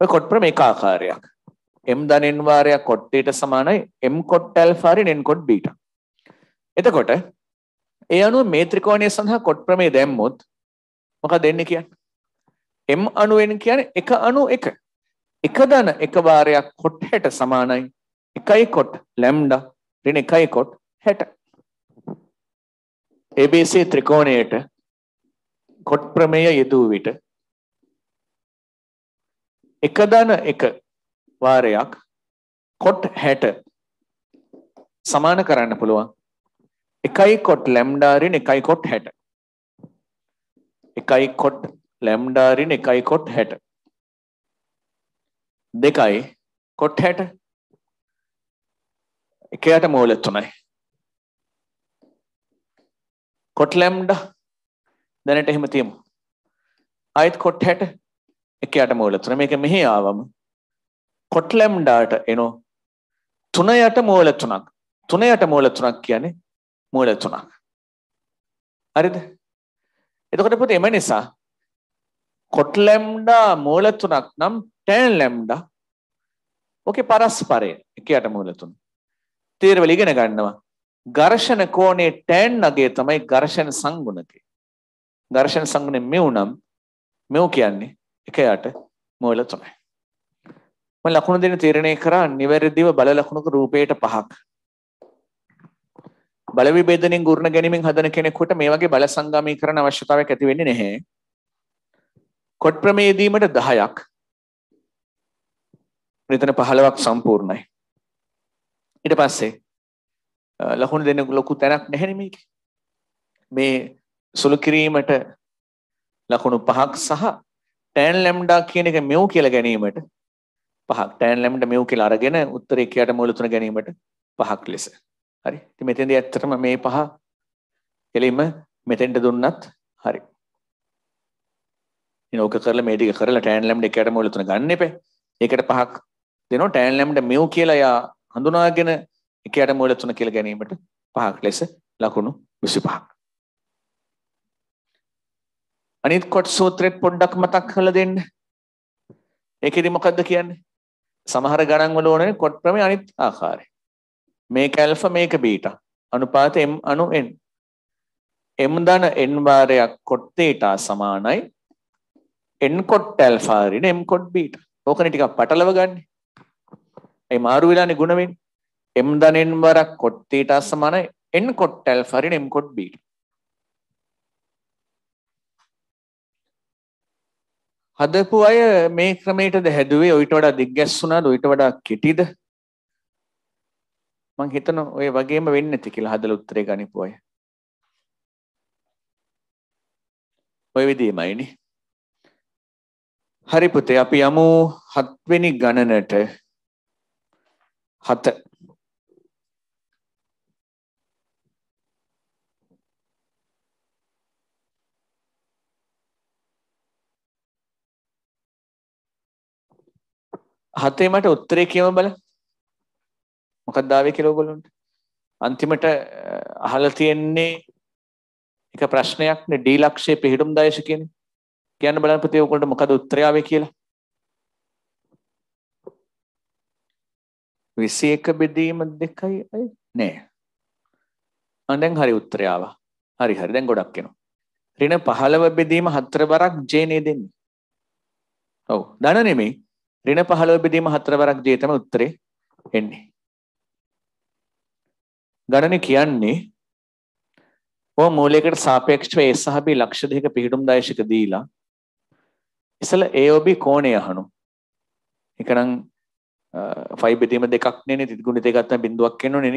ඔය කොට ප්‍රමේය එක ආකාරයක් m ධන n වාරයක් කොට තීට සමානයි m කොට ඇල්ෆා ඍණ n කොට බීටා එතකොට ඒ අනුව මේ ත්‍රිකෝණය සඳහා කොට ප්‍රමේය දැම්මොත් මොකක්ද දෙන්නේ කියන්නේ m අණු n කියන්නේ 1 අණු 1 එක ධන එක වාරයක් කොට 60 සමානයි 1 කොට ලැම්ඩා ඍණ 1 කොට 60 ABC ත්‍රිකෝණයට කොට ප්‍රමේය යෙදූ විට එක ධන එක වාරයක් කොට 60 සමාන කරන්න පුළුවන් 1 කොට ලැම්ඩා ඍණ 1 කොට 60 1 කොට ලැම්ඩා ඍණ 1 කොට 60 දෙකයි කොට්හැට එකයට මූල තුනයි. කොට් ලැම්ඩ දැනට එහෙම තියමු. ආයෙත් කොට් 60 එකයට මූල තුන. මේක මෙහි ආවම කොට් ලැම්ඩාට එනෝ තුනයට මූල තුනක්. තුනයට මූල තුනක් කියන්නේ මූල තුනක්. හරිද? එතකොට පුතේ එම නිසා කොට් ලැම්ඩා මූල තුනක් නම් tan lambda ඕකේ පරස්පරය එක යටමූල තුන. තීරවල ඉගෙන ගන්නවා. ඝර්ෂණ කෝණේ tan අගේ තමයි ඝර්ෂණ සංගුණකේ. ඝර්ෂණ සංගුණේ මෙව් නම් මෙව් කියන්නේ එක යට මූල තුනයි. මම ලකුණු දෙන්න තීරණය කරා නිවැරදිව බල ලකුණක රූපයට පහක්. බල විභේදණයෙන් ගුණ ගැනීමෙන් හදන කෙනෙකුට මේ වගේ බල සංගාමීකරණ අවශ්‍යතාවයක් ඇති වෙන්නේ නැහැ. කොට ප්‍රමේයදීමට 10ක් මෙතන 15ක් සම්පූර්ණයි. ඊට පස්සේ ලකුණු දෙන්න ලොකු තැනක් නැහැ මේක. මේ සුළු කිරීමට ලකුණු 5ක් සහ tan lambda කියන එක mu කියලා ගැනීමට 5ක් tan lambda mu කියලා අරගෙන උත්තරේ කියට මූල තුන ගැනීමට 5ක් ලෙස. හරි. ඉතින් මෙතෙන්දී ඇත්තටම මේ පහ කෙලින්ම මෙතෙන්ට දුන්නත් හරි. ඉතින් ඕක කරලා මේ ටික කරලා tan lambda එකට මූල තුන ගන්න එපේ. ඒකට පහක් දෙනවා ටෑන්ලම්ට මෙව් කියලා එයා හඳුනාගෙන එක යට මූල තුන කියලා ගැනීමට පහක් ලෙස ලකුණු 25ක්. අනිත් කොට සූත්‍රෙත් පොඩ්ඩක් මතක් කරලා දෙන්න. ඒකෙදි මොකද්ද කියන්නේ? සමහර ගණන් වල ඕනේ කොට ප්‍රමේ අනිත් ආකාරය. මේක ඇල්ෆා මේක බීටා. අනුපාත m අනු n. m ධන n වාරයක් කොට තීටා සමානයි n කොට ඇල්ෆා ඍණ m කොට බීටා. ඕකනේ ටිකක් පටලව ගන්නේ. ඒ මාරු වෙලානේ ಗುಣ වෙන්නේ. m ධනෙන් වරක් cot theta සමාන n cot alpha හරින m cot beta. හදපු අය මේ ක්‍රමයටද හැදුවේ ඔයිට වඩා දිග්ගැස්සුණාද ඔයිට වඩා කෙටිද? මං හිතනවා ඔය වගේම වෙන්නේ නැති කියලා හදලා උත්තරේ ගනිපු අය. ඔය විදිහමයිනේ. හරි පුතේ අපි යමු හත්වෙනි ගණනට හත හතේ මට උත්තරේ කියම බල මොකක් දාවේ කියලා ඔයගොල්ලන්ට අන්තිමට අහලා තියෙන්නේ එක ප්‍රශ්නයක් නේ ඩී ලක්ෂයේ පිහිටුම් දායශ කියන්නේ කියන්න බලන්න පුතේ ඔයගොල්ලන්ට මොකද උත්තරය ආවේ කියලා 21 බෙදීම 2යි අය නෑ. ආ දැන් හරි උත්තරය ආවා. හරි හරි දැන් ගොඩක් එනවා. ඍණ 15 බෙදීම 4 වරක් J නේ දෙන්නේ. ඔව්. ධන නෙමෙයි. ඍණ 15 බෙදීම 4 වරක් J තමයි උත්තරේ එන්නේ. ගණනේ කියන්නේ ඔය මූලයකට සාපේක්ෂව A සහ B ලක්ෂ දෙකක පිහිටුම් දායශක දීලා ඉසල AOB කෝණය අහනවා. එකනම් ෆයි බෙදීම දෙක්නේ තිගුණ දෙකත්න බිඳුවක් කෙනනෙන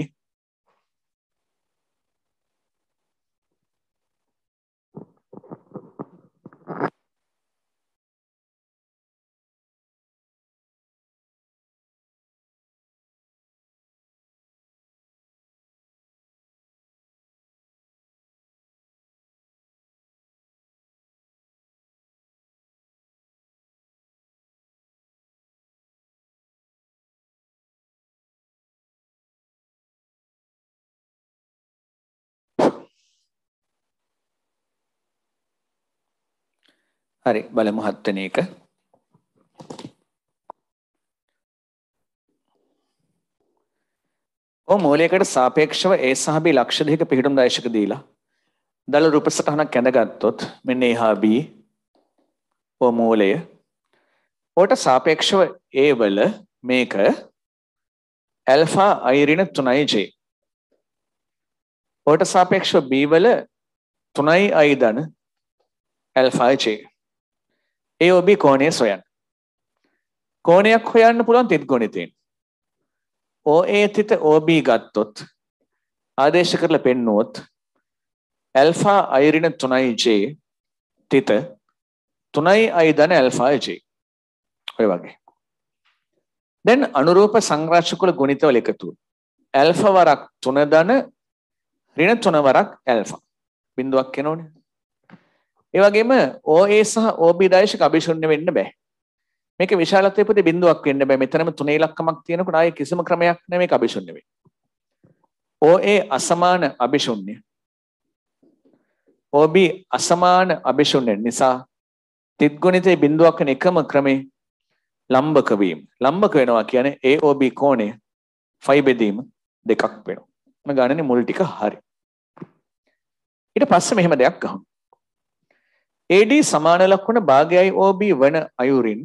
හරි බලමු හත් වෙන එක. ඔය මූලයකට සාපේක්ෂව A සහ B ලක්ෂ දෙක පිහිටුම් දායශක දීලා දල රූපසටහනක් කැඳගත්තොත් මෙන්න A හා B ඔය මූලය ඕට සාපේක්ෂව A වල මේක ඇල්ෆා අයිරින 3යි J ඕට සාපේක්ෂව B වල 3යි i ධන ඇල්ෆා J ඒ ඔබේ කෝණය සොයන්න. කෝණයක් හොයන්න පුළුවන් තිත් ගුණිතයෙන්. OA තිත OB ගත්තොත් ආදේශ කරලා පෙන්නුවොත් ඇල්ෆා අයිරින 3j තිත 3i ධන ඇල්ෆා j ඔය වගේ. දැන් අනුරූප සංරක්ෂකුල ගුණිතවල එකතු. ඇල්ෆා වරක් 3 ධන ඍණ 3 වරක් ඇල්ෆා. බිඳුවක් එනෝනේ. ඒ වගේම OA සහ OB ඩයශක අභිශුන්‍ය වෙන්න බෑ. මේක විශාලත්වයේ ප්‍රති බිඳුවක් වෙන්න බෑ. මෙතනම තුනේ ඉලක්කමක් තියෙනකොට ආයේ කිසිම ක්‍රමයක් නැහැ මේක අභිශුන්‍ය වෙන්නේ. OA අසමාන අභිශුන්‍ය. OB අසමාන අභිශුන්‍ය නිසා තිත්ගුණිතේ බිඳුවක් වෙන එකම ක්‍රමේ ලම්බක වීම. ලම්බක වෙනවා කියන්නේ AOB කෝණය 5 බෙදීම දෙකක් වෙනවා. මම ගණනේ මුල් ටික හරි. ඊට පස්සේ මෙහෙම දෙයක් අහමු. AD සමාන ලක්ෂණ භාගයයි OB වන අයුරින්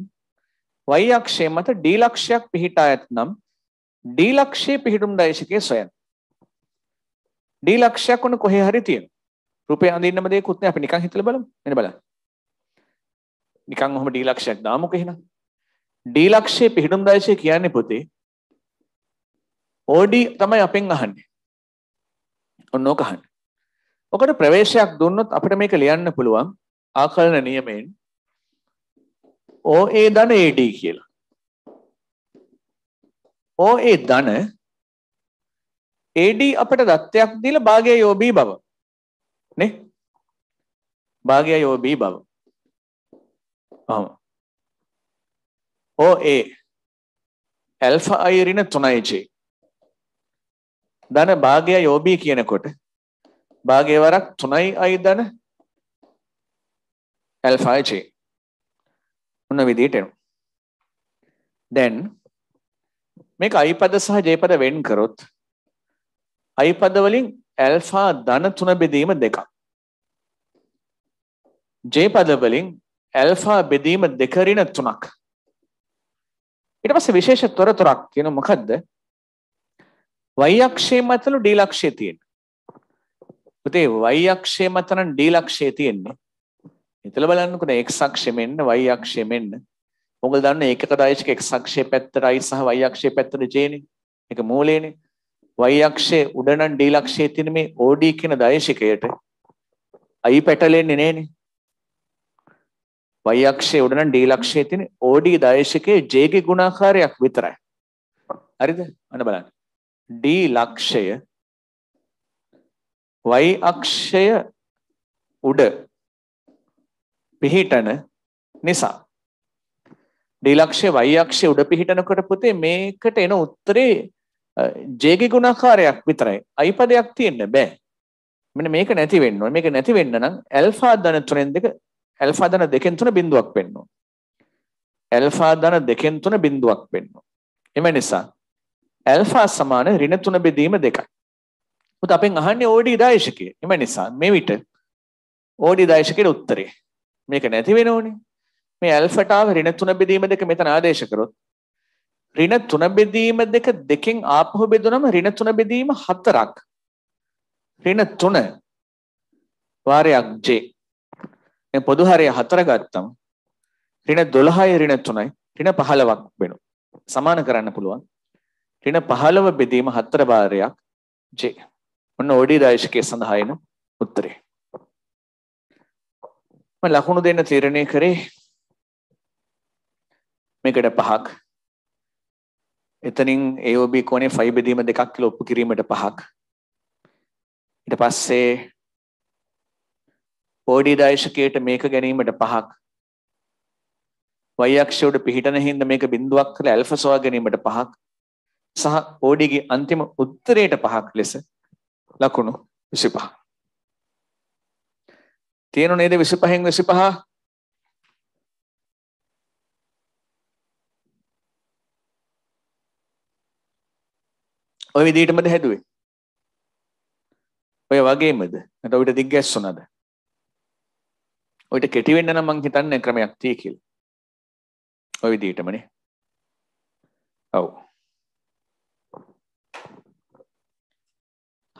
y අක්ෂය මත d ලක්ෂයක් පිහිටා ඇතනම් d ලක්ෂයේ පිහිටුම් දෛශකයේ සොයන d ලක්ෂයක් උන කොහේ හරි තියෙනවා රූපේ අඳින්නම දෙයක්වත් නෑ අපි නිකන් හිතලා බලමු මෙන්න බලන්න නිකන් ඔහම d ලක්ෂයක් දාමුක එහෙනම් d ලක්ෂයේ පිහිටුම් දෛශය කියන්නේ පුතේ OD තමයි අපෙන් අහන්නේ ඔන්න ඕක අහන්නේ ඔකට ප්‍රවේශයක් දුන්නොත් අපිට මේක ලියන්න පුළුවන් ආකලන නියමයෙන් OA ධන AD කියලා. OA ධන AD අපට දත්තයක් දීලා භාගය යෝB බව. නේ? භාගය යෝB බව. ඔව්. OA ඇල්ෆා අයිරින 3J. ධන භාගය යෝB කියනකොට භාගය වරක් 3i ධන ඇල්ෆා ජේ ඔන්න විදිහට එනවා දැන් මේක අයිපද සහ ජේපද වෙන් කරොත් අයිපද වලින් ඇල්ෆා ධන තුන බෙදීම දෙකක් ජේපද වලින් ඇල්ෆා බෙදීම දෙක ඍණ තුනක් ඊට පස්සේ විශේෂ තොරතුරක් කියන මොකද්ද y අක්ෂයේ මතලු d ලක්ෂයේ තියෙන. පුතේ y අක්ෂයේ මතනම් d ලක්ෂයේ තියෙන්නේ. හිතලා බලන්නකෝ දැන් x අක්ෂය මෙන්න y අක්ෂය මෙන්න. මොකද දන්න ඒකක දායශක x අක්ෂයේ පැත්තටයි සහ y අක්ෂයේ පැත්තට j නේ. ඒක මූලයනේ. y අක්ෂයේ උඩ නම් d ලක්ෂයේ තියෙන මේ OD කියන දායශකයට i පැටලෙන්නේ නෑනේ. y අක්ෂයේ උඩ නම් d ලක්ෂයේ තියෙන OD දායශකයේ j ගේ ගුණාකාරයක් විතරයි. හරිද? අන්න බලන්න. d ලක්ෂය y අක්ෂය උඩ පිහිටන නිසා ඩිලක්ෂය වයික්ෂය උඩ පිහිටනකොට පුතේ මේකට එන උත්තරේ ජේගි ගුණාකාරයක් විතරයි අයිපදයක් තියෙන්න බෑ මෙන්න මේක නැති වෙන්න ඕනේ මේක නැති වෙන්න නම් ඇල්ෆා ධන තුනෙන් දෙක ඇල්ෆා ධන දෙකෙන් තුන බිඳුවක් වෙන්න ඕන ඇල්ෆා ධන දෙකෙන් තුන බිඳුවක් වෙන්න එම නිසා ඇල්ෆා සමාන ඍණ තුන බෙදීම දෙකයි මුත් අපෙන් අහන්නේ ඕඩි දායශකය එම නිසා මේ විට ඕඩි දායශකයේ උත්තරේ මේක නැති වෙනෝනේ. මේ ඇල්ෆටාව ඍණ 3 බෙදීම දෙක මෙතන ආදේශ කරොත් ඍණ 3 බෙදීම දෙක දෙකෙන් ආපහු බෙදුනම ඍණ 3 බෙදීම 4ක් ඍණ 3 වාරයක් j මේ පොදු හරය 4 ගත්තම ඍණ 12යි ඍණ 3යි ඍණ 15ක් වෙනවා. සමාන කරන්න පුළුවන්. ඍණ 15 බෙදීම 4 වාරයක් j ඔන්න ඕඩී දායකයේ සඳහා එන උත්තරේ ලකුණු දෙන්න තීරණය කරේ මේකට පහක් එතනින් AOB කෝණේ 5 බෙදීම දෙකක් කියලා ඔප්පු කිරීමට පහක් ඊට පස්සේ OD දායශකයට මේක ගැනීමට පහක් y අක්ෂය උඩ පිහිටන හින්දා මේක බිඳුවක් කරලා ඇල්ෆා සොයා ගැනීමට පහක් සහ OD ගේ අන්තිම උත්තරයට පහක් ලෙස ලකුණු 25 තියෙනව නේද 25න් 25 ඔය විදිහටමද හැදුවේ ඔය වගේමද නැත්නම් ඔයිට දිග් ගැස්සුණාද ඔයිට කෙටි වෙන්න නම් මං හිතන්නේ ක්‍රමයක් තියෙ කියලා ඔය විදිහටමනේ ඔව්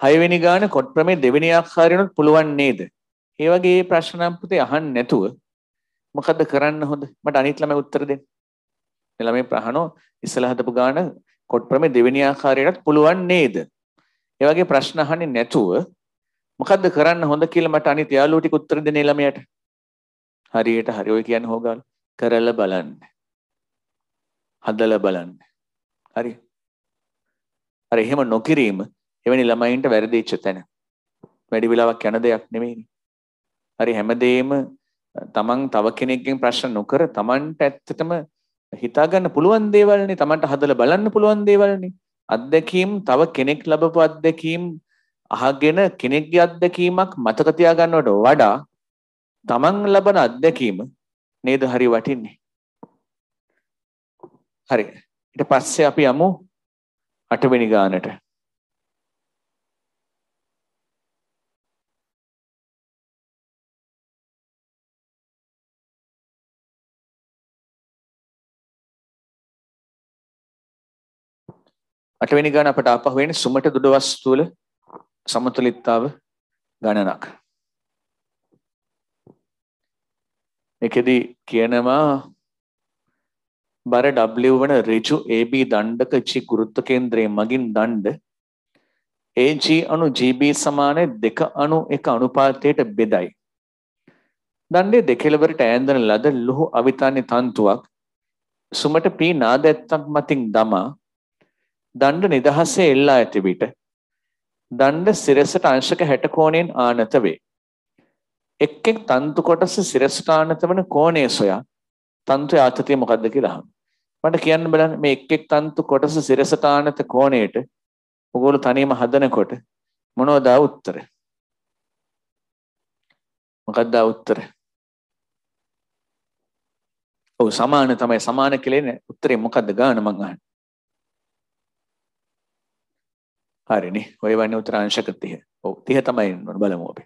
හයවෙනි ගාන කොට ප්‍රමේ දෙවෙනි ආකාරයට පුළුවන් නේද ඒ වගේ ප්‍රශ්න නම් පුතේ අහන්න නැතුව මොකද්ද කරන්න හොඳ? මට අනිත් ළමයි උත්තර දෙන්න. මේ ළමයි ප්‍රහනෝ ඉස්සලා හදපු ගාන කොට්ප්‍රමේ දෙවෙනි ආකාරයටත් පුළුවන් නේද? ඒ වගේ ප්‍රශ්න අහන්නේ නැතුව මොකද්ද කරන්න හොඳ කියලා මට අනිත් යාළුවෝ ටික උත්තර දෙන්නේ ළමයට. හරියට හරි ඔය කියන්නේ හොගාල කරලා බලන්න. හදලා බලන්න. හරි. අර එහෙම නොකිරීම එවැනි ළමයින්ට වැරදිච්ච තැන. වැඩි වෙලාවක් යන දෙයක් නෙමෙයිනේ. හරි හැමදේම තමන් තව කෙනෙක්ගෙන් ප්‍රශ්න නොකර තමන්ට ඇත්තටම හිතාගන්න පුළුවන් දේවල්නේ තමන්ට හදලා බලන්න පුළුවන් දේවල්නේ අත්දැකීම් තව කෙනෙක් ලැබපු අත්දැකීම් අහගෙන කෙනෙක්ගේ අත්දැකීමක් මතක තියාගන්නවට වඩා තමන් ලබන අත්දැකීම නේද හරි වටින්නේ හරි ඊට පස්සේ අපි යමු අටවෙනි ගානට අටවෙනි ගාන අපට ආපහු එන්නේ සුමට දුඩ වස්තු වල සමතුලිතතාව ගණනක්. මේකෙදි කියනවා බර W වන ඍජු AB දණ්ඩක චි ගුරුත්ව කේන්ද්‍රයේ මගින් දණ්ඩ AG අණු GB සමාන 2 අණු 1 අනුපාතයට බෙදයි. දණ්ඩේ දෙකෙලවරට ඈඳන ලද ලුහු අවිතාන්‍ය තන්තුවක් සුමට P නාදැත්තක් මතින් දමා දණ්ඩ නිදහසේ එල්ලා ඇති විට දණ්ඩ සිරසට අංශක 60 කෝණයෙන් ආනත වේ. එක් එක් තන්තු කොටස සිරසට ආනත වන කෝණය සොයා තන්තු ආතතිය මොකද්ද කියලා අහමු. මට කියන්න බලන්න මේ එක් එක් තන්තු කොටස සිරසට ආනත කෝණයට ඔගොල්ලෝ තනියම හදනකොට මොනවද ආ උත්තර? මොකද්ද ආ උත්තර? ඔව් සමාන තමයි සමාන කියලා නේ උත්තරේ මොකද්ද ගාන මං අහන්නේ. හරිනේ ඔය වන්නේ උත්තරාංශක 30. ඔව් 30 තමයි බලමු අපි.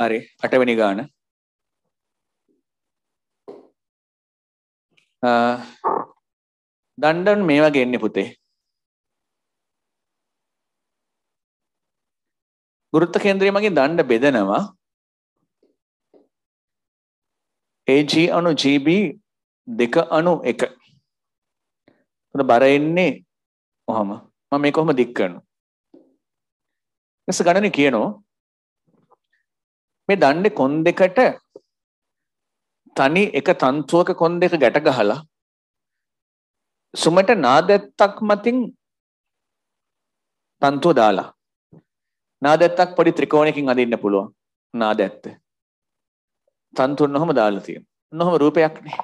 හරි අටවෙනි ගාන දණ්ඩන් මේ වගේ එන්නේ පුතේ ගුරුත්ව කේන්ද්‍රය මගින් දණ්ඩ බෙදනවා AG අණු GB දෙක අණු එක. උද බර එන්නේ කොහම? මම මේ කොහොම දික් කරනවා? ලෙස ගණන කියනවා මේ දන්නේ කොන් දෙකට තනි එක තන්තුවක කොන් දෙක ගැට ගහලා සුමට නාදැත්තක් මතින් තන්තුව දාලා නාදැත්තක් පොඩි ත්‍රිකෝණයකින් අඳින්න පුළුවන් නාදැත්ත තන්තුව නොහම දාලා තියෙනවා නොහම රූපයක් නේ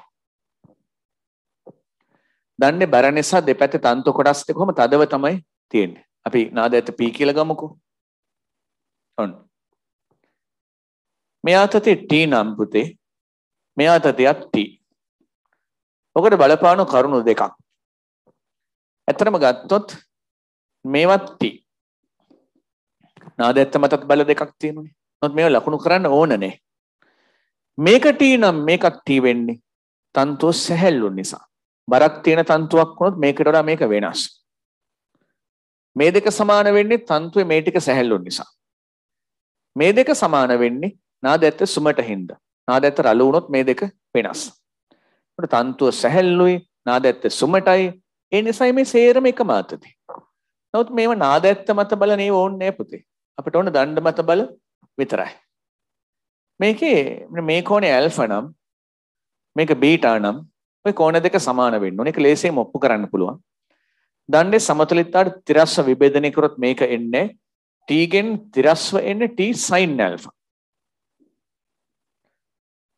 දන්නේ බර නිසා දෙපැත්තේ තන්තු කොටස් දෙකම තදව තමයි තියෙන්නේ අපි නාදැත්ත P කියලා ගමුකෝ ඔන්න. මෙයා තතේ T නම් පුතේ. මෙයා තතයක් T. ඔකට බලපාන කරුණු දෙකක්. ඇත්තටම ගත්තොත් මේවත් T. නාද ඇත්ත මතත් බල දෙකක් තියෙනුනේ. නමුත් මේව ලකුණු කරන්න ඕනනේ. මේක T නම් මේකක් T වෙන්නේ. තන්තුව සැහැල්ලු නිසා. බරක් තියෙන තන්තුවක් වුණොත් මේකට වඩා මේක වෙනස්. මේ දෙක සමාන වෙන්නේ තන්තුවේ මේ ටික සැහැල්ලු නිසා. මේ දෙක සමාන වෙන්නේ නාද ඇත්ත සුමට හින්දා. නාද ඇත්ත රළු වුණොත් මේ දෙක වෙනස්. ඒකට තන්තුව සැහැල්ලුයි නාද ඇත්ත සුමටයි. ඒ නිසායි මේ සේරම එකම අතති. නමුත් මේව නාද ඇත්ත මත බලන ඒව ඕනේ නෑ පුතේ. අපිට ඕන දණ්ඩ මත බල විතරයි. මේකේ මේ කෝණේ ඇල්ෆා නම් මේක බීටා නම් ඔය කෝණ දෙක සමාන වෙන්න ඕනේ. ඒක ලේසියෙන් ඔප්පු කරන්න පුළුවන්. දණ්ඩේ සමතුලිතතාවට තිරස්ස විභේදනය කරොත් මේක එන්නේ t ගෙන් තිරස්ව එන්නේ t sin alpha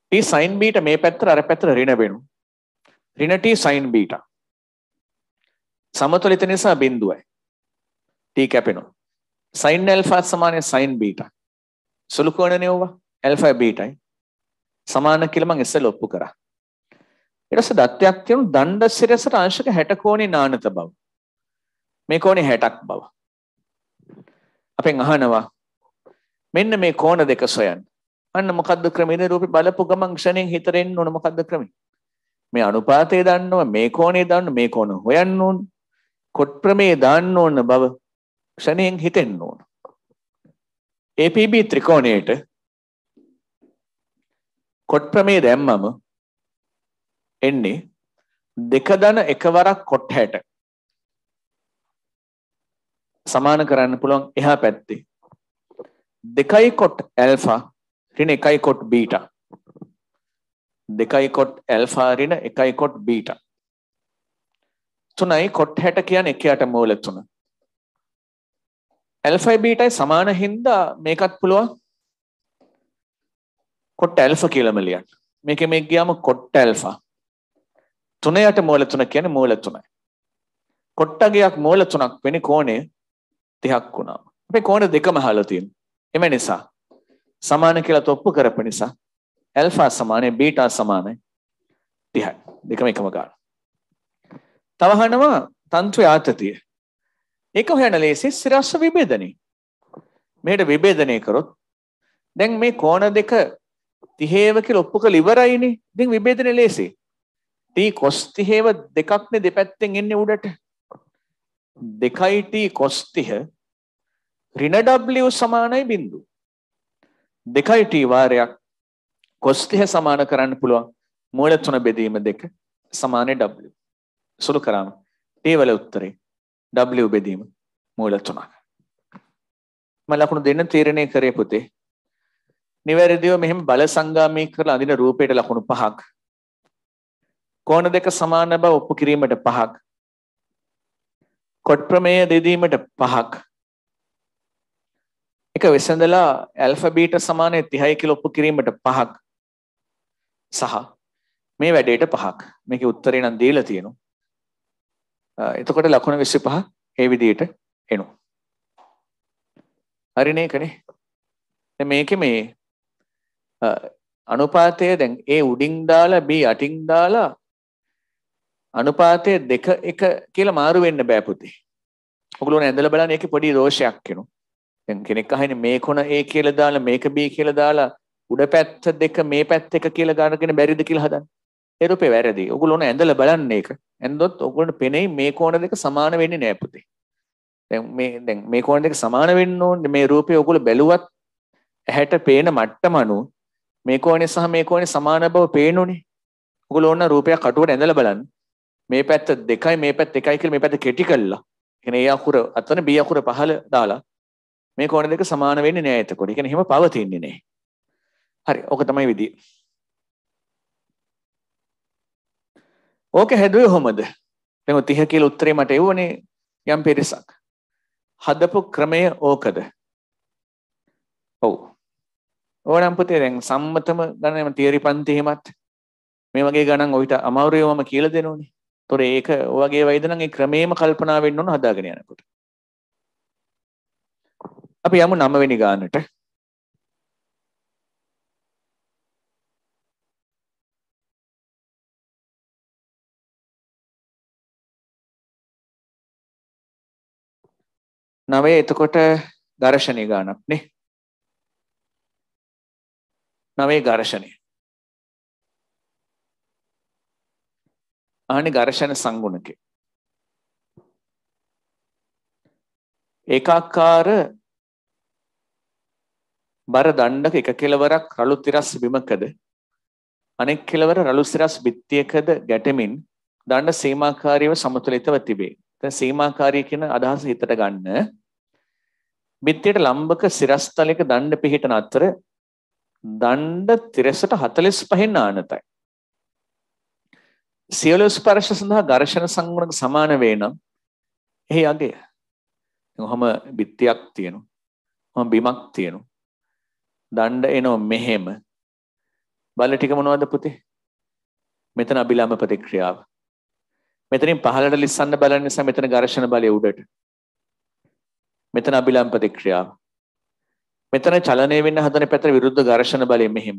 t sin beta මේ පැත්තට අර පැත්තට ඍණ වෙනවා ඍණ t sin beta සමතුලිත නිසා බිඳුවයි t කැපෙනවා sin alpha සමානයි sin beta සුළු කෝණනේ ඕවා alpha beta සමාන කියලා මම ඉස්සෙල්ලා ඔප්පු කරා ඊට පස්සේ දත්තයක් තියෙනු දණ්ඩ සිරසට අංශක 60 කෝණේ නානත බව මේ කෝණේ 60ක් බව අපෙන් අහනවා මෙන්න මේ කෝණ දෙක සොයන්න. අන්න මොකද්ද ක්‍රමේ නිරූපී බලපු ගමන් ක්ෂණෙන් හිතට එන්න ඕන මොකද්ද ක්‍රමේ? මේ අනුපාතය දන්නවා මේ කෝණේ දන්න මේ කෝණ හොයන්න ඕන. කොට් ප්‍රමේය දාන්න ඕන බව ක්ෂණයෙන් හිතෙන්න ඕන. APB ත්‍රිකෝණයට කොට් ප්‍රමේය දැම්මම එන්නේ දෙක දන එකවරක් කොට් 60 සමාන කරන්න පුළුවන් එහා පැත්තේ. දෙකයි කොට් ඇල්ෆා රින එකයි කොට් බීට. දෙකයි කොට් ඇල්ෆා රින එකයි කොට් බීට. තුනයි කොට් හැට කියන එකයට මූල තුන. ඇල්ෆයි බීටයි සමාන හින්දා මේකත් පුළුවන් කොට් ඇල්ෆ කියලම ලියන්න. මේක මේ ගියාම කොට් ඇල්ෆා. තුනයට මූල තුන කියන්නේ මූල තුනයි. කොට්ටගයක් මූල තුනක් වෙන්නේ කෝණය තිහක් වුණා. අපේ කෝණ දෙකම හාලා තියෙනවා. එම නිසා සමාන කියලා තොප්පු කරපු නිසා ඇල්ෆා සමානයි බීටා සමානයි 30යි. දෙකම එකම ගන්න. තවහනවා තන්ත්‍ර යාතතිය. ඒක හොයන ලේසි සිරස්ස විභේදනය. මෙහෙට විභේදනය කරොත් දැන් මේ කෝණ දෙක 30ව කියලා ඔප්පු කරලා ඉවරයිනේ. ඉතින් විභේදනය ලේසි. t cos 30ව දෙකක්නේ දෙපැත්තෙන් එන්නේ උඩට. 2t cos 30 ඍණ w සමානයි බිඳු 2t වාරයක් cos 30 සමාන කරන්න පුළුවන් මූල 3 බෙදීම 2 සමානයි w සුළු කරාම t වල උත්තරේ w බෙදීම මූල 3ක් මම ලකුණු දෙන්න තීරණය කරේ පුතේ නිවැරදිව මෙහෙම බල සංගාමී කරලා අඳින රූපයට ලකුණු පහක් කෝණ දෙක සමාන බව ඔප්පු කිරීමට පහක් කොට් ප්‍රමේය දෙදීමට පහක් එක වෙසඳලා ඇල්ෆබීට සමානය තිහයි කිලොප්පු කිරීමට පහක් සහ මේ වැඩේට පහක් මේක උත්තරේ නම් දීලා තියෙනු එතකොට ලකුණ විස්සි පහ ඒ විදියට එනු හරිනේ කනේ මේක මේ අනුපාතය දැන් ඒ උඩින් දාලා බී අටින් දාලා අනුපාතය දෙක එක කියලා මාරු වෙන්න බෑ පුතේ. ඔගොල්ලෝ ඇඳලා බලන්න ඒකේ පොඩි රෝෂයක් එනවා. දැන් කෙනෙක් අහන්නේ මේ කොන A කියලා දාලා මේක B කියලා දාලා උඩ පැත්ත දෙක මේ පැත්ත එක කියලා ගන්නගෙන බැරිද කියලා හදන්න. ඒ රූපේ වැරදි. ඔගොල්ලෝ ඇඳලා බලන්න ඒක. ඇඳොත් ඔගොල්ලන්ට පෙනෙයි මේ කොන දෙක සමාන වෙන්නේ නෑ පුතේ. දැන් මේ දැන් මේ කොන දෙක සමාන වෙන්න ඕනේ මේ රූපේ ඔගොල්ලෝ බැලුවත් ඇහැට පේන මට්ටම අනුව මේ කෝණය සහ මේ කෝණය සමාන බව පේනුනේ. ඔගොල්ලෝ ඕන රූපයක් කටුවට ඇඳලා බලන්න. මේ පැත්ත දෙකයි මේ පැත් එකයි කියලා මේ පැත්ත කෙටි කළා. කියන්නේ ඒ අකුර අතන B අකුර පහල දාලා මේ කෝණ දෙක සමාන වෙන්නේ නෑ එතකොට. කියන්නේ එහෙම පවතින්නේ නෑ. හරි. ඕක තමයි විදිය. ඕක හැදුවේ කොහමද? දැන් 30 කියලා උත්තරේ මට එවුවනේ යම් පිරිසක්. හදපු ක්‍රමය ඕකද? ඔව්. ඕනම් පුතේ දැන් සම්මතම ගණන තේරි පන්ති එහෙමත් මේ වගේ ගණන් ඔයිට අමාරුයි මම කියලා දෙනෝනේ. තොර ඒක වගේ වයිදනම් ඒ ක්‍රමේම කල්පනා වෙන්න ඕන හදාගෙන යනකොට. අපි යමු 9 වෙනි ගානට. නවය එතකොට දර්ශනය ගානක් නේ. නවේ දර්ශනය. අනේ ඝර්ෂණ සංගුණකය. ඒකාකාර බර දණ්ඩක එක කෙලවරක් රළු තිරස් බිමකද අනෙක් කෙලවර රළු සිරස් බිත්තියකද ගැටෙමින් දණ්ඩ සීමාකාරීව සමතුලිතව තිබේ. දැන් සීමාකාරී කියන අදහස හිතට ගන්න. බිත්තියට ලම්බක සිරස්තලයක දණ්ඩ පිහිටන අතර දණ්ඩ තිරසට 45න් ආනතයි. සියලු ස්පර්ශ සඳහා ඝර්ෂණ සංගුණක සමාන වේ නම් එහි අගය ඔහම බිත්තියක් තියෙනවා. ඔහම බිමක් තියෙනවා. දණ්ඩ එනවා මෙහෙම. බල ටික මොනවද පුතේ? මෙතන අභිලාම ප්‍රතික්‍රියාව. මෙතනින් පහළට ලිස්සන්න බලන නිසා මෙතන ඝර්ෂණ බලය උඩට. මෙතන අභිලාම ප්‍රතික්‍රියාව. මෙතන චලනය වෙන්න හදන පැතර විරුද්ධ ඝර්ෂණ බලය මෙහෙම.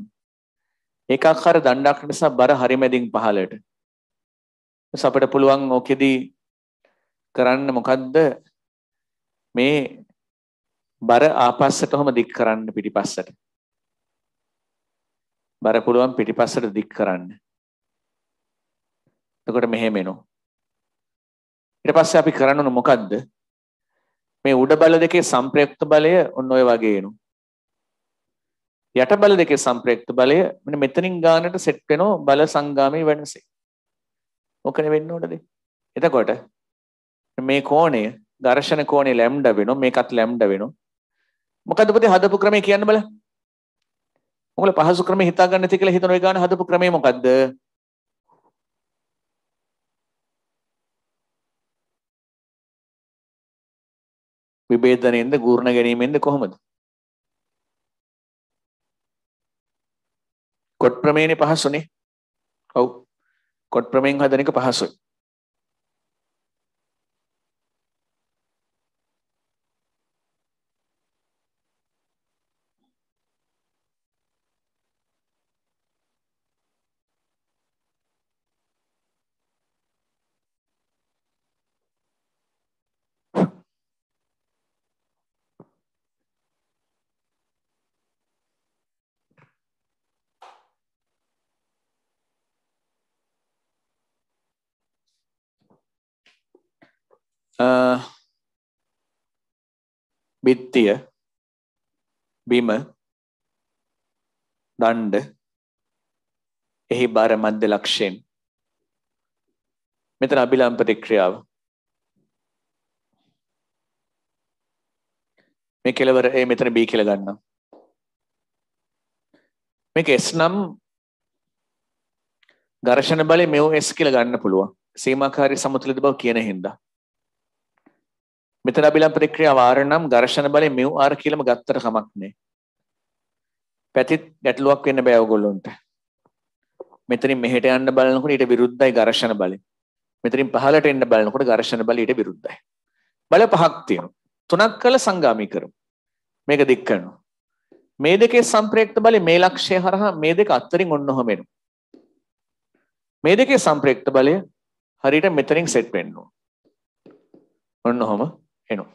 ඒකාකාර දණ්ඩක් නිසා බර හරිමැදින් පහළට. අපට පුළුවන් ඕකෙදී කරන්න මොකක්ද මේ බර ආපස්සට හොම දික් කරන්න පිටිපස්සට. බර පුළුවන් පිටිපස්සට දික් කරන්න. එතකොට මෙහෙම එනවා. ඊට පස්සේ අපි කරන්න මොකද්ද? මේ උඩ බල දෙකේ සම්ප්‍රයුක්ත බලය ඔන්න ඔය වගේ එනවා. යට බල දෙකේ සම්ප්‍රයුක්ත බලය මෙන්න මෙතනින් ගානට සෙට් වෙනවා බල සංගාමයේ වෙනසේ. මොකනේ වෙන්න ඕනද? එතකොට මේ කෝණය ඝර්ෂණ කෝණය ලැම්ඩා වෙනවා මේකත් ලැම්ඩා වෙනවා. මොකද පුතේ හදපු ක්‍රමය කියන්න බලන්න. උගල පහසු ක්‍රමේ හිතාගන්න නැති කියලා හිතන ඔය ගාන හදපු ක්‍රමය මොකද්ද? විභේදනයෙන්ද ගූර්ණ ගැනීමෙන්ද කොහොමද? කොට ප්‍රමේයනේ පහසුනේ. ඔව්. කොට් ප්‍රමෙන් හදන එක පහසුයි. බිත්තිය බිම දණ්ඩ එහි බාර මධ්‍ය ලක්ෂයෙන් මෙතන අභිලාම් ප්‍රතික්‍රියාව මේ කෙලවර ඒ මෙතන B කියලා ගන්නම් මේක S නම් ඝර්ෂණ බලය මෙව S කියලා ගන්න පුළුවන් සීමාකාරී සමතුලිත බව කියන හින්දා මෙතන අබිලම් ප්‍රතික්‍රියාව R නම් ඝර්ෂණ බලය μ R කියලාම ගත්තට කමක් නැහැ. පැතිත් ගැටලුවක් වෙන්න බෑ ඔයගොල්ලොන්ට. මෙතනින් මෙහෙට යන්න බලනකොට ඊට විරුද්ධයි ඝර්ෂණ බලය. මෙතනින් පහළට එන්න බලනකොට ඝර්ෂණ බලය ඊට විරුද්ධයි. බල පහක් තියෙනවා. තුනක් කළ සංගාමී කරමු. මේක දික් කරනවා. මේ දෙකේ සම්ප්‍රේක්ත බලය මේ ලක්ෂය හරහා මේ දෙක අතරින් ඔන්න ඔහම එනවා. මේ දෙකේ සම්ප්‍රේක්ත බලය හරියට මෙතනින් සෙට් වෙන්න ඕන. ඔන්න ඔහම එනවා.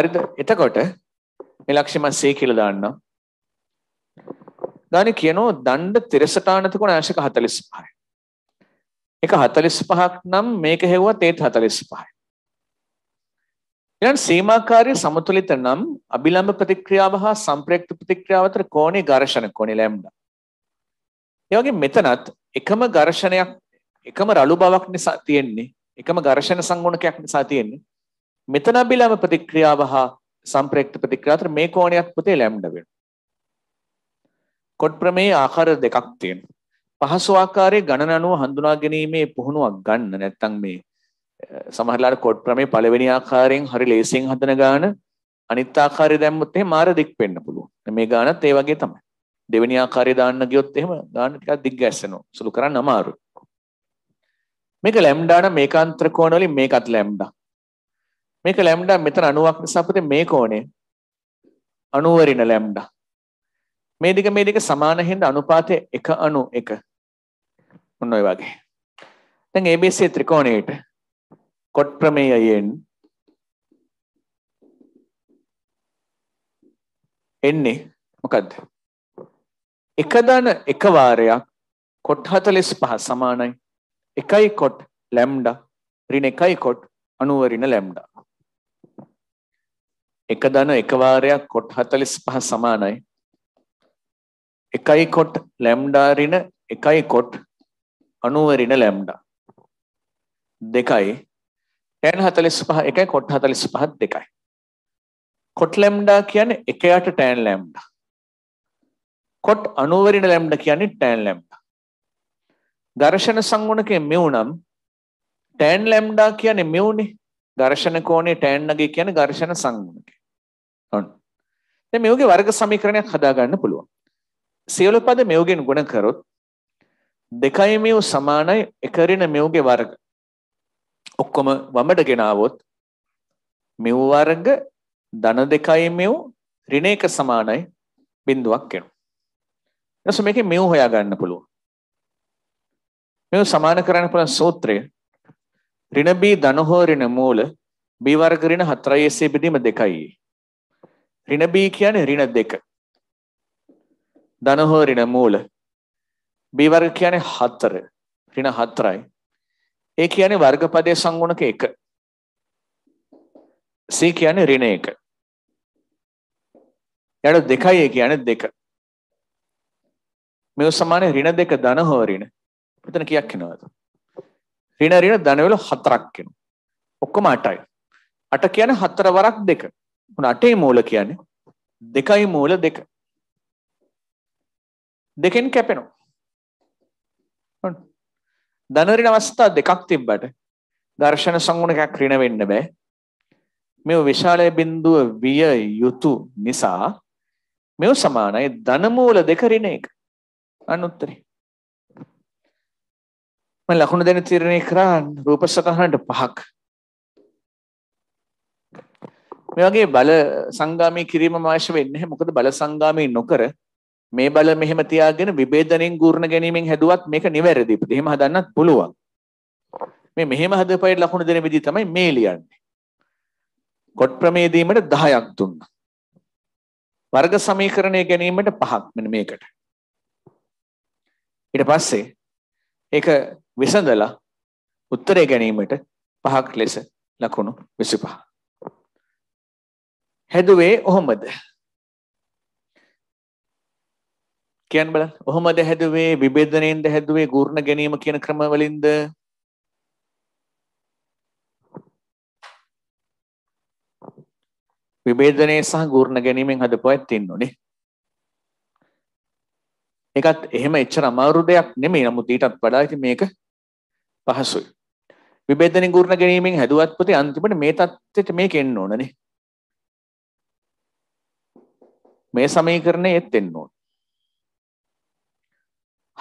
හරිද? එතකොට මේ ලක්ෂ්‍යම C කියලා දාන්නම්. ගානේ කියනෝ දණ්ඩ තිරසටානත කුණ ආශක 45යි. එක 45ක් නම් මේක හෙව්වත් ඒත් 45යි. ඊළඟ සීමාකාරී සමතුලිත නම් අභිලම්භ ප්‍රතික්‍රියාව හා සම්ප්‍රේක්ත ප්‍රතික්‍රියාව අතර කෝණේ ඝර්ෂණ කෝණේ ලැම්ඩා. ඒ වගේ මෙතනත් එකම ඝර්ෂණයක් එකම රළු බවක් නිසා තියෙන්නේ එකම ඝර්ෂණ සංගුණකයක් නිසා තියෙන්නේ. මෙතන බිලම ප්‍රතික්‍රියාව හා සම්ප්‍රේක්ත ප්‍රතික්‍රියාව අතර මේ කෝණයක් පුතේ ලැම්ඩා වෙනවා. කොට ප්‍රමේය ආකාර දෙකක් තියෙනවා. පහසු ආකාරයේ ගණන අනුව හඳුනා ගැනීමේ පුහුණුවක් ගන්න නැත්නම් මේ සමහරලාට කොට ප්‍රමේ පළවෙනි ආකාරයෙන් හරි ලේසියෙන් හදන ගාන අනිත් ආකාරය දැම්මොත් එහෙම මාර දික් වෙන්න පුළුවන්. මේ ගානත් ඒ වගේ තමයි. දෙවෙනි ආකාරය දාන්න ගියොත් එහෙම ගාන ටිකක් දිග් ගැස්සෙනවා. සුළු කරන්න අමාරුයි. මේක ලැම්ඩා නම් මේකාන්තර කෝණ වලින් මේකත් ලැම්ඩා. මේක ලැම්ඩා මෙතන 90ක් නිසා පුතේ මේ කෝණය 90 වරිණ ලැම්ඩා. මේ දෙක මේ දෙක සමාන හින්දා අනුපාතය 1 91. මොන ඔය වගේ. දැන් ABC ත්‍රිකෝණයට කොට ප්‍රමේයයෙන් එන්නේ මොකද්ද? 1 දන 1 වාරයක් කොට 45 සමානයි. 1යි කොට ලැම්ඩා ඍණ 1යි කොට 90 ඍණ ලැම්ඩා. එක ධන එක වාරයක් කොට 45 සමානයි 1යි කොට ලැම්ඩා ඍණ 1යි කොට 90 ඍණ ලැම්ඩා 2යි tan 45 1යි කොට 45 2යි කොට ලැම්ඩා කියන්නේ 1 යට tan ලැම්ඩා කොට 90 ඍණ ලැම්ඩා කියන්නේ tan ලැම්ඩා ඝර්ෂණ සංගුණකයේ මෙව් නම් tan ලැම්ඩා කියන්නේ මෙව්නේ ඝර්ෂණ කෝණේ tan නගේ කියන්නේ ඝර්ෂණ සංගුණකය. ඔන්න. දැන් මේවගේ වර්ග සමීකරණයක් හදාගන්න පුළුවන්. සියලු පද මෙවගෙන් ගුණ කරොත් දෙකයි මෙව් සමානයි එක ඍණ මෙව්ගේ වර්ග. ඔක්කොම වමට ගෙනාවොත් මෙව් වර්ග ධන දෙකයි මෙව් ඍණ එක සමානයි බිඳුවක් එනවා. ඊට මේකේ මෙව් හොයාගන්න පුළුවන්. මෙව් සමාන කරන්න පුළුවන් සූත්‍රය ඍණ b ධන හෝ ඍණ මූල b වර්ග ඍණ 4 එසේ බෙදීම 2යි. ඍණ B කියන්නේ ඍණ 2. ධන හෝ ඍණ මූල. B වර්ග කියන්නේ 4. ඍණ 4යි. ඒ කියන්නේ වර්ගපදයේ සංගුණක 1. C කියන්නේ ඍණ 1. යට 2යි ඒ කියන්නේ 2. මේව සමාන ඍණ 2 ධන හෝ ඍණ. මෙතන කීයක් එනවද? ඍණ ඍණ ධන වල 4ක් එනවා. ඔක්කොම 8යි. 8 කියන්නේ 4 වරක් 2. මොන අටේ මූල කියන්නේ දෙකයි මූල දෙක. දෙකෙන් කැපෙනවා. ඔන්න. ධනරින අවස්ථා දෙකක් තිබ්බට දර්ශන සංගුණකයක් ඍණ වෙන්න බෑ. මේ විශාලය බිඳුව විය යුතු නිසා මෙව සමානයි ධන මූල දෙක ඍණ එක. අන්න උත්තරේ. මම ලකුණු දෙන තීරණය කරා රූප සතහනට පහක්. මේ වගේ බල සංගාමී කිරීම අවශ්‍ය වෙන්නේ නැහැ. මොකද බල සංගාමී නොකර මේ බල මෙහෙම තියාගෙන විභේදණයෙන් ගුරුණ ගැනීමෙන් හැදුවත් මේක නිවැරදි. ඒත් එහෙම හදන්නත් පුළුවන්. මේ මෙහෙම හදපයිට ලකුණු දෙන විදිහ තමයි මේ ලියන්නේ. කොට ප්‍රමේදීමට 10ක් දුන්නා. වර්ග සමීකරණය ගැනීමට 5ක් මෙන්න මේකට. ඊට පස්සේ ඒක විසඳලා උත්තරය ගැනීමට 5ක් ලෙස ලකුණු 25. හැදුවේ ඔහොමද කියන්න බලන්න. ඔහොමද හැදුවේ විභේදණයෙන්ද හැදුවේ ගුර්ණ ගැනීම කියන ක්‍රම වලින්ද? විභේදණය සහ ගුර්ණ ගැනීමෙන් හදපුවක් තියෙනුනේ. ඒකත් එහෙම එච්චර අමාරු දෙයක් නෙමෙයි. නමුත් ඊටත් වඩා ඉතින් මේක පහසුයි. විභේදණය ගුර්ණ ගැනීමෙන් හැදුවත් පුතේ අන්තිමට මේ தත්ත්වෙට මේක එන්න ඕනනේ. මේ සමීකරණය ඒත් එන්න ඕන.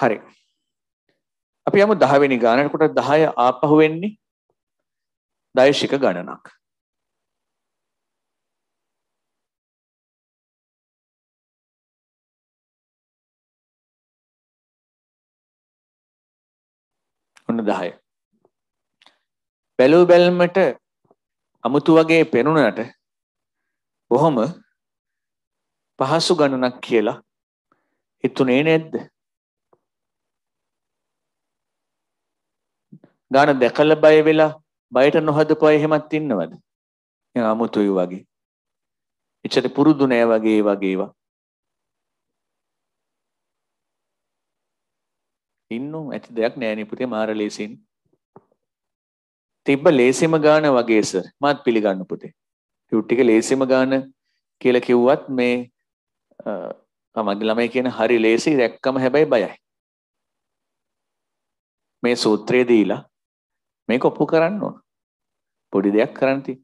හරි. අපි යමු 10 වෙනි ගණනට කොට 10 ආපහු වෙන්නේ දෛශික ගණනක්. ඔන්න දහය. බැලූ බැල්මට අමුතු වගේ පෙනුනට බොහොම පහසු ගණනක් කියලා හිතුනේ නැද්ද? ගාන දැකලා බය වෙලා බයට නොහදපු අය එහෙමත් ඉන්නවද? නිකන් අමුතුයි වගේ. එච්චර පුරුදු නෑ වගේ වගේ ඒවා. ඉන්නු ඇති දෙයක් නෑනේ පුතේ මාර ලේසින්. තිබ්බ ලේසිම ගාන වගේ සර්. මාත් පිළිගන්න පුතේ. ටික ලේසිම ගාන කියලා කිව්වත් මේ මගේ ළමයි කියන හරි ලේසි දැක්කම හැබැයි බයයි. මේ සූත්‍රය දීලා මේක ඔප්පු කරන්න ඕන. පොඩි දෙයක් කරන්න තියෙන.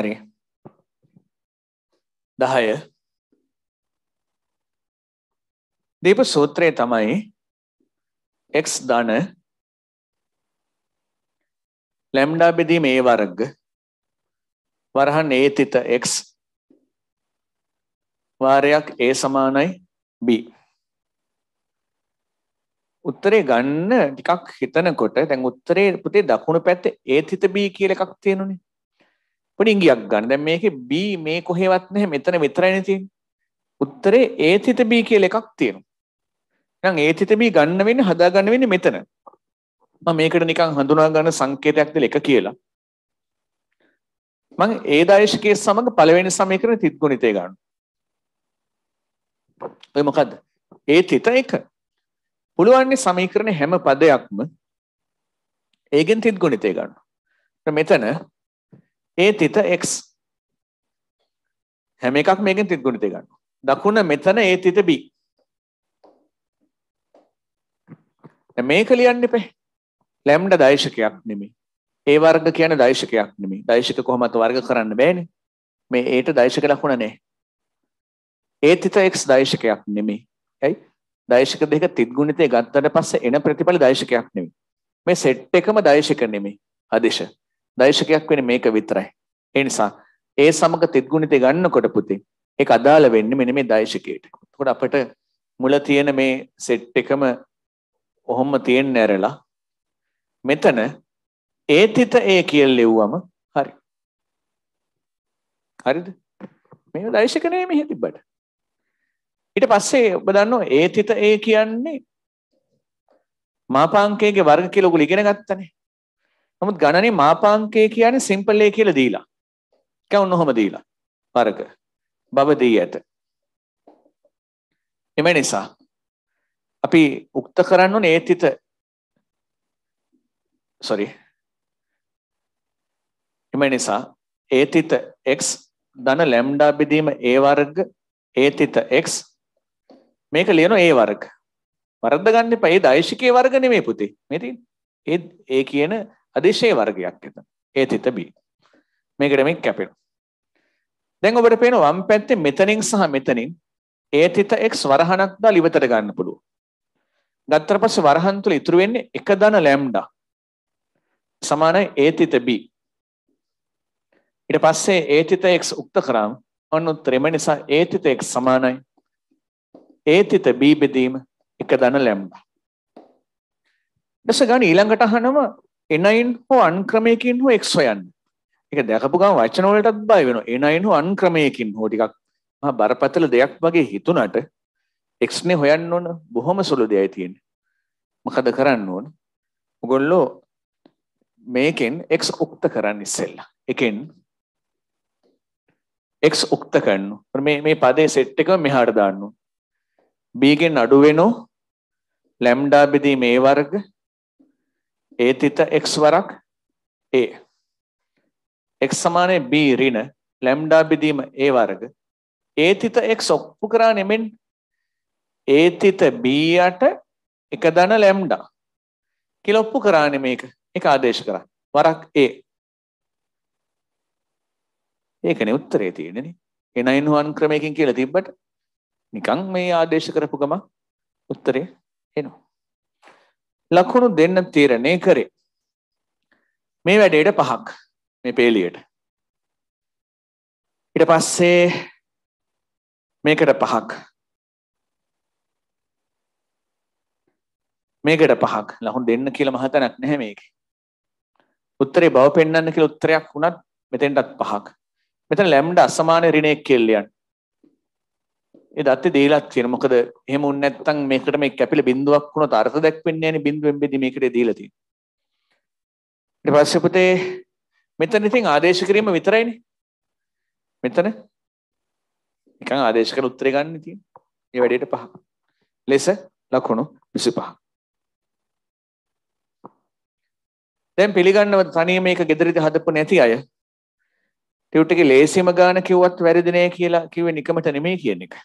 හරි දහය දීප සූත්‍රය තමයි එක් ධන ලැම්ඩා බෙදීම ඒ වර්ග වරහන් ඒතිත එක් වාරයක් ඒ සමානයි B උත්තරේ ගන්න ටිකක් හිතනකොට දැන් උත්තරේ පුතේ දකුණු පැත්තේ ඒතිත B කියලා එකක් තියෙනුනේ පුඩිංගියක් ගන්න දැන් මේකේ B මේ කොහෙවත් නැහැ මෙතන විතරයිනේ තියෙන්නේ. උත්තරේ ඒතිත B කියලා එකක් තියෙනවා. එහෙනම් ඒතිත B ගන්න වෙන්නේ හදා ගන්න වෙන්නේ මෙතන. මම මේකට නිකන් හඳුනා ගන්න සංකේතයක් දෙල එක කියලා. මම ඒ දාර්ශනිකයේ සමග පළවෙනි සමීකරණ තිත් ගුණිතය ගන්නවා. ඔය මොකද්ද? ඒතිත එක. පුළුවන්නේ සමීකරණ හැම පදයක්ම ඒගෙන් තිත් ගුණිතය ගන්න. මෙතන ඒ තිත x හැම එකක් මේකෙන් තිත් ගුණිතය ගන්නවා. දකුණ මෙතන ඒ තිත b. මේක ලියන්න එපේ. ලැම්ඩා දෛශකයක් නෙමෙයි. ඒ වර්ග කියන දෛශකයක් නෙමෙයි. දෛශක කොහොමද වර්ග කරන්න බෑනේ. මේ ඒට දෛශක ලකුණ නැහැ. ඒ තිත x දෛශකයක් නෙමෙයි. ඇයි? දෛශක දෙක තිත්ගුණිතය ගත්තට පස්සේ එන ප්‍රතිඵල දෛශකයක් නෙමෙයි. මේ සෙට් එකම දෛශක නෙමෙයි. අදේශ. දර්ශකයක් වෙන්නේ මේක විතරයි. ඒ නිසා ඒ සමග තිත්ගුණිතය ගන්නකොට පුතේ ඒක අදාළ වෙන්නේ මෙන්න මේ දර්ශකයට. එතකොට අපිට මුල තියෙන මේ සෙට් එකම ඔහොම තියෙන්න ඇරලා මෙතන ඒතිත ඒ කියලා ලිව්වම හරි. හරිද? මේක දර්ශක නෙමෙයි මෙහෙ තිබ්බට. ඊට පස්සේ ඔබ දන්නවා ඒතිත ඒ කියන්නේ මාපාංකයේ වර්ග කියලා ඔගොල්ලෝ ඉගෙන ගත්තනේ. නමුත් ගණනේ මාපාංකය කියන්නේ සිම්පල් ඒ කියලා දීලා. කවුන් ඔහොම දීලා. වර්ග බව දී ඇත. එම නිසා අපි උක්ත කරන්න ඕනේ ඒත් හිත sorry එම නිසා ඒත් හිත x ධන ලැම්ඩා බෙදීම a වර්ග ඒත් හිත x මේක ලියනවා a වර්ග වරද්ද ගන්න එපා ඒ දෛශිකයේ වර්ග නෙමෙයි පුතේ මේ තියෙන්නේ ඒ ඒ කියන අදිශය වර්ගයක් එතන. ඒ තිත B. මේකට මේක කැපෙනවා. දැන් ඔබට පේන වම් පැත්තේ මෙතනින් සහ මෙතනින් ඒ තිත x වරහනක් දාලා ඉවතට ගන්න පුළුවන්. ගත්තට පස්සේ වරහන් තුල ඉතුරු වෙන්නේ 1 ධන ලැම්ඩා සමානයි ඒ තිත B. ඊට පස්සේ ඒ තිත x උක්ත කරාම ඔන්න උත්තරෙම නිසා ඒ තිත x සමානයි ඒ තිත B බෙදීම 1 ධන ලැම්ඩා. දැස ගන්න ඊළඟට අහනවා එනයින් හෝ අන්ක්‍රමයකින් හෝ එක් හොයන්න. ඒක දැකපු ගම වචන වලටත් බය වෙනවා. එනයින් හෝ අන්ක්‍රමයකින් හෝ ටිකක් මහා බරපතල දෙයක් වගේ හිතුණට එක්ස් නේ හොයන්න ඕන බොහොම සුළු දෙයයි තියෙන්නේ. මොකද කරන්න ඕන? ඔගොල්ලෝ මේකෙන් එක්ස් උක්ත කරන්න ඉස්සෙල්ලා. එකෙන් එක්ස් උක්ත කරන්න මේ මේ පදේ සෙට් එක මෙහාට දාන්න. බීගෙන් අඩු වෙනෝ ලැම්ඩා බෙදීමේ වර්ග ඒ තිත x වරක් a x සමානයි b ඍණ ලැම්ඩා බෙදීම a වර්ග ඒ තිත x ඔප්පු කරා නෙමෙන් ඒ තිත b යට එක ධන ලැම්ඩා කියලා ඔප්පු කරානේ මේක ඒක ආදේශ කරා වරක් a ඒකනේ උත්තරේ තියෙන්නේ නේ 9 ක්‍රමයකින් කියලා තිබ්බට නිකන් මේ ආදේශ කරපු ගම උත්තරේ එනවා ලකුණු දෙන්න තීරණය කරේ. මේ වැඩේට පහක් මේ පේලියට. ඊට පස්සේ මේකට පහක් මේකට පහක් ලහුන් දෙන්න කියලා මහතනක් නැහැ මේක. උත්තරේ බව පෙන්වන්න කියලා උත්තරයක් වුණත් මෙතෙන්ටත් පහක්. මෙතන ලැම්ඩ අසමාන ඍණයක් කෙල්ලයන්. ඒ දත්තේ දීලා තියෙන මොකද එහෙම උන් නැත්තම් මේකට මේ කැපිල බිඳුවක් වුණොත් අර්ථ දක්වන්නේ නැණි බිඳුවෙන් බෙදි මේකට දීලා තියෙන්නේ ඊට පස්සේ පුතේ මෙතන ඉතින් ආදේශ කිරීම විතරයිනේ මෙතන නිකන් ආදේශ කරලා උත්තරේ ගන්න තියෙන්නේ මේ වැඩේට පහ ලෙස ලකුණු 25 දැන් පිළිගන්නව තනියම මේක gederidi හදපු නැති අය ටියුට් එකේ ලේසිම ගාන කිව්වත් වැරදි නෑ කියලා කිව්වේ නිකමට නෙමෙයි කියන එක.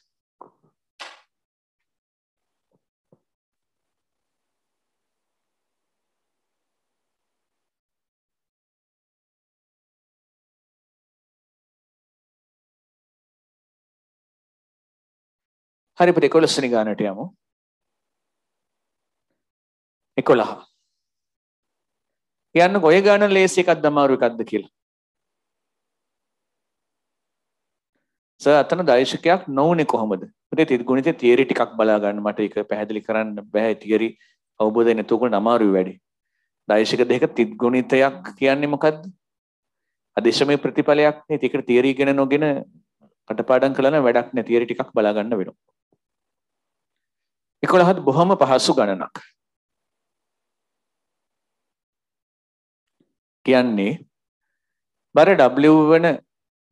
හරි අපිට 11 වෙනි ගානට යමු 11 කියන්න ඔය ගාන ලේසි එකක්ද අමාරු එකක්ද කියලා සර් අතන දර්ශකයක් නොවුනේ කොහොමද පුතේ තිත් ගුණිතේ තියරි ටිකක් බලා ගන්න මට ඒක පැහැදිලි කරන්න බෑ තියරි අවබෝධය නැතුව ගුණ අමාරුයි වැඩි දර්ශක දෙක තිත් ගුණිතයක් කියන්නේ මොකද්ද අදේශමය ප්‍රතිඵලයක් නේ ඒකට තියරි ඉගෙන නොගෙන කටපාඩම් කළා නම් වැඩක් නෑ තියරි ටිකක් බලා ගන්න වෙනවා එකොළහත් බොහොම පහසු ගණනක් කියන්නේ බර W වන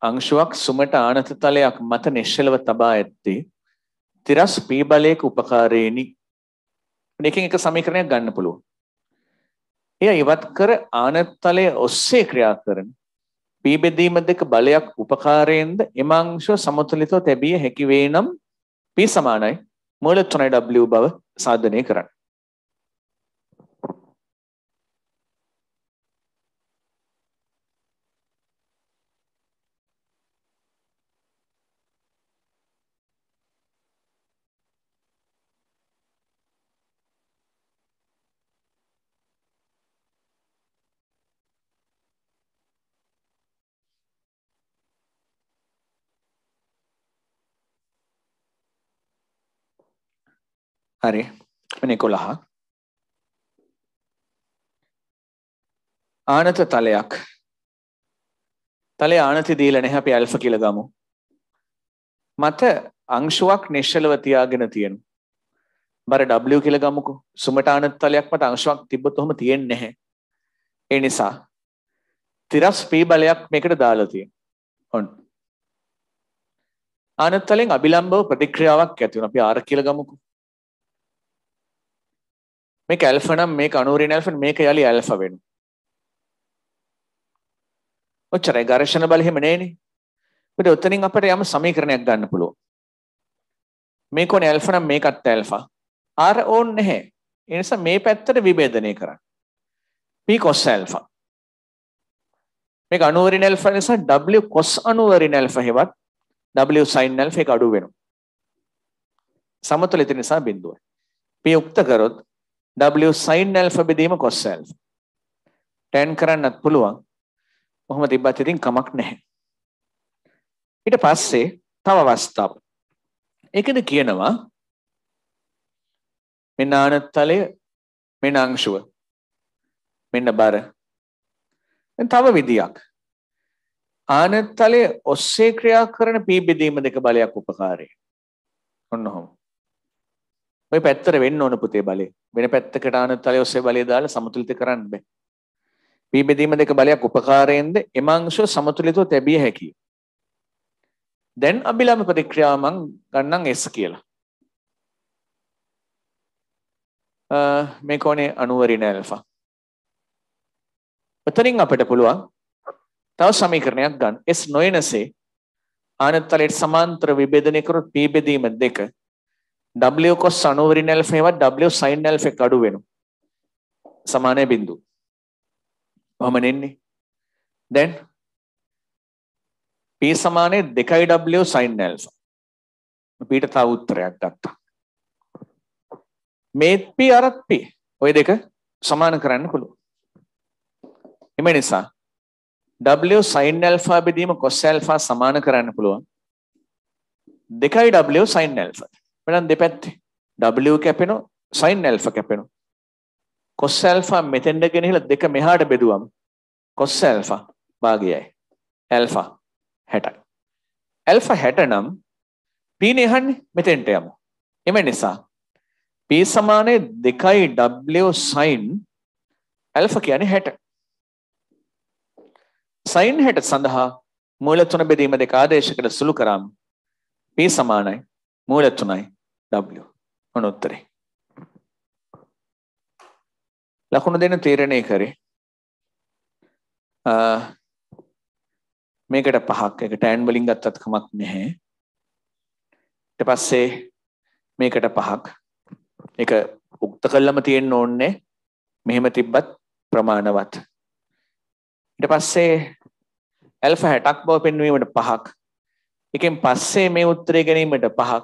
අංශුවක් සුමට ආනත තලයක් මත නිශ්චලව තබා ඇත්තේ තිරස් P බලයක උපකාරයෙනි මේකෙන් එක සමීකරණයක් ගන්න පුළුවන් එය ඉවත් කර ආනත තලය ඔස්සේ ක්‍රියා කරන P බෙදීම දෙක බලයක් උපකාරයෙන්ද එම අංශුව සමතුලිතව තැබිය හැකි වේ නම් P සමානයි මූලතුණයි W බව සාධනය කරන්න. හරි මෙන්න 11ක් ආනත තලයක් තලේ ආනති දීලා නැහැ අපි ඇල්ෆා කියලා ගමු මත අංශුවක් නිශ්චලව තියාගෙන තියෙන බර W කියලා ගමුකෝ සුමට ආනත තලයක් මත අංශුවක් තිබ්බොත් ඔහම තියෙන්නේ නැහැ ඒ නිසා තිරස් P බලයක් මේකට දාලා තියෙන ඔන්න ආනත් තලෙන් අභිලම්බව ප්‍රතික්‍රියාවක් ඇති වෙනවා අපි R කියලා ගමුකෝ මේ ඇල්ෆනම් මේ අනුවරින් ඇල්ෆන් මේක යළි ඇල්ෆ වෙන ඔච්චරයි ගර්ෂණ බලහෙම නේනේ ට ඔත්තනින් අපට යම සමීකරණයක් ගන්න පුළුව මේකොන ඇල්ෆනම් මේකත් ඇල්ෆා ආර ඕන් නැහැ එනිසා මේ පැත්තට විබේධනය කරන්න පී කොස් ඇල්ෆා මේ අනුවරින් ඇල්ෆ නිසා W කොස් අනුවරින් ඇල්ෆ හෙවත් W සයින් ඇල්ෆ එක අඩු වෙනවා සමතුලිත නිසා බිඳුවයි පී යුක්ත කරොත් W sin alpha බෙදීම cos alpha. tan කරන්නත් පුළුවන්. කොහොම තිබ්බත් ඉතින් කමක් නැහැ. ඊට පස්සේ තව අවස්ථාවක්. ඒකද කියනවා මෙන්න ආනත්තලය මෙන්න අංශුව මෙන්න බර තව විදියක් ආනත්තලයේ ඔස්සේ ක්‍රියා කරන පී බෙදීම දෙක බලයක් උපකාරයි ඔන්න ඔහොම ඔය පැත්තට වෙන්න ඕන පුතේ බලේ. වෙන පැත්තකට ආන තලය ඔස්සේ බලය දාලා සමතුලිත කරන්න බෑ. පී බෙදීම දෙක බලයක් උපකාරයෙන්ද එම අංශය සමතුලිතව තැබිය හැකියි. දැන් අභිලම ප්‍රතික්‍රියාව මං ගන්නම් S කියලා. මේ කෝනේ අනුවරින ඇල්ෆා. මෙතනින් අපිට පුළුවන් තව සමීකරණයක් ගන්න. S නොයනසේ ආනත්තලයට සමාන්තර විභේදනය කරොත් P බෙදීම දෙක W cos 90 ඍණ alpha මේවත් W sin alpha එක අඩු වෙනවා. සමානයි බිඳු. කොහමද එන්නේ? දැන් P සමානේ 2W sin alpha. අපිට තව උත්තරයක් ගත්තා. මේත් P අරත් P ওই දෙක සමාන කරන්න පුළුවන්. එම නිසා W sin alpha බෙදීම cos alpha සමාන කරන්න පුළුවන්. 2W sin alpha. එහෙනම් දෙපැත්තේ W කැපෙනවා sin alpha කැපෙනවා. cos alpha මෙතෙන්ට ගෙනහිලා දෙක මෙහාට බෙදුවම cos alpha භාගයයි. alpha 60යි. alpha 60 නම් p නේ අහන්නේ මෙතෙන්ට යමු. එම නිසා p සමානයි 2යි w sin alpha කියන්නේ 60. sin 60 සඳහා මූල තුන බෙදීම දෙක ආදේශ කළ සුළු කරාම p සමානයි මූල තුනයි W අනුත්තරේ. ලකුණු දෙන තීරණය කරේ මේකට පහක් එකට ඇන් වලින් ගත්තත් කමක් නැහැ. ඊට පස්සේ මේකට පහක්. ඒක උක්ත කළම තියෙන්න ඕනේ. මෙහෙම තිබ්බත් ප්‍රමාණවත්. ඊට පස්සේ ඇල්ෆා 60ක් බව පෙන්වීමට පහක්. එකෙන් පස්සේ මේ උත්තරය ගැනීමට පහක්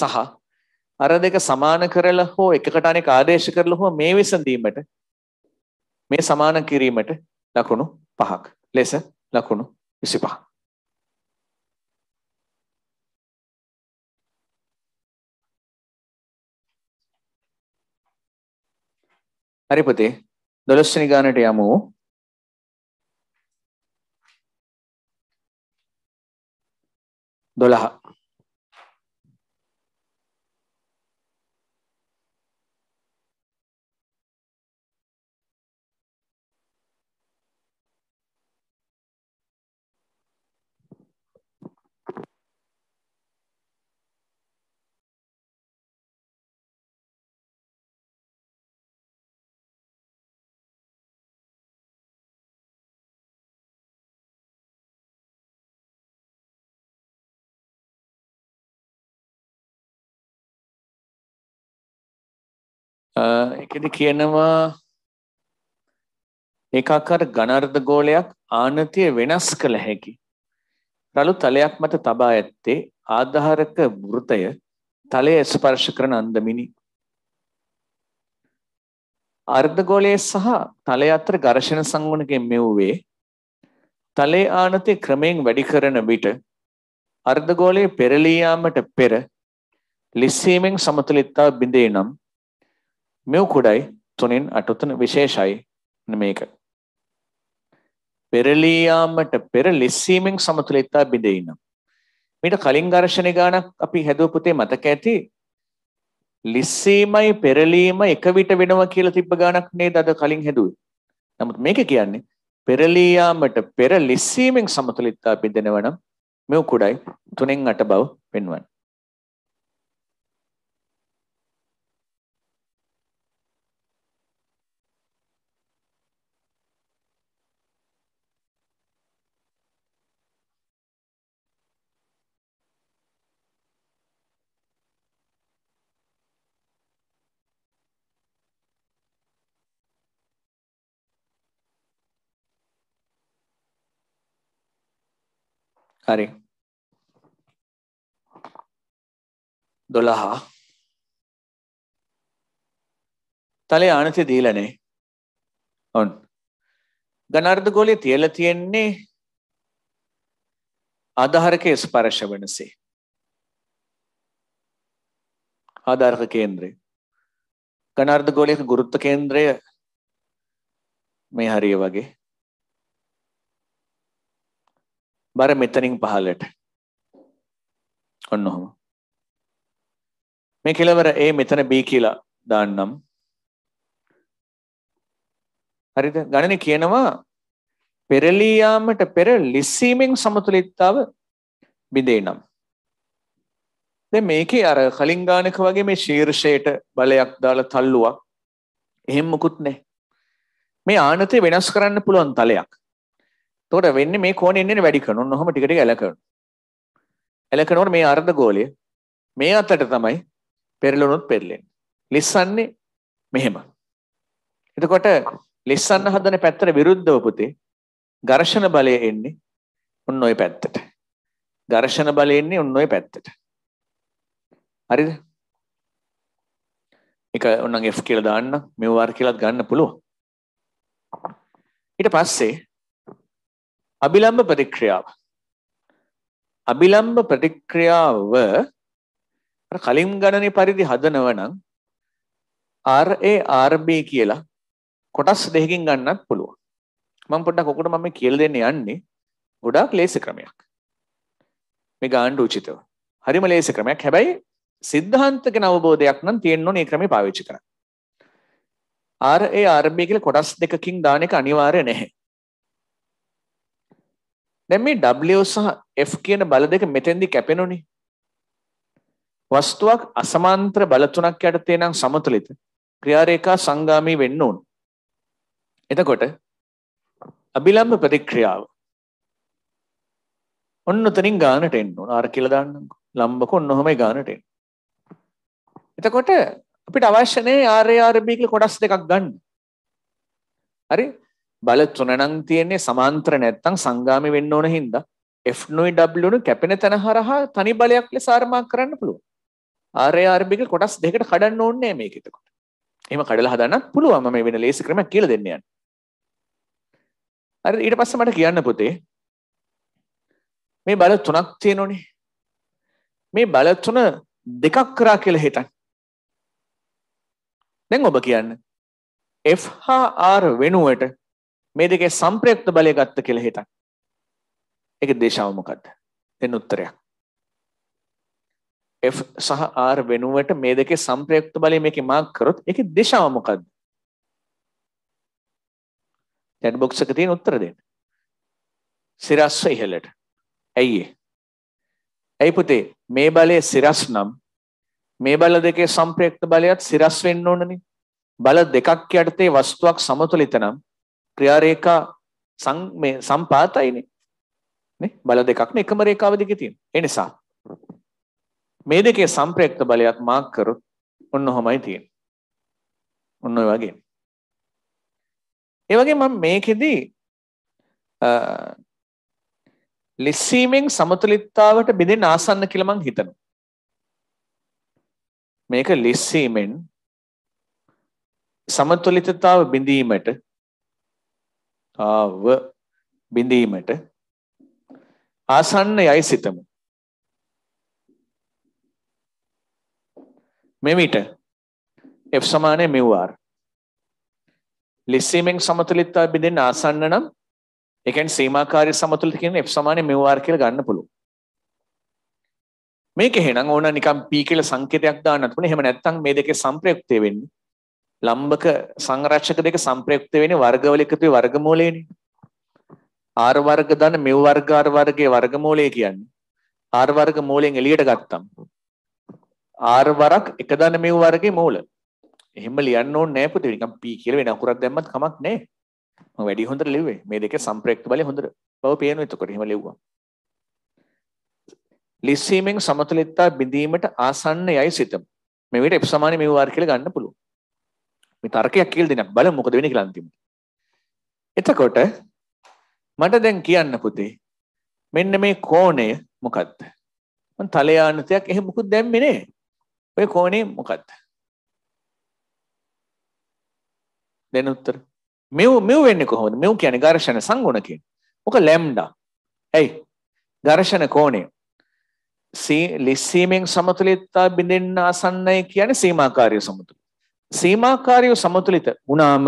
සහ අර දෙක සමාන කරලා හෝ එකකට අනෙක ආදේශ කරලා හෝ මේ විසඳීමට මේ සමාන කිරීමට ලකුණු පහක් ලෙස ලකුණු 25 හරි පුතේ 12 වෙනි ගානට යමු දොළහ එකද කියනවා ඒකාකාර ගණර්ධ ගෝලයක් ආනතිය වෙනස් කළ හැකි. රළු තලයක් මත තබා ඇත්තේ ආධාරක වෘතය තලය ස්පර්ශ කරන අන්දමිනි. අර්ධගෝලයේ සහ තලය අතර ඝර්ෂණ සංගුණකෙන් මෙව්වේ තලයේ ආනතිය ක්‍රමයෙන් වැඩි කරන විට අර්ධගෝලයේ පෙරලී යාමට පෙර ලිස්සීමෙන් සමතුලිතතාව බිඳේ නම් මෙව් කුඩයි තුනින් අටුතන විශේෂයි මේක. පෙරලීයාමට පෙර ලිස්සීමෙන් සමතුලිතා බිඳෙයිනම්. මීට කලින් ඝර්ෂණ ගානක් අපි හැදුව පුතේ මතක ඇති ලිස්සීමයි පෙරලීම එක විට වෙනවා කියලා තිබ්බ ගානක් නේද අද කලින් හැදුවේ. නමුත් මේක කියන්නේ පෙරලීයාමට පෙර ලිස්සීමෙන් සමතුලිතා බිඳෙනවා නම් මෙව් කුඩයි තුනෙන් අට බව පෙන්වන්නේ. හරි දොළහා තලේ ආනතිය දීලනේ ඔන් ගනර්ධ ගෝලය තියල තියෙන්නේ ආධාරක ස්පර්ශ වෙනසේ ආධාරක කේන්ද්‍රය ගනර්ධ ගෝලයක ගුරුත්ව කේන්ද්‍රය මේ හරිය වගේ බර මෙතනින් පහලට. ඔන්න ඔහොම. මේ කෙලවර A මෙතන B කියලා දාන්නම්. හරිද? ගණනේ කියනවා පෙරලී යාමට පෙර ලිසීමෙන් සමතුලිතතාව බිඳේනම්. දැන් මේකේ අර කලින් ගානක වගේ මේ ශීර්ෂයට බලයක් දාලා තල්ලුවක් එහෙම මොකුත් නැහැ. මේ ආනතේ වෙනස් කරන්න පුළුවන් තලයක්. එතකොට වෙන්නේ මේ කෝණය එන්නේ වැඩි කරනවා. ඔන්න ඔහම ටික ටික ඇල කරනවා. ඇල කරනකොට මේ අර්ධ ගෝලය මේ අතට තමයි පෙරළුණොත් පෙරලෙන්නේ. ලිස්සන්නේ මෙහෙම. එතකොට ලිස්සන්න හදන පැත්තට විරුද්ධව පුතේ ඝර්ෂණ බලය එන්නේ ඔන්න ඔය පැත්තට. ඝර්ෂණ බලය එන්නේ ඔන්න ඔය පැත්තට. හරිද? එක ඔන්නම් F කියලා දාන්න, මෙව R කියලාත් ගන්න පුළුවන්. ඊට පස්සේ අභිලම්භ ප්‍රතික්‍රියාව. අභිලම්භ ප්‍රතික්‍රියාව කලින් ගණනේ පරිදි හදනව නම් RA RB කියලා කොටස් දෙකකින් ගන්නත් පුළුවන්. මම පොඩ්ඩක් ඔකට මම කියලා දෙන්න යන්නේ ගොඩාක් ලේසි ක්‍රමයක්. මේ ගාන්න උචිතව. හරිම ලේසි ක්‍රමයක්. හැබැයි සිද්ධාන්තකන අවබෝධයක් නම් තියෙන්න ඕනේ මේ ක්‍රමේ පාවිච්චි කරන්න. RA RB කියලා කොටස් දෙකකින් දාන එක අනිවාර්ය නැහැ. දැන් මේ W සහ F කියන බල දෙක මෙතෙන්දි කැපෙනෝනේ. වස්තුවක් අසමාන්තර බල තුනක් යටතේ නම් සමතුලිත ක්‍රියාරේඛා සංගාමී වෙන්න ඕන. එතකොට අභිලම්භ ප්‍රතික්‍රියාව ඔන්න උතනින් ගානට එන්න ඕන. අර කියලා දාන්නම්කො. ලම්බක ඔන්න ඔහමයි ගානට එන්න. එතකොට අපිට අවශ්‍ය නැහැ RARB කියලා කොටස් දෙකක් ගන්න. හරි? බල තුන නම් තියෙන්නේ සමාන්තර නැත්තම් සංගාමි වෙන්න ඕන හින්දා F නුයි e W නු කැපෙන තැන හරහා තනි බලයක් ලෙස ආරමා කරන්න පුළුවන්. RARB එක කොටස් දෙකකට කඩන්න ඕනේ මේක එතකොට. එහෙම කඩලා හදන්නත් පුළුවන් මම මේ වෙන ලේසි ක්‍රමයක් කියලා දෙන්න යන්නේ. හරි ඊට පස්සේ මට කියන්න පුතේ මේ බල තුනක් තියෙනෝනේ. මේ බල තුන දෙකක් කරා කියලා හිතන්න. දැන් ඔබ කියන්න F හා R වෙනුවට මේ දෙකේ සම්ප්‍රයුක්ත බලය ගත්ත කියලා හිතන්න. ඒකේ දේශාව මොකද්ද? දෙන්න උත්තරයක්. F සහ R වෙනුවට මේ දෙකේ සම්ප්‍රයුක්ත බලය මේකේ මාක් කරොත් ඒකේ දේශාව මොකද්ද? chat box එකේ තියෙන උත්තර දෙන්න. සිරස්ස ඉහළට. ඇයි ඇයි පුතේ මේ බලයේ සිරස් නම් මේ බල දෙකේ සම්ප්‍රයුක්ත බලයත් සිරස් වෙන්න ඕනනේ. බල දෙකක් යටතේ වස්තුවක් සමතුලිත නම් ක්‍රියාරේඛා සං මේ සම්පාතයිනේ. නේ බල දෙකක්නේ එකම රේඛාව දිගේ තියෙන. ඒ නිසා මේ දෙකේ සම්ප්‍රයුක්ත බලයත් මාක් කරොත් ඔන්න ඔහමයි තියෙන්නේ. ඔන්න ඔය වගේ. ඒ වගේ මම මේකෙදි ලිස්සීමෙන් සමතුලිතතාවට බෙදෙන්න ආසන්න කියලා මං හිතනවා. මේක ලිස්සීමෙන් සමතුලිතතාව බිඳීමට ආව බිඳීමට ආසන්න යයි සිතමු. මෙවිට F සමානය μr. ලිස්සීමෙන් සමතුලිතතා බිඳෙන්න ආසන්න නම් ඒ කියන්නේ සීමාකාරී සමතුලිත කියන F සමානය μr කියලා ගන්න පුළුවන්. මේක එහෙනම් ඕන නිකන් P කියලා සංකේතයක් දාන්නත් පුළුවන්. එහෙම නැත්නම් මේ දෙකේ සම්ප්‍රයුක්තය වෙන්නේ ලම්බක සංරක්ෂක දෙක සම්ප්‍රයුක්ත වෙන්නේ වර්ගවල එකතුවේ වර්ගමූලයනේ. R වර්ග දන මෙව් වර්ග R වර්ගයේ වර්ගමූලය කියන්නේ R වර්ග මූලයෙන් එළියට ගත්තම් R වරක් එක දන මෙව් වර්ගයේ මූල. එහෙම ලියන්න ඕනේ නෑ පුතේ නිකන් P කියලා වෙන අකුරක් දැම්මත් කමක් නෑ. මම වැඩි හොඳට ලිව්වේ. මේ දෙකේ සම්ප්‍රයුක්ත බලය හොඳට බව පේනවා එතකොට. එහෙම ලිව්වා. ලිස්සීමෙන් සමතුලිතතා බිඳීමට ආසන්න යයි සිතමු. මෙවිට F සමාන මෙව් වර්ග කියලා ගන්න පුළුවන්. මේ තර්කයක් කියලා දෙන්න බලමු මොකද වෙන්නේ කියලා අන්තිමට. එතකොට මට දැන් කියන්න පුතේ මෙන්න මේ කෝණය මොකද්ද? මම තලයානතයක් එහෙම මොකුත් දැම්මේ නේ. ඔය කෝණේ මොකද්ද? දැන් උත්තර. මෙව් මෙව් වෙන්නේ කොහොමද? මෙව් කියන්නේ ඝර්ෂණ සංගුණ කියන්නේ. මොක ලැම්ඩා. ඇයි? ඝර්ෂණ කෝණය. සී ලිස්සීමෙන් සමතුලිතතා බිඳෙන්න ආසන්නයි කියන්නේ සීමාකාරී සමතුලිතතාව. සීමාකාරයෝ සමතුලිත වුණාම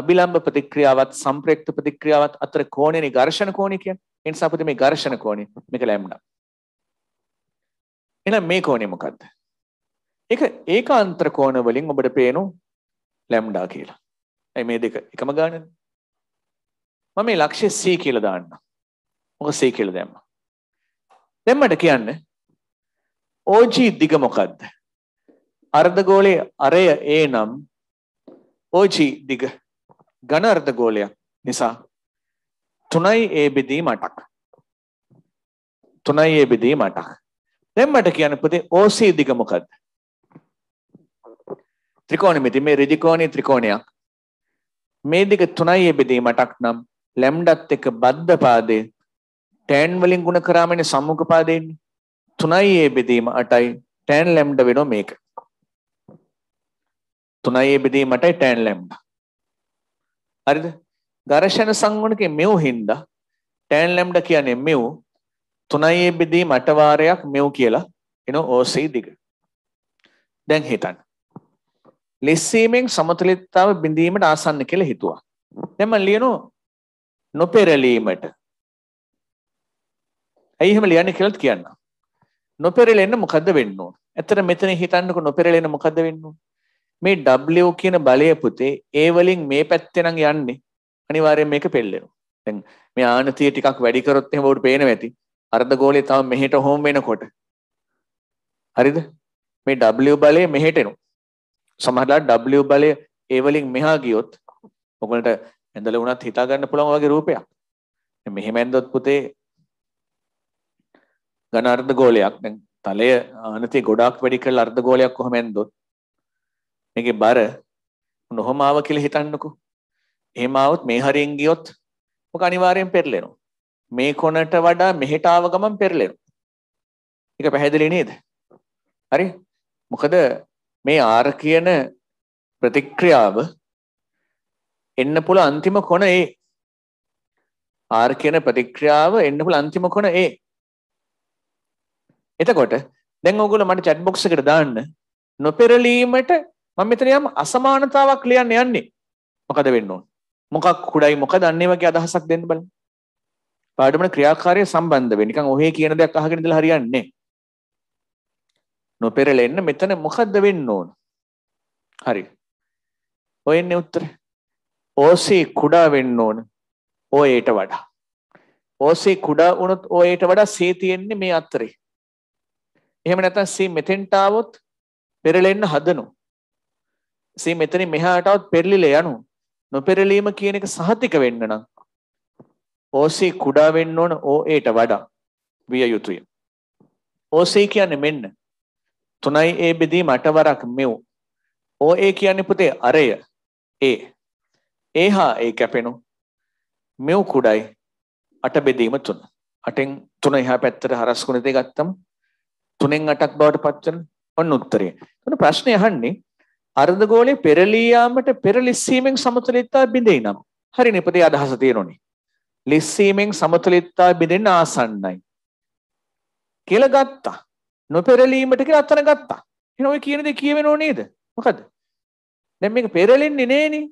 අභිලම්භ ප්‍රතික්‍රියාවත් සම්ප්‍රයුක්ත ප්‍රතික්‍රියාවත් අතර කෝණේනේ ඝර්ෂණ කෝණේ කියන්නේ. ඒ නිසා අපිට මේ ඝර්ෂණ කෝණේ මේක ලැබුණා. එහෙනම් මේ කෝණේ මොකද්ද? ඒක ඒකාන්තර කෝණ වලින් ඔබට පේනු ලැම්ඩා කියලා. ඇයි මේ දෙක එකම ගානද? මම මේ ලක්ෂ්‍ය C කියලා දාන්න. මොකද C කියලා දැම්මා. දැම්මට කියන්නේ OG දිග මොකද්ද? අර්ධගෝලයේ අරය ඒ නම් ඕජි දිග ඝන අර්ධගෝලයක් නිසා තුනයි ඒ බෙදීම අටක්. තුනයි ඒ බෙදීම අටක්. දැන් මට කියන්න පුතේ OC දිග මොකද්ද? ත්‍රිකෝණമിതി මේ ඍජුකෝණී ත්‍රිකෝණයක්. මේ දිග තුනයි ඒ බෙදීම අටක් නම් ලැම්ඩත් එක බද්ධ පාදයේ ටෑන් වලින් ගුණ කරාමනේ සම්මුඛ පාදයේන්නේ. තුනයි ඒ බෙදීම අටයි ටෑන් ලැම්ඩ වෙනවා මේක. තුනයේ බෙදීමටයි ටෑන් ලැම්ඩා. හරිද? ඝර්ෂණ සංගුණකේ මෙව් හින්දා ටෑන් ලැම්ඩා කියන්නේ මෙව් තුනයේ බෙදීම අට වාරයක් මෙව් කියලා එන OC දිග. දැන් හිතන්න. ලෙස්සීමෙන් සමතුලිතතාව බිඳීමට ආසන්න කියලා හිතුවා. දැන් මම ලියනවා නොපෙරලීමට. ඇයි එහෙම ලියන්නේ කියලාත් කියන්න. නොපෙරලෙන්න මොකද්ද වෙන්න ඕන? ඇත්තට මෙතන හිතන්නකො නොපෙරලෙන්න මොකද්ද වෙන්න ඕන? මේ W කියන බලය පුතේ ඒ වලින් මේ පැත්තේ නම් යන්නේ අනිවාර්යෙන් මේක පෙල්ලෙනවා. දැන් මේ ආනතිය ටිකක් වැඩි කරොත් එහෙම උඩ පේනවා ඇති. අර්ධ ගෝලයේ තව මෙහෙට හොම් වෙනකොට. හරිද? මේ W බලය මෙහෙට එනවා. සමහරවිට W බලය ඒ වලින් මෙහා ගියොත් ඔගලට ඇඳලා වුණත් හිතා ගන්න පුළුවන් වගේ රූපයක්. මෙහෙම ඇඳොත් පුතේ ඝන අර්ධ ගෝලයක් දැන් තලය ආනතිය ගොඩාක් වැඩි කරලා අර්ධ ගෝලයක් කොහොම ඇඳොත් මේකේ බර නොහම ආව කියලා හිතන්නකෝ. එහෙම આવොත් මේ හරියෙන් ගියොත් මොක අනිවාර්යෙන් පෙරලෙනවා. මේ කොනට වඩා මෙහෙට ආව ගමන් පෙරලෙනවා. ඒක පැහැදිලි නේද? හරි? මොකද මේ ආර කියන ප්‍රතික්‍රියාව එන්න පුළුවන් අන්තිම කොන ඒ ආර් කියන ප්‍රතික්‍රියාව එන්න පුළුවන් අන්තිම කොන ඒ එතකොට දැන් ඕගොල්ලෝ මට chat box එකට දාන්න නොපෙරලීමට මම මෙතන යම් අසමානතාවක් ලියන්න යන්නේ. මොකද වෙන්න ඕන? මොකක් කුඩයි මොකද අන්නේ වගේ අදහසක් දෙන්න බලන්න. පාඩමන ක්‍රියාකාරය සම්බන්ධ වෙන්න. නිකන් ඔහේ කියන දේක් අහගෙන ඉඳලා හරියන්නේ නැහැ. නොපෙරලෙන්න මෙතන මොකද්ද වෙන්න ඕන? හරි. ඔයන්නේ උත්තරේ. ඕසේ කුඩා වෙන්න ඕන. ඕයට වඩා. ඕසේ කුඩා වුණොත් ඕයට වඩා සේ තියෙන්නේ මේ අතරේ. එහෙම නැත්නම් සේ මෙතෙන්ට ආවොත් පෙරලෙන්න හදනවා. සේ මෙතනින් මෙහාටවත් පෙරලිලා යනු නොපෙරලීම කියන එක සහතික වෙන්න නම් OC කුඩා වෙන්න ඕන OAට වඩා විය යුතුය. OC කියන්නේ මෙන්න. 3A බෙදීම 8 වරක් මෙව්. OA කියන්නේ පුතේ අරය A. A හා A කැපෙනු. මෙව් කුඩයි 8 බෙදීම 3. 8න් 3 එහා පැත්තට හරස් ගුණිතය ගත්තම 3න් 8ක් බවට පත් වෙන ඔන්න උත්තරය. එතන ප්‍රශ්නේ අහන්නේ අර්ධ ගෝලයේ පෙරලී යාමට පෙරලිස්සීමෙන් සමතුලිතතා බිඳෙයි නම්. හරිනේ පොතේ අදහස තියෙනෝනේ. ලිස්සීමෙන් සමතුලිතතා බිඳෙන්න ආසන්නයි. කියලා ගත්තා. නොපෙරලීමට කියලා අතන ගත්තා. එහෙනම් ඔය කියන දේ කියවෙනෝ නේද? මොකද? දැන් මේක පෙරලෙන්නේ නෑනේ.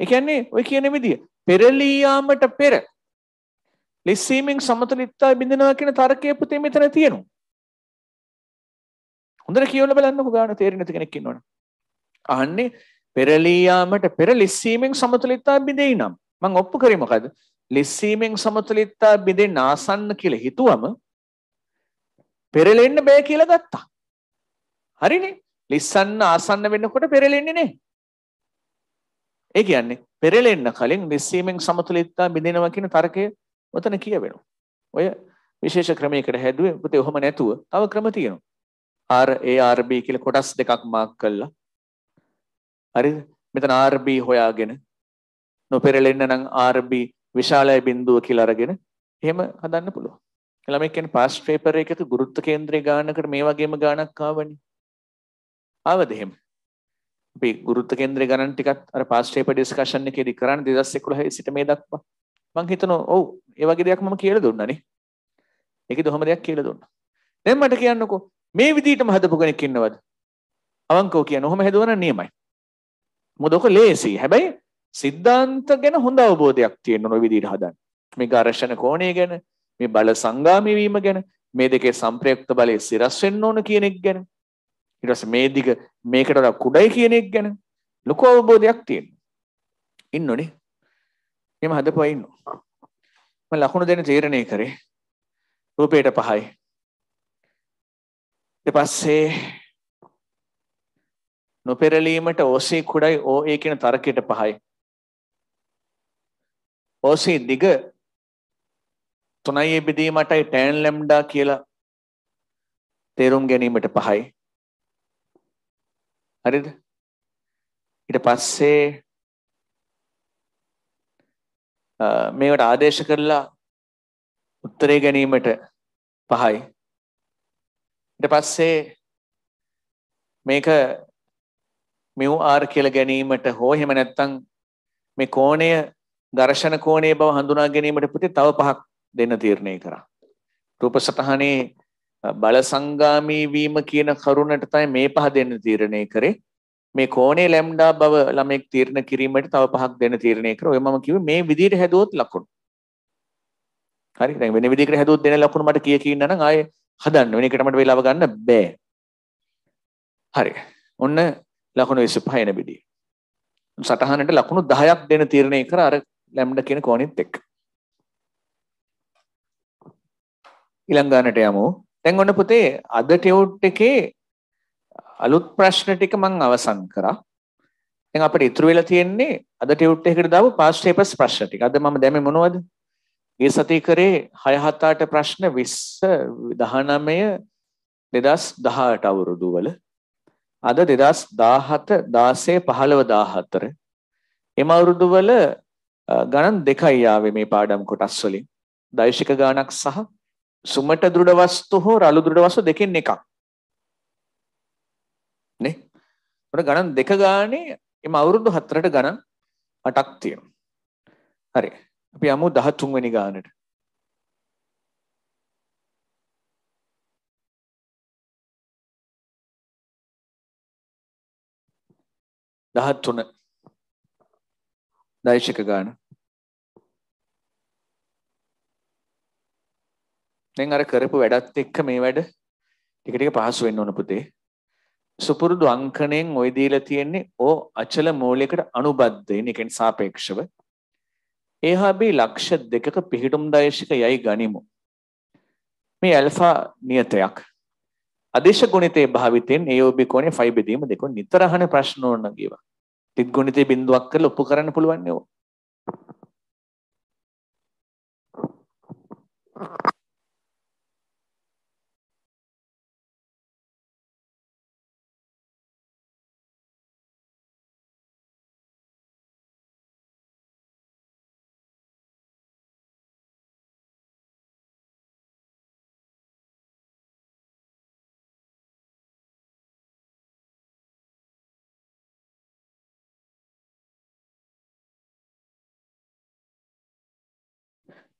ඒ කියන්නේ ඔය කියන විදිය පෙරලී යාමට පෙර ලිස්සීමෙන් සමතුලිතතා බිඳිනවා කියන තර්කයේ පුතේ මෙතන තියෙනවා. හොඳට කියවලා බලන්නකෝ ගාන තේරෙන්නේ නැති කෙනෙක් ඉන්නවනේ. අහන්නේ පෙරලීයාමට පෙර ලිස්සීමෙන් සමතුලිතා බිඳෙයි නම් මං ඔප්පු කරේ මොකද? ලිස්සීමෙන් සමතුලිතා බිඳෙන්න ආසන්න කියලා හිතුවම පෙරලෙන්න බෑ කියලා ගත්තා. හරිනේ? ලිස්සන්න ආසන්න වෙනකොට පෙරලෙන්නේ නැහැ. ඒ කියන්නේ පෙරලෙන්න කලින් ලිස්සීමෙන් සමතුලිතතා බිඳිනවා කියන තර්කය ඔතන කියවෙනවා. ඔය විශේෂ ක්‍රමයකට හැදුවේ පුතේ ඔහම නැතුව තව ක්‍රම තියෙනවා. RARB කියලා කොටස් දෙකක් මාක් කළා. හරිද? මෙතන RB හොයාගෙන නොපෙරලෙන්න නම් RB විශාලයි බිඳුව කියලා අරගෙන එහෙම හදන්න පුළුවන්. ළමයි කියන්නේ පාස් පේපර් එකක ගුරුත්ව කේන්ද්‍රය ගානකට මේ වගේම ගානක් ආවනේ. ආවද එහෙම? අපි ගුරුත්ව කේන්ද්‍රය ගණන් ටිකත් අර පාස් පේපර් ඩිස්කෂන් එකේදී කරන්නේ 2011 සිට මේ දක්වා. මං හිතනවා ඔව් ඒ වගේ දෙයක් මම කියලා දුන්නානේ. ඒකේ දොහම දෙයක් කියලා දුන්නා. දැන් මට කියන්නකෝ මේ විදිහටම හදපු කෙනෙක් ඉන්නවද? අවංකව කියන ඔහොම හැදුවා නම් නියමයි. මොකද ඔක ලේසි. හැබැයි සිද්ධාන්ත ගැන හොඳ අවබෝධයක් තියෙන්න ඕන විදිහට හදන්න. මේ ඝර්ෂණ කෝණය ගැන, මේ බල සංගාමී වීම ගැන, මේ දෙකේ සම්ප්‍රයුක්ත බලයේ සිරස් වෙන්න ඕන කියන එක ගැන. ඊට පස්සේ මේ දිග මේකට වඩා කුඩයි කියන එක ගැන ලොකු අවබෝධයක් තියෙන්න. ඉන්නෝනේ. එහෙම හදපුවා ඉන්නවා. මම ලකුණු දෙන්න තීරණය කරේ. රූපයට පහයි. ඊට පස්සේ නොපෙරලීමට OC කුඩයි OA කියන තර්කයට පහයි. OC දිග 3යි බෙදීමටයි tan lambda කියලා තේරුම් ගැනීමට පහයි. හරිද? ඊට පස්සේ මේකට ආදේශ කරලා උත්තරේ ගැනීමට පහයි. ඊට පස්සේ මේක මියු ආර් කියලා ගැනීමට හෝ එහෙම නැත්නම් මේ කෝණය දර්ශන කෝණයේ බව හඳුනා ගැනීමට පුතේ තව පහක් දෙන්න තීරණය කරා. රූප සටහනේ බල සංගාමී වීම කියන කරුණට තමයි මේ පහ දෙන්න තීරණය කරේ. මේ කෝණේ ලැම්ඩා බව ළමෙක් තීරණ කිරීමට තව පහක් දෙන්න තීරණය කරා. ඔය මම කිව්වේ මේ විදිහට හැදුවොත් ලකුණු. හරි දැන් වෙන විදිහකට හැදුවොත් දෙන ලකුණු මට කිය කී ඉන්න නම් ආයේ හදන්න වෙන එකට මට වෙලාව ගන්න බෑ. හරි. ඔන්න ලකුණු 25 එන බිඩිය. සටහනට ලකුණු 10ක් දෙන තීරණය කර අර ලැම්ඩා කියන කෝණෙත් එක්ක. ඊළඟ ගානට යමු. දැන් ඔන්න පුතේ අද ටියුට් එකේ අලුත් ප්‍රශ්න ටික මම අවසන් කරා. දැන් අපිට ඉතුරු වෙලා තියෙන්නේ අද ටියුට් එකකට දාපු පාස්ට් පේපර්ස් ප්‍රශ්න ටික. අද මම දැමේ මොනවද? ගිය සතියේ කරේ 6 7 8 ප්‍රශ්න 20 19 2018 අවුරුදු වල අද 2017 16 15 14 එම අවුරුදු වල ගණන් දෙකයි ආවේ මේ පාඩම් කොටස් වලින් දෛශික ගානක් සහ සුමට දෘඩ වස්තු හෝ රළු දෘඩ වස්තු දෙකෙන් එකක් නේ ඒතර ගණන් දෙක ගානේ එම අවුරුදු හතරට ගණන් අටක් තියෙනවා හරි අපි යමු 13 වෙනි ගානට දහත්තුන දයිශක ගාන දැන් අර කරපු වැඩත් එක්ක මේ වැඩ ටික ටික පහසු වෙන්න ඕන පුතේ සුපුරුදු අංකණයෙන් ওই දීලා තියෙන්නේ ඕ අචල මූලයකට අනුබද්ධයෙන් ඒ කියන්නේ සාපේක්ෂව ඒහා බී ලක්ෂ දෙකක පිහිටුම් දයශක යයි ගනිමු මේ ඇල්ෆා නියතයක් අදේශ ගුණිතයේ භාවිතයෙන් AOB කෝණේ ෆයි බෙදීම දෙක නිතර අහන ප්‍රශ්න ඕන ගේවා. තිත් ගුණිතේ බිඳුවක් කරලා ඔප්පු කරන්න පුළුවන් නේ ඕක.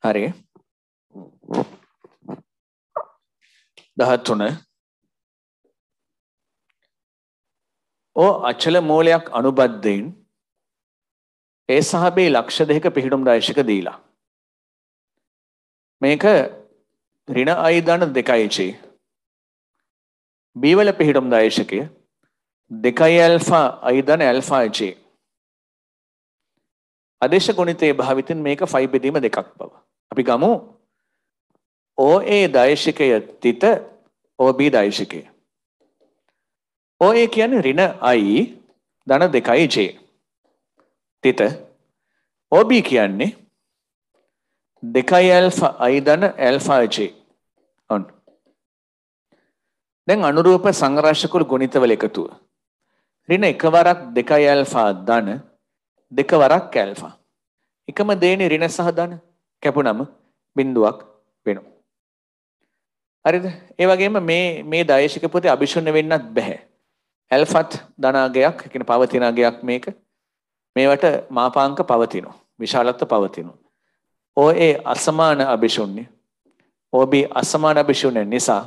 හරි දහත්තුන ඕ අච්චල මූලයක් අනුබද්ධයෙන් ඒ සහබේ ලක්ෂ දෙක පිහිටුම් රාශික දීලා. මේක රිණ අයිධන දෙකයිචේ. බීවල පිහිටුම් දායශකය දෙකයි ඇල්ෆා අයිධන ඇල්ෆාචේ. අදේශ ගොනිතේ භාවිතන් මේක ෆයි බෙදීම දෙකක් බව. අපි ගමු OA දෛශිකය තිත OB දෛශිකය. OA කියන්නේ ඍණ i ධන 2යි j. තිත OB කියන්නේ 2යි alpha i ධන alpha j. ඔන්න. දැන් අනුරූප සංරක්ෂකුළු ගුණිතවල එකතුව. ඍණ එකවරක් 2යි alpha ධන දෙකවරක් ඇල්ෆා. එකම දේනේ ඍණ සහ ධන. කැපුනම බින්දුවක් වෙනවා. හරිද? ඒ වගේම මේ මේ දයශික පොතේ අභිශුන්‍ය වෙන්නත් බෑ. ඇල්ෆත් ධනාගයක්, කියන පවතින අගයක් මේක. මේවට මාපාංක පවතිනවා. විශාලත්ව පවතිනවා. OA අසමාන අභිශුන්‍ය. OB අසමාන අභිශුන්‍ය නිසා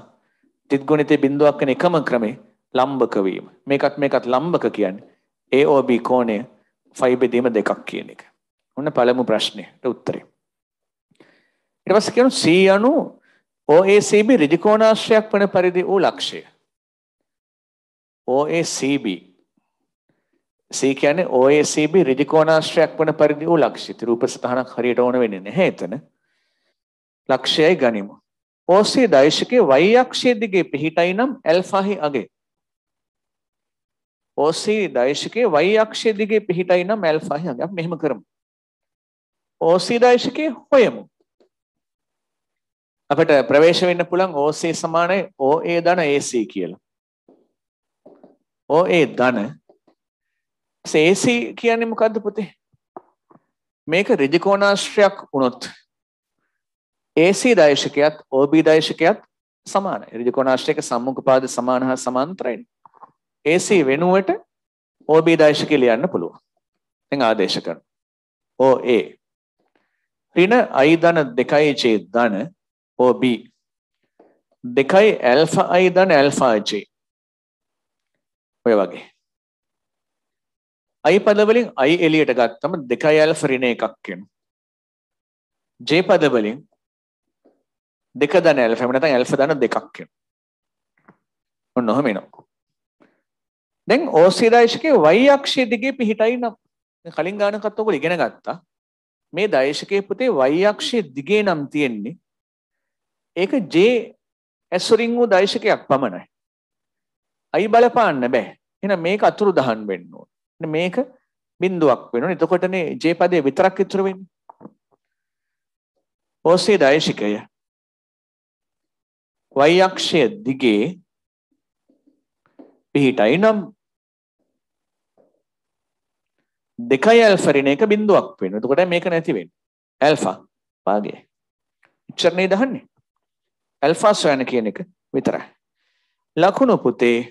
ත්‍රිගුණිතේ බිඳුවක් වෙන එකම ක්‍රමේ ලම්බක වීම. මේකත් මේකත් ලම්බක කියන්නේ AOB කෝණය ෆයිබෙදීම දෙකක් කියන එක. ඔන්න පළමු ප්‍රශ්නයට උත්තරේ. ඊට පස්සේ කියනවා C අණු OACB ඍජුකෝණාශ්‍රයක් වන පරිදි වූ ලක්ෂය. OACB C කියන්නේ OACB ඍජුකෝණාශ්‍රයක් වන පරිදි වූ ලක්ෂය. ඉතින් රූප සතහනක් හරියට ඕන වෙන්නේ නැහැ එතන. ලක්ෂයයි ගනිමු. OC දෛශකයේ y අක්ෂයේ දිගේ පිහිටයි නම් ඇල්ෆාහි අගේ. OC දෛශකයේ y අක්ෂයේ දිගේ පිහිටයි නම් ඇල්ෆාහි අගේ. අපි මෙහෙම කරමු. OC දෛශකයේ හොයමු. අපට ප්‍රවේශ වෙන්න පුළුවන් OC සමානයි OA ධන AC කියලා. OA ධන AC කියන්නේ මොකද්ද පුතේ? මේක ඍජු කෝණාශ්‍රයක් වුණොත් AC දෛශකයත් OB දෛශකයත් සමානයි. ඍජු කෝණාශ්‍රයක සම්මුඛ පාද සමාන හා සමාන්තරයි. AC වෙනුවට OB දෛශකය ලියන්න පුළුවන්. දැන් ආදේශ කරනවා. OA ඍණ I ධන 2 ඡේද ධන or B. දෙකයි ඇල්ෆා අයි දන් ඇල්ෆා ජේ. ඔය වගේ. අයි පදවලින් අයි එලියට ගත්තම දෙකයි ඇල්ෆ ඍණ එකක් වෙනවා. ජේ පදවලින් දෙක දන ඇල්ෆ එහෙම නැත්නම් ඇල්ෆ දන දෙකක් වෙනවා. ඔන්න ඔහම එනවා. දැන් ඕසී දෛශකයේ y අක්ෂය දිගේ පිහිටයි නම් කලින් ගානකත් ඔයගොල්ලෝ ඉගෙන ගත්තා. මේ දෛශකයේ පුතේ y අක්ෂය දිගේ නම් තියෙන්නේ ඒක ජේ ඇස්වරින් වූ දයිශකයක් පමණයි. අයි බලපාන්න බෑ. එහෙනම් මේක අතුරු දහන් වෙන්න ඕන. මේක බිඳුවක් වෙනවා. එතකොටනේ ජේ පදේ විතරක් ඉතුරු වෙන්නේ. ඕසේ දයිශකය. y අක්ෂය දිගේ පිහිටයි නම් දෙකයි ඇල්ෆරින එක බිඳුවක් වෙනවා. එතකොට මේක නැති වෙන්නේ. ඇල්ෆා වාගේ. ඉච්චරනේ දහන්නේ. ඇල්ෆා සොයන කියන එක විතරයි. ලකුණු පුතේ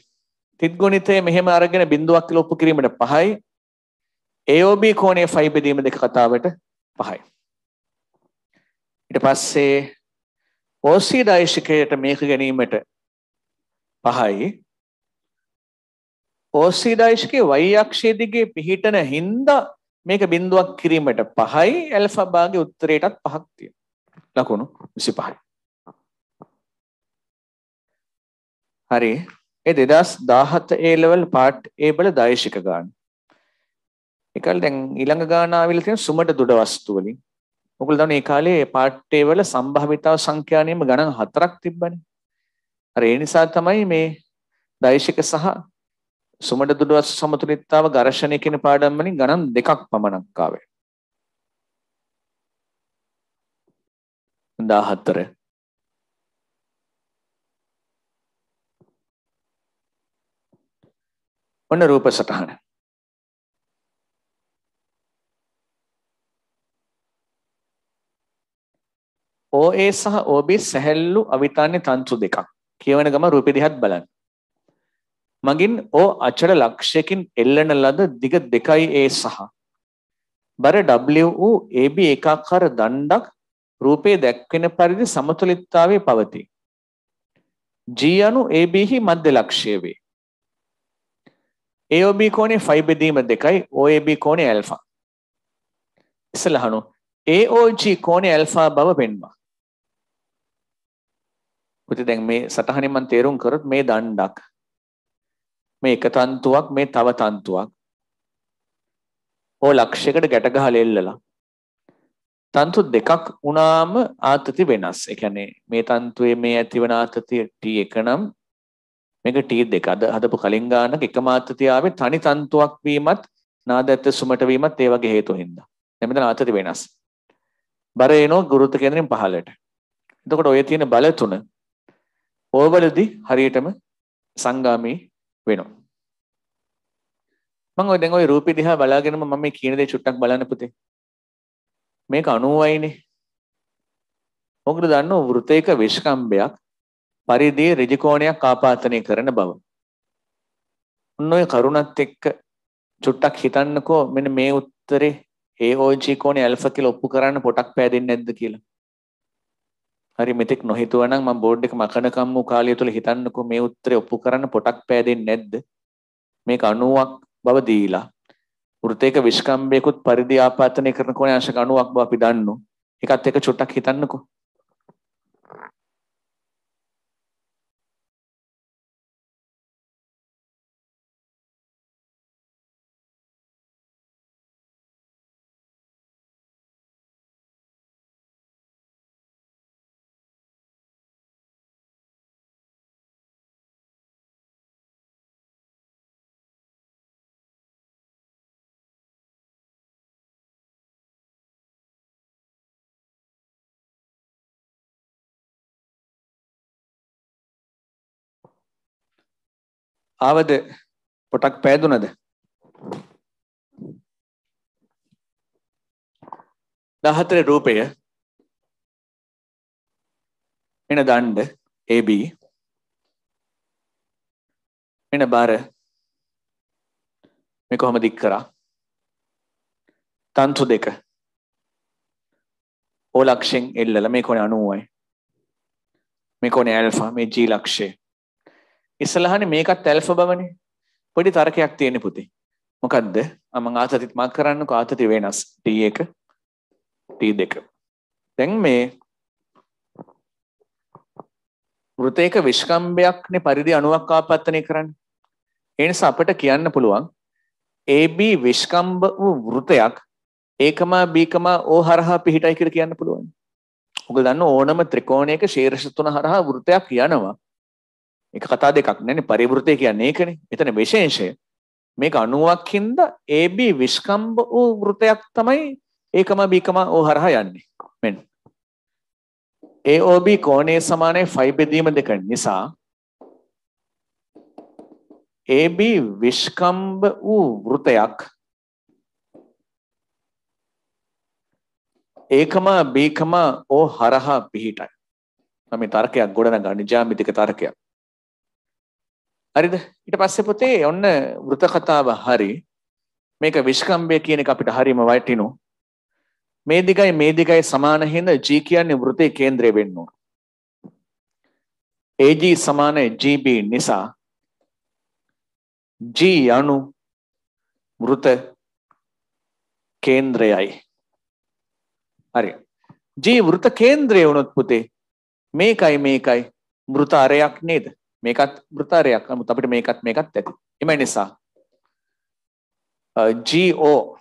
තිත් ගුණිතය මෙහෙම අරගෙන බිඳුවක් කියලා ඔප්පු කිරීමට පහයි. AOB කෝණයේ ෆයි බෙදීම දෙක කතාවට පහයි. ඊට පස්සේ OC ඩයිෂිකයට මේක ගැනීමට පහයි. OC ඩයිෂිකේ y අක්ෂයේ දිගේ පිහිටන හින්දා මේක බිඳුවක් කිරීමට පහයි ඇල්ෆා භාගයේ උත්තරයටත් පහක් තියෙනවා. ලකුණු 25යි. හරි ඒ 2017 A level part A වල දායශික ගාන. ඒකල් දැන් ඊළඟ ගාන ආවිල තියෙන සුමට දුඩ වස්තු වලින්. මොකද දන්නේ ඒ කාලේ part A වල සම්භාවිතාව සංඛ්‍යානෙම ගණන් හතරක් තිබ්බනේ. හරි ඒ නිසා තමයි මේ දායශික සහ සුමට දුඩ වස්තු සමතුලිතතාව ඝර්ෂණය කියන පාඩම් වලින් ගණන් දෙකක් පමණක් ආවේ. 14 ඔන්න රූප සටහන. OA සහ OB සැහැල්ලු අවිතාන්‍ය තන්තු දෙකක්. කියවන ගම රූපෙ දිහත් බලන්න. මගින් O අචල ලක්ෂයකින් එල්ලන ලද දිග 2A සහ බර W වූ AB ඒකාකාර දණ්ඩක් රූපේ දැක්වෙන පරිදි සමතුලිතතාවයේ පවතී. G අණු AB හි මධ්‍ය ලක්ෂය වේ. AOB කෝණය 5 බෙදීම 2යි OAB කෝණය ඇල්ෆා. ඉස්සෙල්ලා අහනෝ AOG කෝණය ඇල්ෆා බව පෙන්වා. පුතේ දැන් මේ සටහනේ මම තේරුම් කරොත් මේ දණ්ඩක් මේ එක තන්තුවක් මේ තව තන්තුවක් ඕ ලක්ෂයකට ගැට ගහලා එල්ලලා තන්තු දෙකක් වුණාම ආතති වෙනස්. ඒ කියන්නේ මේ තන්තුවේ මේ ඇතිවන ආතතිය T1 නම් මේක T2 අද හදපු කලින් ගානක එකම ආතතියාවේ තනි තන්තුවක් වීමත් නාදත්ත සුමට වීමත් ඒ වගේ හේතු හින්දා. දැන් මෙතන ආතති වෙනස්. බර එනෝ ගුරුත්ව කේන්දරෙන් පහළට. එතකොට ඔය තියෙන බල තුන ඕවලදී හරියටම සංගාමී වෙනවා. මම ඔය දැන් ඔය රූපෙ දිහා බලාගෙනම මම මේ කියන දේ චුට්ටක් බලන්න පුතේ. මේක 90යිනේ. මොකද දන්නව වෘතේක විස්කම්භයක් පරිදි ඍජුකෝණයක් ආපාතනය කරන බව. ඔන්න ඔය කරුණත් එක්ක චුට්ටක් හිතන්නකෝ මෙන්න මේ උත්තරේ AOG කෝණේ ඇල්ෆා කියලා ඔප්පු කරන්න පොටක් පෑදෙන්නේ නැද්ද කියලා. හරි මෙතෙක් නොහිතුවනම් මම බෝඩ් එක මකනකම් වූ කාලය තුළ හිතන්නකෝ මේ උත්තරේ ඔප්පු කරන්න පොටක් පෑදෙන්නේ නැද්ද? මේක 90ක් බව දීලා වෘතේක විස්කම්භයකුත් පරිදි ආපාතනය කරන කෝණේ අංශක 90ක් බව අපි දන්නෝ. ඒකත් එක චුට්ටක් හිතන්නකෝ. ආවද පොටක් පෑදුනද දහතර රූපය එන දණ්ඩ AB එන බාර මේ කොහොම දික් කරා තන්තු දෙක ඕ ලක්ෂෙන් එල්ලලා මේ කොනේ 90යි මේ කොනේ ඇල්ෆා මේ G ලක්ෂය ඉස්සලහනේ මේකත් ඇල්ෆා බවනේ. පොඩි තර්කයක් තියෙන පුතේ. මොකද්ද? මම ආතතිත් මා කරන්නකෝ ආතති වෙනස්. T1 T2. දැන් මේ වෘතේක විශ්කම්භයක්නේ පරිදි 90ක් ආපත්තනය කරන්නේ. ඒ නිසා අපිට කියන්න පුළුවන් AB විශ්කම්භ වූ වෘතයක් ඒකම බීකම ඕ හරහා පිහිටයි කියලා කියන්න පුළුවන්. ඔගොල්ලෝ දන්න ඕනම ත්‍රිකෝණයක ශීර්ෂ තුන හරහා වෘතයක් යනවා. එක කතා දෙකක් නැනේ පරිවෘතය කියන්නේ ඒකනේ. එතන විශේෂය. මේක 90ක් හින්දා AB විස්කම්භ වූ වෘතයක් තමයි ඒකම බීකම ඕ හරහා යන්නේ. මෙන්න. AOB කෝණයේ සමානයි ෆයි බෙදීම දෙක නිසා AB විස්කම්භ වූ වෘතයක් ඒකම බීකම ඕ හරහා පිහිටයි. මම තර්කයක් ගොඩනගන්නේ ජ්‍යාමිතික තර්කයක්. හරිද ඊට පස්සේ පුතේ ඔන්න වෘත කතාව හරි මේක විශ්කම්භය කියන එක අපිට හරියම වටිනු මේ දිගයි මේ දිගයි සමාන හිඳ G කියන්නේ වෘතේ කේන්ද්‍රය වෙන්න ඕන AG සමාන GB නිසා G අණු වෘත කේන්ද්‍රයයි හරි G වෘත කේන්ද්‍රය වුණොත් පුතේ මේකයි මේකයි වෘත අරයක් නේද මේකත් වෘතාරයක්. නමුත් අපිට මේකත් මේකත් ඇති. එම නිසා GO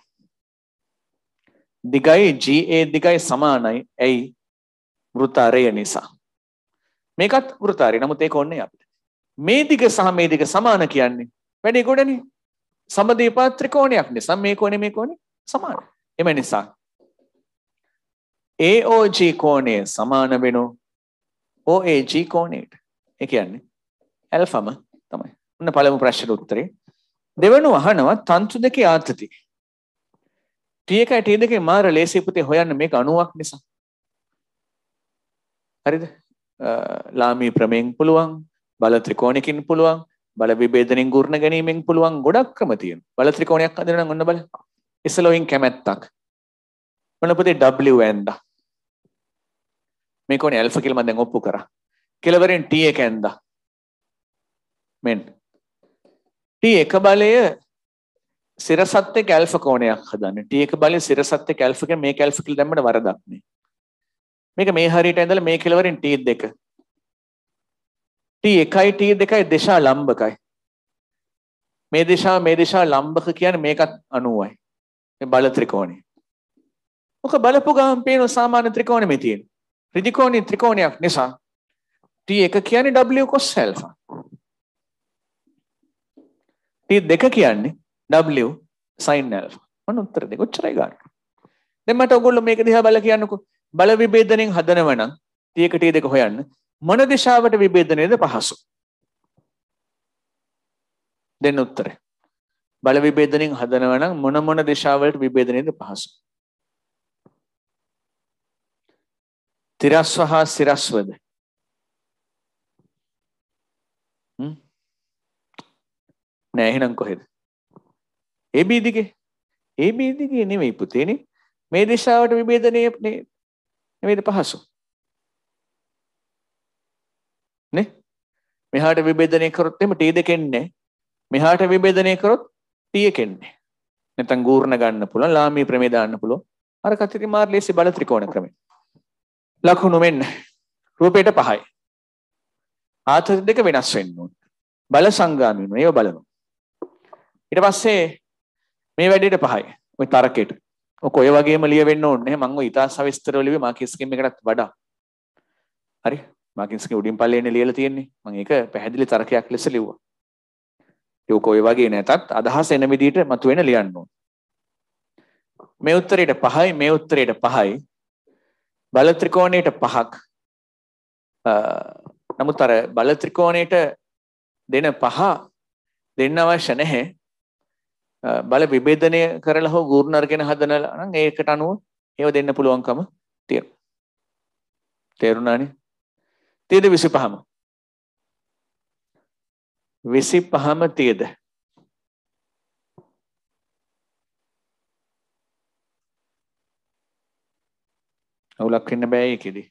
දිගයි GA දිගයි සමානයි. ඇයි? වෘතාරය නිසා. මේකත් වෘතාරය. නමුත් ඒක ඕනේ අපිට. මේ දිග සහ මේ දිග සමාන කියන්නේ වැඩි ගොඩනේ. සමදීපා ත්‍රිකෝණයක් නිසා මේ කෝණේ මේ කෝණේ සමානයි. එම නිසා AOG කෝණය සමාන වෙනු OAG කෝණයට. ඒ කියන්නේ ඇල්ෆම තමයි. ඔන්න පළමු ප්‍රශ්නෙට උත්තරේ. දෙවෙනුව අහනවා තන්තු දෙකේ ආතති. T1යි T2 මාර ලේසි පුතේ හොයන්න මේක 90ක් නිසා. හරිද? ලාමී ප්‍රමයෙන් පුළුවන්, බල ත්‍රිකෝණිකින් පුළුවන්, බල විභේදනෙන් ගුණ ගැනීමෙන් පුළුවන් ගොඩක් ක්‍රම තියෙනවා. බල ත්‍රිකෝණයක් හදන්න නම් ඔන්න බලන්න. ඉස්සලෝයින් කැමැත්තක්. ඔන්න පුතේ W ඇන්ද. මේ කෝණේ ඇල්ෆා කියලා මම දැන් ඔප්පු කරා. කෙලවරෙන් T එක ඇන්දා. මෙන් T1 බලය සිරසත් එක්ක ඇල්ෆා කෝණයක් හදන්න. T1 බලය සිරසත් එක්ක ඇල්ෆා කියන්නේ මේක ඇල්ෆා කියලා දැම්මම වරදක් නේ. මේක මේ හරියට ඇඳලා මේ කෙලවරෙන් T2 T1යි T2යි දිශා ලම්බකයි. මේ දිශාව මේ දිශාව ලම්බක කියන්නේ මේකත් 90යි. මේ බල ත්‍රිකෝණය. ඔක බලපු ගමන් පේන සාමාන්‍ය ත්‍රිකෝණෙ මේ තියෙන. ත්‍රිකෝණී ත්‍රිකෝණයක් නිසා T1 කියන්නේ W cos alpha. T2 කියන්නේ W sin alpha. ඔන්න උත්තර දෙක. ඔච්චරයි ගන්න. දැන් මට ඔයගොල්ලෝ මේක දිහා බලලා කියන්නකෝ. බල විභේදණයෙන් හදනව නම් T1 T2 හොයන්න මොන දිශාවට විභේදනයද පහසු? දෙන්න උත්තරේ. බල විභේදණයෙන් හදනව නම් මොන මොන දිශාවලට විභේදනයද පහසු? තිරස්ව හා සිරස්වද? නෑ එහෙනම් කොහෙද? AB දිගේ. AB දිගේ නෙමෙයි පුතේනේ. මේ දිශාවට විභේදනය නෙමෙයිද පහසු. නේ? මෙහාට විභේදනය කරොත් එහෙම T2 එන්නේ. මෙහාට විභේදනය කරොත් T1 එන්නේ. නැත්නම් ගූර්ණ ගන්න පුළුවන්, ලාමී ප්‍රමේ දාන්න පුළුවන්. අර කතිරි මාර්ලේසි බල ත්‍රිකෝණ ක්‍රමය. ලකුණු මෙන්න. රූපයට පහයි. ආතති දෙක වෙනස් වෙන්න ඕන. බල සංගාමීන ඒව බලමු. ඊට පස්සේ මේ වැඩේට පහයි ওই තරකයට ඔක ඔය වගේම ලියවෙන්න ඕනේ මම ඔය ඉතා සවිස්තරව ලිව්වේ මාකින් ස්කීම් එකටත් වඩා හරි මාකින් ස්කීම් උඩින් පල්ලේනේ ලියලා තියෙන්නේ මම ඒක පැහැදිලි තරකයක් ලෙස ලිව්වා ඒක ඔය වගේ නැතත් අදහස එන විදිහට මතුවෙන ලියන්න ඕන මේ උත්තරයට පහයි මේ උත්තරයට පහයි බල ත්‍රිකෝණයට පහක් නමුත් අර බල ත්‍රිකෝණයට දෙන පහ දෙන්න අවශ්‍ය නැහැ බල විභේදනය කරලා හෝ ගූර්ණර්ගෙන හදනලා නම් ඒකට අනුව ඒව දෙන්න පුළුවන්කම තියෙනවා. තේරුණානේ? තියද 25ම. 25ම තියද? අවුලක් වෙන්න බෑ ඒකෙදි.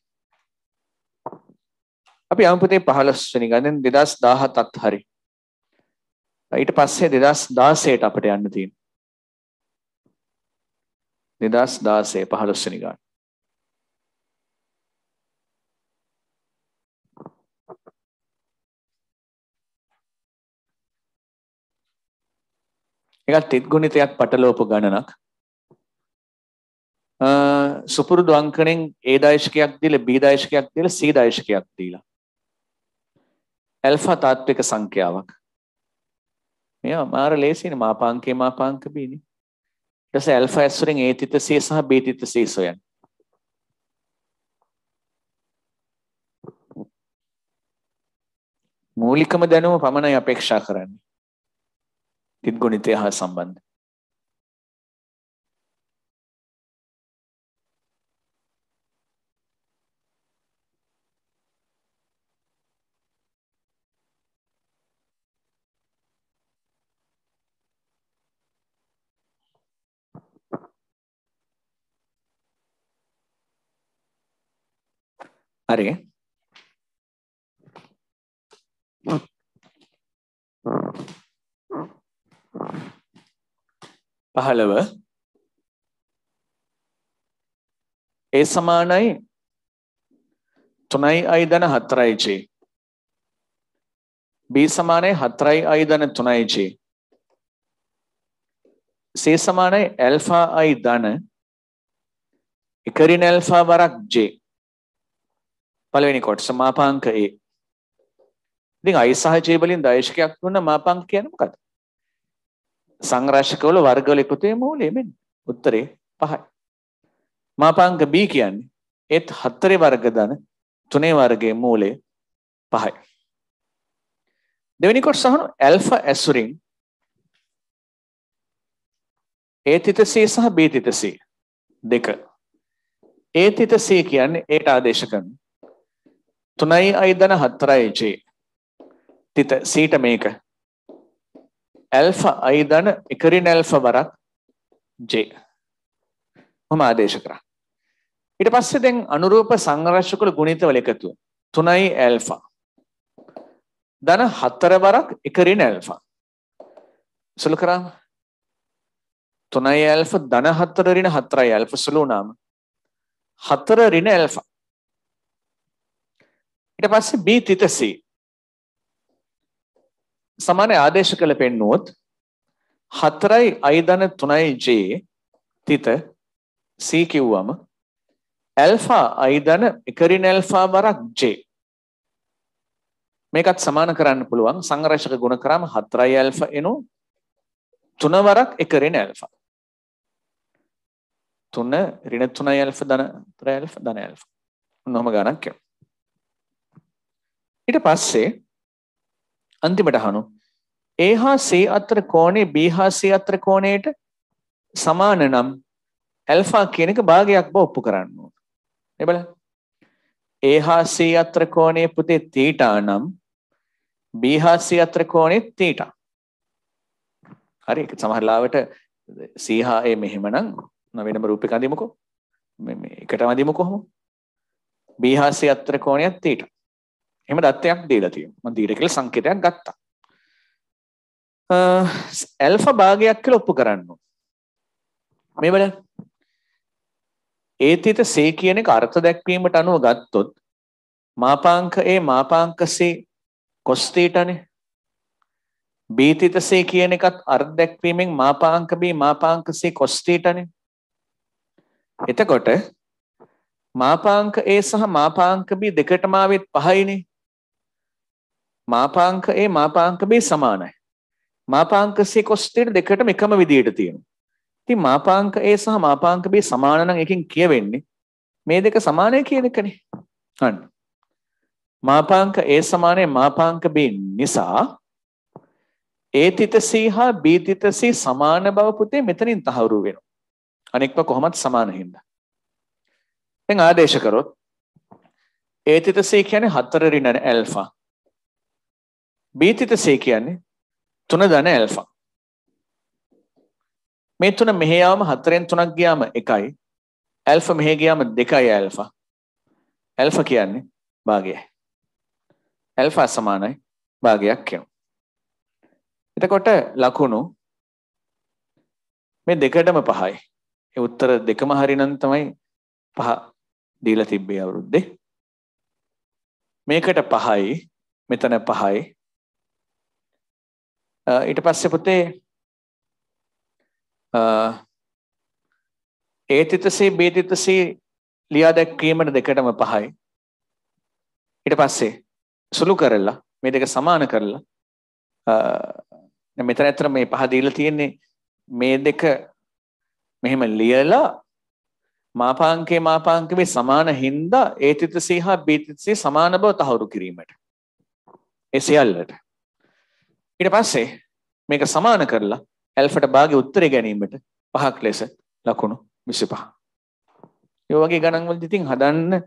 අපි අම්පතේ 15 වෙනි ගණන් 2017ත් හරි. ඊට පස්සේ 2016ට අපිට යන්න තියෙනවා 2016 15 වෙනි ගාන එකත් තිත් ගුණිතයක් පටලෝප ගණනක් සුපුරුදු අංකනෙන් ඒ දර්ශකයක් දීලා B දර්ශකයක් දීලා C දර්ශකයක් දීලා ඇල්ෆා තාත්වික සංඛ්‍යාවක් මේ අමාර ලේසිනේ මාපාංකේ මාපාංක බීනේ. ඊට පස්සේ ඇල්ෆා S වලින් A තිතසිය සහ B තිතසිය සොයන්න. මූලිකම දැනුම පමණයි අපේක්ෂා කරන්නේ. තිත් ගුණිතය හා සම්බන්ධ. හරි පහළව ඒ සමානයි තුනයි අයි දන හතරයි චේ B සමානයි හතරයි අයි දන තුනයි චේ C සමානයි ඇල්ෆා අයි දන එකරින් ඇල්ෆා වරක් ජේ පළවෙනි කොටස මාපාංක A. ඉතින් අයිසහජය වලින් දයශකයක් වුණ මාපාංක කියන්නේ මොකද? සංරක්ෂකවල වර්ගවල එකතුවේ මූලය මෙන්න. උත්තරේ 5යි. මාපාංක B කියන්නේ ඒත් හතරේ වර්ග ධන තුනේ වර්ගයේ මූලය 5යි. දෙවෙනි කොටස අහන ඇල්ෆා ඇසුරින් ඒ තිතසේ සහ B තිතසේ දෙක. ඒ තිතසේ කියන්නේ ඒට ආදේශ කරනවා. තුනයි අයිදන හත්තරයි ජේ තිත සීට මේක ඇල්ෆ අයිදන එකරි නැල්ෆ වරක් ජේ මම ආදේශ කරා ඊට පස්සේ දැන් අනුරූප සංරක්ෂකල ගුණිතවල එකතු තුනයි ඇල්ෆා ධන හතර වරක් එකරින් ඇල්ෆා සුළු කරා තුනයි ඇල්ෆා ධන හතර රින හතරයි ඇල්ෆා සුළු වුණාම හතර රින ඇල්ෆා ඊට පස්සේ B තිතසි සමාන ආදේශ කළ පෙන්නුවොත් 4යි i ධන 3යි j තිත c කිව්වම ඇල්ෆා i ධන 1 ඍණ ඇල්ෆා වරක් j මේකත් සමාන කරන්න පුළුවන් සංරක්ෂක ගුණ කරාම 4යි ඇල්ෆා එනු 3 වරක් 1 ඍණ ඇල්ෆා 3 ඍණ 3යි ඇල්ෆා ධන 3 ඇල්ෆා ධන ඇල්ෆා ඔන්නෝම ගණන් කරනවා ඊට පස්සේ අන්තිමට අහනු ඒ හා සේ අතර කෝණේ B හා C අතර කෝණයට සමාන නම් ඇල්ෆා කියන එක භාගයක් බව ඔප්පු කරන්න ඕන. නේ බලන්න. ඒ හා C අතර කෝණයේ පුතේ තීටා නම් B හා C අතර කෝණේ තීටා. හරි ඒක සමහර ලාවට C හා A මෙහෙමනම් වෙනම රූපයක අඳිමුකෝ. මේ එකටම අඳිමුකෝ කොහොම? B හා C අතර කෝණයක් තීටා. එහෙම දත්තයක් දීලා තියෙනවා. මම දීලා කියලා සංකේතයක් ගත්තා. අ ඇල්ෆා භාගයක් කියලා ඔප්පු කරන්න ඕන. මේ බලන්න. ඒතිත සේ කියන එක අර්ථ දැක්වීමට අනුව ගත්තොත් මාපාංක ඒ මාපාංක සේ කොස් තීටනේ. බීතිත සේ කියන එකත් අර්ථ දැක්වීමෙන් මාපාංක බී මාපාංක සේ කොස් තීටනේ. එතකොට මාපාංක ඒ සහ මාපාංක බී දෙකටම ආවෙත් පහයිනේ. මාපාංක A මාපාංක B සමානයි. මාපාංක C cos θ දෙකටම එකම විදියට තියෙනවා. ඉතින් මාපාංක A සහ මාපාංක B සමාන නම් එකෙන් කියවෙන්නේ මේ දෙක සමානයි කියන එකනේ. අන්න. මාපාංක A සමානයි මාපාංක B නිසා A තිත C හා B තිත C සමාන බව පුතේ මෙතනින් තහවුරු වෙනවා. අනෙක්ව කොහොමත් සමාන හින්දා. දැන් ආදේශ කරොත් A තිත C කියන්නේ 4 ඍණ ඇල්ෆා බීතිතසේ කියන්නේ තුන ධන ඇල්ෆා. මේ තුන මෙහෙ යාම හතරෙන් තුනක් ගියාම එකයි. ඇල්ෆා මෙහෙ ගියාම දෙකයි ඇල්ෆා. ඇල්ෆා කියන්නේ භාගයයි. ඇල්ෆා සමානයි භාගයක් කියනවා. එතකොට ලකුණු මේ දෙකටම පහයි. ඒ උත්තර දෙකම හරිනම් තමයි පහ දීලා තිබ්බේ අවුරුද්දේ. මේකට පහයි මෙතන පහයි ඊට පස්සේ පුතේ ඒතිතසේ බේතිතසේ ලියා දැක්වීමට දෙකටම පහයි. ඊට පස්සේ සුළු කරලා මේ දෙක සමාන කරලා මෙතන ඇත්තට මේ පහ දීලා තියෙන්නේ මේ දෙක මෙහෙම ලියලා මාපාංකේ මාපාංකවේ සමාන හින්දා ඒතිතසේ හා බේතිතසේ සමාන බව තහවුරු කිරීමට. ඒ සියල්ලට. ඊට පස්සේ මේක සමාන කරලා ඇල්ෆට බාගේ උත්තරේ ගැනීමට පහක් ලෙස ලකුණු 25. ඒ වගේ ගණන්වලදී ඉතින් හදන්න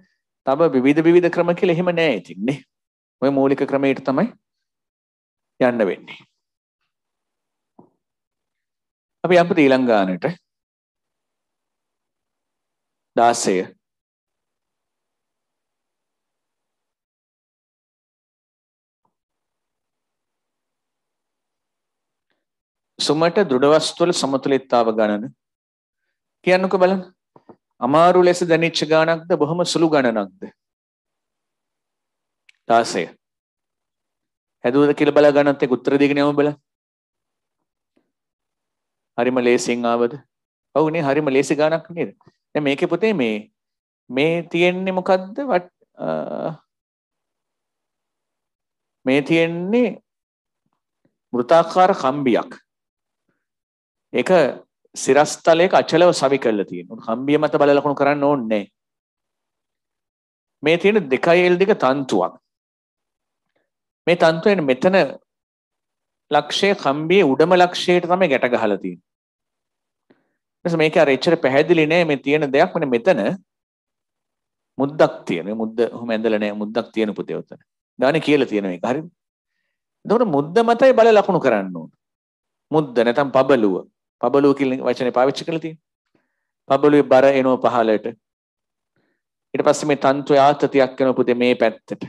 තව විවිධ විවිධ ක්‍රම කියලා එහෙම නෑ ඉතින් නේ. ওই මූලික ක්‍රමයට තමයි යන්න වෙන්නේ. අපි යමු ඊළඟ ගානට 16 සුමට දෘඩවස්තුවල සමතුලිතතාව ගණන කියන්නක බලන්න අමාරු ලෙස දැනිච්ච ගානක්ද බොහොම සුළු ගණනක්ද දාසය හැදුවද කියල බලා ගණන්ත එක උත්තර දිග නම බල හරිම ලේසිං ආවද ඔවුනේ හරිම ලේසි ගානක් නේද දැන් මේකේ පුතේ මේ මේ තියෙන්නේ මොකද්ද මේ තියෙන්නේ මෘතාකාර කම්බියක් ඒක සිරස්තලයක අචලව සවි කරලා තියෙනවා. හම්බිය මත බලලා ලකුණු කරන්න ඕනේ නැහැ. මේ තියෙන 2L දෙක තන්තුවක්. මේ තන්තුවේ මෙතන ලක්ෂයේ කම්බියේ උඩම ලක්ෂයට තමයි ගැට ගහලා තියෙන්නේ. ඊටසේ මේක අර එච්චර පැහැදිලි නෑ මේ තියෙන දෙයක් මෙන්න මෙතන මුද්දක් තියෙන. මුද්ද ඔහොම ඇඳලා නෑ මුද්දක් තියෙන පුතේ උතන. ගානේ කියලා තියෙන මේක. හරිද? එතකොට මුද්ද මතයි බල ලකුණු කරන්න ඕන. මුද්ද නැත්නම් පබලුව. පබලුව කියන වචනේ පාවිච්චි කරලා තියෙනවා. පබලුවේ බර එනවා පහළට. ඊට පස්සේ මේ තන්තු ආතතියක් එනවා පුතේ මේ පැත්තට.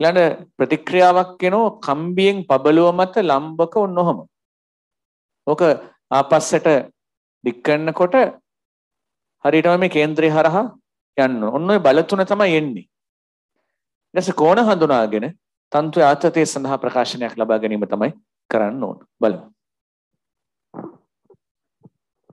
ඊළඟ ප්‍රතික්‍රියාවක් එනවා කම්බියෙන් පබලුව මත ලම්බක ඔන්නඔහම. ඕක ආපස්සට දික් කරනකොට හරියටම මේ කේන්ද්‍රය හරහා යන්න ඕන. ඔන්න ඔය බල තුන තමයි එන්නේ. ඊට පස්සේ කෝණ හඳුනාගෙන තන්තු ආතතිය සඳහා ප්‍රකාශනයක් ලබා ගැනීම තමයි කරන්න ඕන. බලමු.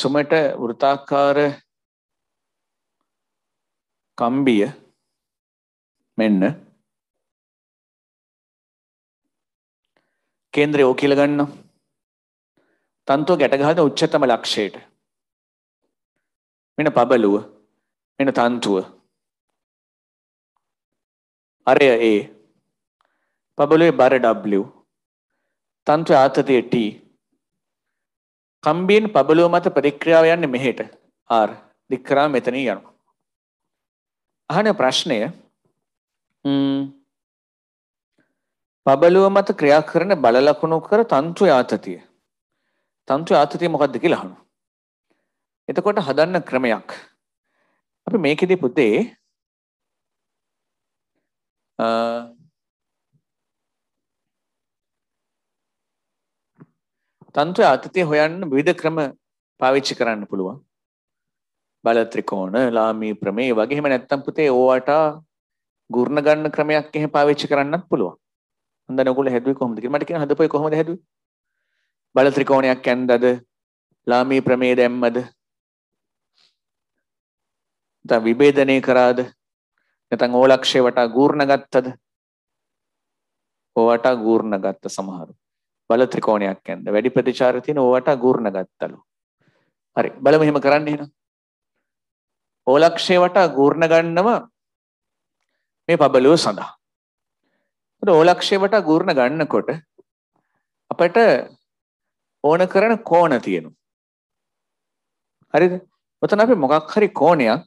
සුමට වෘතාකාර කම්බිය මෙන්න කේන්ද්‍රය ඕ කියල ගන්න තන්තුව ගැටගහද උච්චතම ලක්ෂයට මෙන පබලුව මෙන තන්තුව අරය ඒ පබලුවේ බර ඩ්ලව් තන්ත්‍ර ආතතිය ටී කම්බියෙන් පබලුව මත ප්‍රතික්‍රියාව යන්නේ මෙහෙට. R දික් කරා මෙතනින් යනවා. අහන ප්‍රශ්නය පබලුව මත ක්‍රියා කරන බල ලකුණු කර තන්ත්‍ර යාතතිය. තන්ත්‍ර යාතතිය මොකද්ද කියලා අහනවා. එතකොට හදන්න ක්‍රමයක්. අපි මේකෙදී පුතේ අ තන්ත්‍රය අතතිය හොයන්න විධ ක්‍රම පාවිච්චි කරන්න පුළුවන් බලත්‍රිකෝන ලාමී ප්‍රමේ වගේම නැත්තම් පුතේ ඕවට ගුරුණ ගන්න ක්‍රමයක් එහෙම පාවිච්චි කරන්නත් පුළුවන් හොඳ නගුල හැදුවේ කොහොමද කියලා මට කියන හදපොයි කොහොමද හැදුවේ බලත්‍රිකෝණයක් ඇන්දද ලාමී ප්‍රමේ දැම්මද නැත්නම් විභේදනය කරාද නැත්නම් ඕලක්ෂේ වටා ගුරුණ ගත්තද ඕවට ගුරුණ ගත්ත සමහරු බල ත්‍රිකෝණයක් ඇන්ද වැඩි ප්‍රතිචාර තියෙන ඕවට අගූර්ණ ගත්තලු. හරි බලමු එහෙම කරන්න එහෙනම්. ඕලක්ෂයේ වට අගූර්ණ ගන්නව මේ පබලුව සඳහා. ඒත් ඕලක්ෂයේ වට අගූර්ණ ගන්නකොට අපට ඕන කරන කෝණ තියෙනවා. හරිද? මෙතන අපි මොකක් හරි කෝණයක්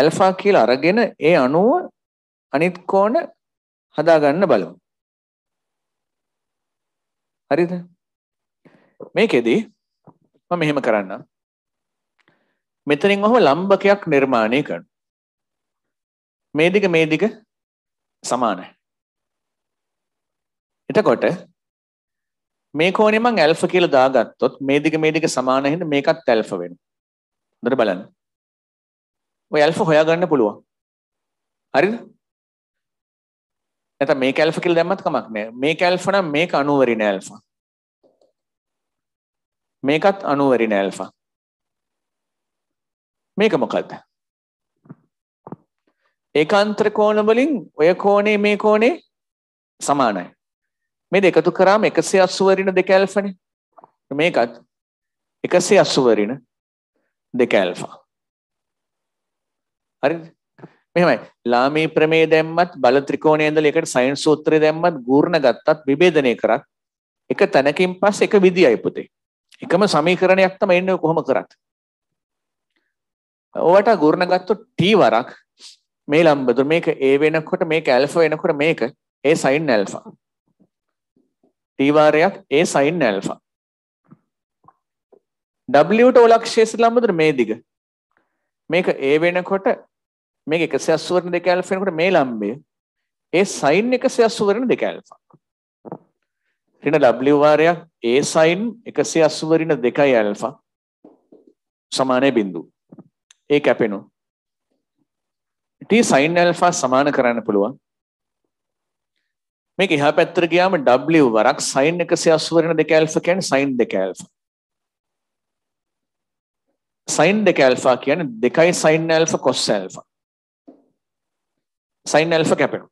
ඇල්ෆා කියලා අරගෙන ඒ අණුව අනිත් කෝණ හදාගන්න බලමු. හරිද මේකෙදී මම මෙහෙම කරන්න මෙතනින් ඔහම ලම්බකයක් නිර්මාණය කරන මේ දිග මේ දිග සමානයි එතකොට මේ කෝණය මං ඇල්ෆා කියලා දාගත්තොත් මේ දිග මේ දිග සමාන හින්දා මේකත් ඇල්ෆා වෙනවා. හොඳට බලන්න. ඔය ඇල්ෆා හොයාගන්න පුළුවන්. හරිද? නැත මේ කැල්ෆ කියල දැමත් කමක් නෑ මේ කැල්ෆන මේ අනුවරි නෑල්ෆා මේකත් අනුවරි නෑල්ෆා මේක මොකක්ද ඒකාන්ත්‍ර කෝණවලින් ඔය කෝනේ මේ කෝනේ සමානයි මේ දෙකතු කරාම එකසේ අස්සුවරින දෙකැල්ෆන මේකත් එකසේ අස්සුවරින දෙකැල්ෆා හරිද මෙහෙමයි. ලාමී ප්‍රමේය දැම්මත් බල ත්‍රිකෝණය ඉඳලා ඒකට සයන්ස් සූත්‍රය දැම්මත් ගූර්ණ ගත්තත් විභේදනය කරත් එක තැනකින් පස්සේ එක විදියයි පුතේ. එකම සමීකරණයක් තමයි එන්නේ කොහොම කරත්. ඔවට ගූර්ණ ගත්තොත් t වරක් මේ ලම්බදුර මේක a වෙනකොට මේක alpha වෙනකොට මේක a sin alpha. t වාරයක් a sin alpha. w ට ඔලක්ෂයේ ලම්බදුර මේ දිග. මේක a වෙනකොට මේක 180 වරණ 2 ඇල්ෆා වෙනකොට මේ ලම්බය ඒ sin 180 වරණ 2 ඇල්ෆා. ඍණ w වාරයක් a sin 180 වරිණ 2 ඇල්ෆා සමානයි බිඳුව. ඒ කැපෙනවා. t sin ඇල්ෆා සමාන කරන්න පුළුවන්. මේක එහා පැත්තට ගියාම w වරක් sin 180 වරණ 2 ඇල්ෆා කියන්නේ sin 2 ඇල්ෆා. sin 2 ඇල්ෆා කියන්නේ 2 sin ඇල්ෆා cos ඇල්ෆා. සයින් ඇල්ෆා කැපෙනවා.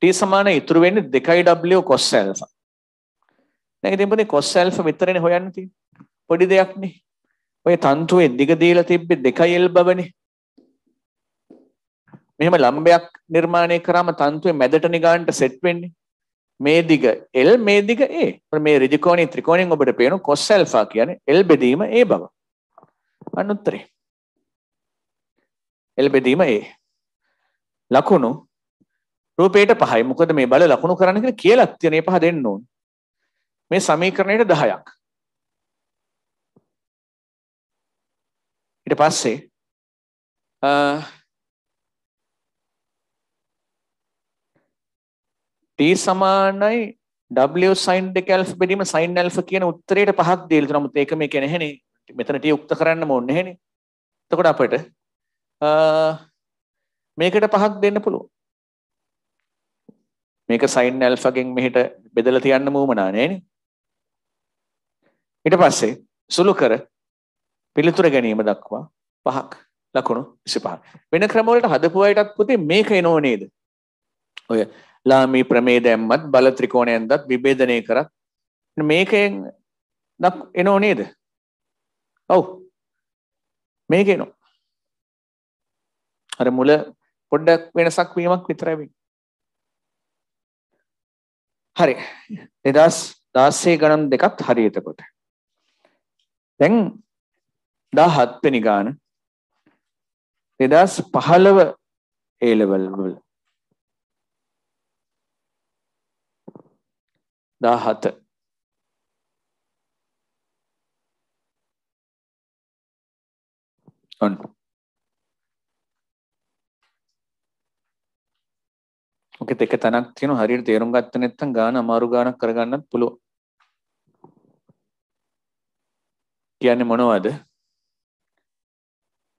t සමාන ඉතුරු වෙන්නේ 2w cos ඇල්ෆා. දැන් ඉතින් පුතේ cos ඇල්ෆා විතරනේ හොයන්න තියෙන්නේ. පොඩි දෙයක් නේ. ඔය තන්තුවේ දිග දීලා තිබ්බේ 2l බවනේ. මෙහෙම ලම්බයක් නිර්මාණය කරාම තන්තුවේ මැදටනේ ගන්නට සෙට් වෙන්නේ. මේ දිග L මේ දිග A. මේ ඍජුකෝණී ත්‍රිකෝණයෙන් ඔබට පේන cos ඇල්ෆා කියන්නේ L බෙදීම A බව. අනුත්තරේ. L බෙදීම A. ලකුණු රූපේට පහයි. මොකද මේ බල ලකුණු කරන්න කියලා කියලා තියෙන මේ පහ දෙන්න ඕන. මේ සමීකරණයට 10ක්. ඊට පස්සේ t සමානයි w sin 2 alpha බෙදීම sin alpha කියන උත්තරයට පහක් දීලා තියෙනවා. නමුත් ඒක මේ කියන්නේ නැහනේ. මෙතන t යුක්ත කරන්න ඕනේ නැහනේ. එතකොට අපිට අ මේකට පහක් දෙන්න පුළුවන්. මේක සයින් ඇල්ෆගෙන් මෙහෙට බෙදලා තියන්න මූමනා නෑනේ. ඊට පස්සේ සුළු කර පිළිතුර ගැනීම දක්වා පහක් ලකුණු 25. වෙන ක්‍රම වලට හදපු අයටත් පුතේ මේක එනෝ නේද? ඔය ලාමි ප්‍රමේය දැම්මත් බල ත්‍රිකෝණයෙන්දත් විභේදනය කරත් මේකෙන් දක් එනෝ නේද? ඔව්. මේක එනෝ. අර මුල පොඩ්ඩක් වෙනසක් වීමක් විතරයි වෙන්නේ. හරි. 2016 ගණන් දෙකත් හරි එතකොට. දැන් 17 වෙනි ගාන 2015 A level වල 17 ඔන්න මොකද එක තැනක් තියෙන හරියට තේරුම් ගත්ත නැත්නම් ගාන අමාරු ගානක් කරගන්නත් පුළුවන්. කියන්නේ මොනවද?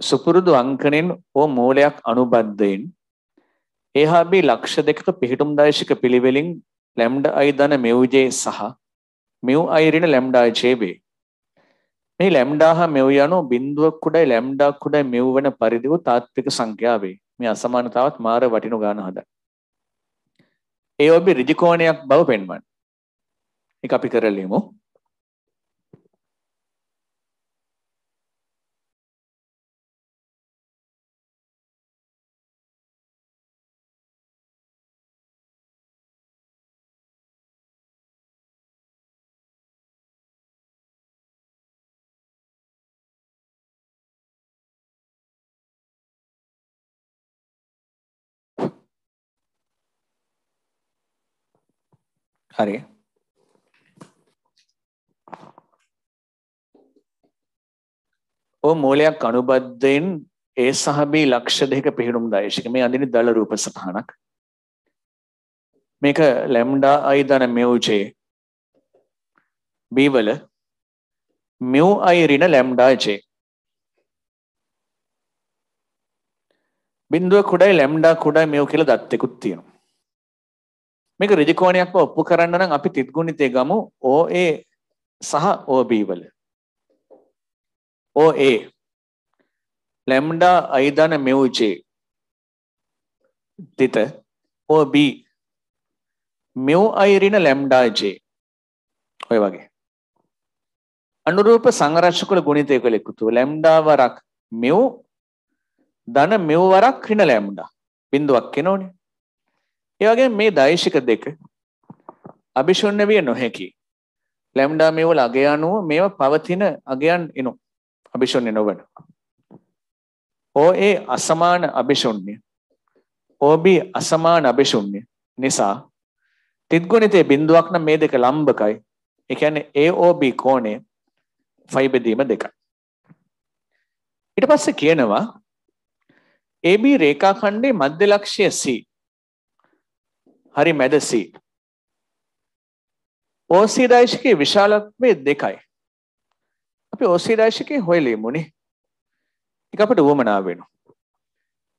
සුපුරුදු අංකණයෙන් හෝ මූලයක් අනුබද්ධයෙන් එහා බී ලක්ෂ දෙකක පිහිටුම් දර්ශක පිළිවෙලින් ලැම්ඩා i ධන mu j සහ mu i ඍණ ලැම්ඩා j වේ. මේ ලැම්ඩා හා mu යනු බිඳුවක් කුඩයි ලැම්ඩා කුඩයි mu වන පරිදි වූ තාත්වික සංඛ්‍යාවේ. මේ අසමානතාවත් මාර වටිනු ගන්න හදා. ඒ ඔබේ ඍජු කෝණයක් බව පෙන්වන්න. ඒක අපි කරලිමු. හරි ඕ මූලයක් අනුබද්ධයෙන් ඒ සහ B ලක්ෂ දෙක පිහිනුම් දායශික මේ අඳින දල රූප සටහනක් මේක ලැම්ඩා i ධන mu j B වල mu i ඍණ ලැම්ඩා j බින්දුව කුඩයි ලැම්ඩා කුඩයි mu කියලා දත් එකක් තියෙනවා මේක ඍජුකෝණයක් බව ඔප්පු කරන්න නම් අපි ත්‍රිගුණිතය ගමු OA සහ OB වල OA ලැම්ඩා i ධන mu j තිත OB mu i ඍණ ලැම්ඩා j ඔය වගේ අනුරූප සංරක්ෂක ගුණිතයක ලෙක්කුතු ලැම්ඩා වරක් mu ධන mu වරක් ඍණ ලැම්ඩා බිඳුවක් එනෝනේ ඒවගේ මේ දයිශික දෙක අභිශුන්‍ය විය නොහැකි. ලැම්ඩා මේවල අගේ අනුව මේව පවතින අගයන් එනු අභිශුන්‍ය නොවන. ඕ ඒ අසමාන අභිශුන්‍ය. ඕබී අසමාන අභිශුන්‍ය නිසා තිත්ගුණිතේ බිඳුවක් නම් මේ දෙක ලම්බකයි. ඒ කියන්නේ AOB කෝණය ෆයි බෙදීම දෙකයි. ඊට පස්සේ කියනවා AB රේඛාඛණ්ඩේ මධ්‍ය ලක්ෂය C හරි මැද සීට්. ඕසී දයිශකයේ විශාලත්වය දෙකයි. අපි ඕසී දයිශකයේ හොයලේමුණේ එක අපට වුවමනා වෙනු.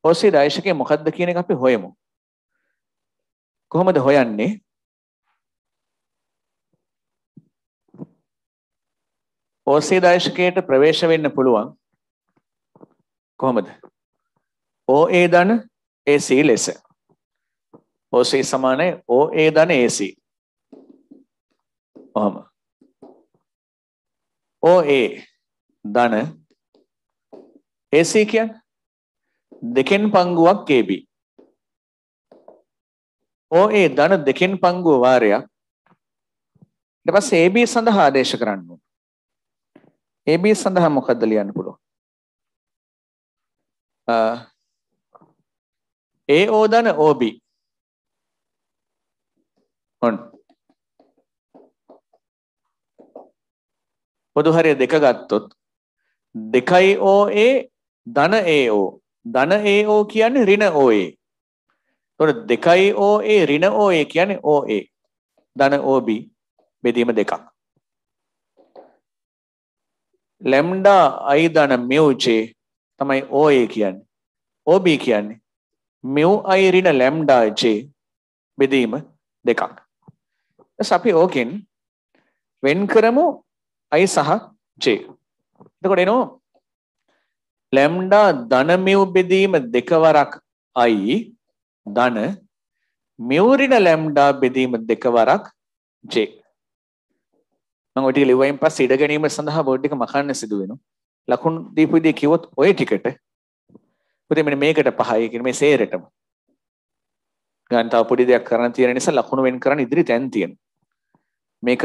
ඕසී දයිශකය මොකක්ද කියන එක අපි හොයමු. කොහොමද හොයන්නේ ඕසේ දර්ශකයට ප්‍රවේශ වෙන්න පුළුවන් කොහොමද ඕ ඒ දන ඒ සී ලෙස OC සමානයි OA ධන AC. ඔහම. OA ධන AC කියන්නේ දෙකෙන් පංගුවක් KB. OA ධන දෙකෙන් පංගුව වාරයක්. ඊට පස්සේ AB සඳහා ආදේශ කරන්න ඕන. AB සඳහා මොකද්ද ලියන්න පුළුවන්? AO ධන OB ඔන්න පොදු හරිය දෙක ගත්තොත් දෙකයි OA ධන AO ධන AO කියන්නේ ඍණ OA එතකොට දෙකයි OA ඍණ OA කියන්නේ OA ධන OB බෙදීම දෙකක් ලැම්ඩා i ධන mu j තමයි OA කියන්නේ OB කියන්නේ mu i ඍණ ලැම්ඩා j බෙදීම දෙකක් අපි ඕකෙන් වෙන් කරමු i සහ j. එතකොට එනවා ලැම්ඩා ධන මියු බෙදීම දෙකවරක් i ධන මියු ඍණ ලැම්ඩා බෙදීම දෙකවරක් j. මම ඔය ටික ලිව්වයින් පස්සේ ඉඩ ගැනීම සඳහා බෝඩ් එක මකන්න සිදු වෙනවා. ලකුණු දීපු විදිය කිව්වොත් ඔය ටිකට පුතේ මෙන්න මේකට පහයි කියන මේ සේරටම. ගන්න තව පොඩි දෙයක් කරන්න තියෙන නිසා ලකුණු වෙන් කරන්න ඉදිරි තැන් තියෙනවා. මේක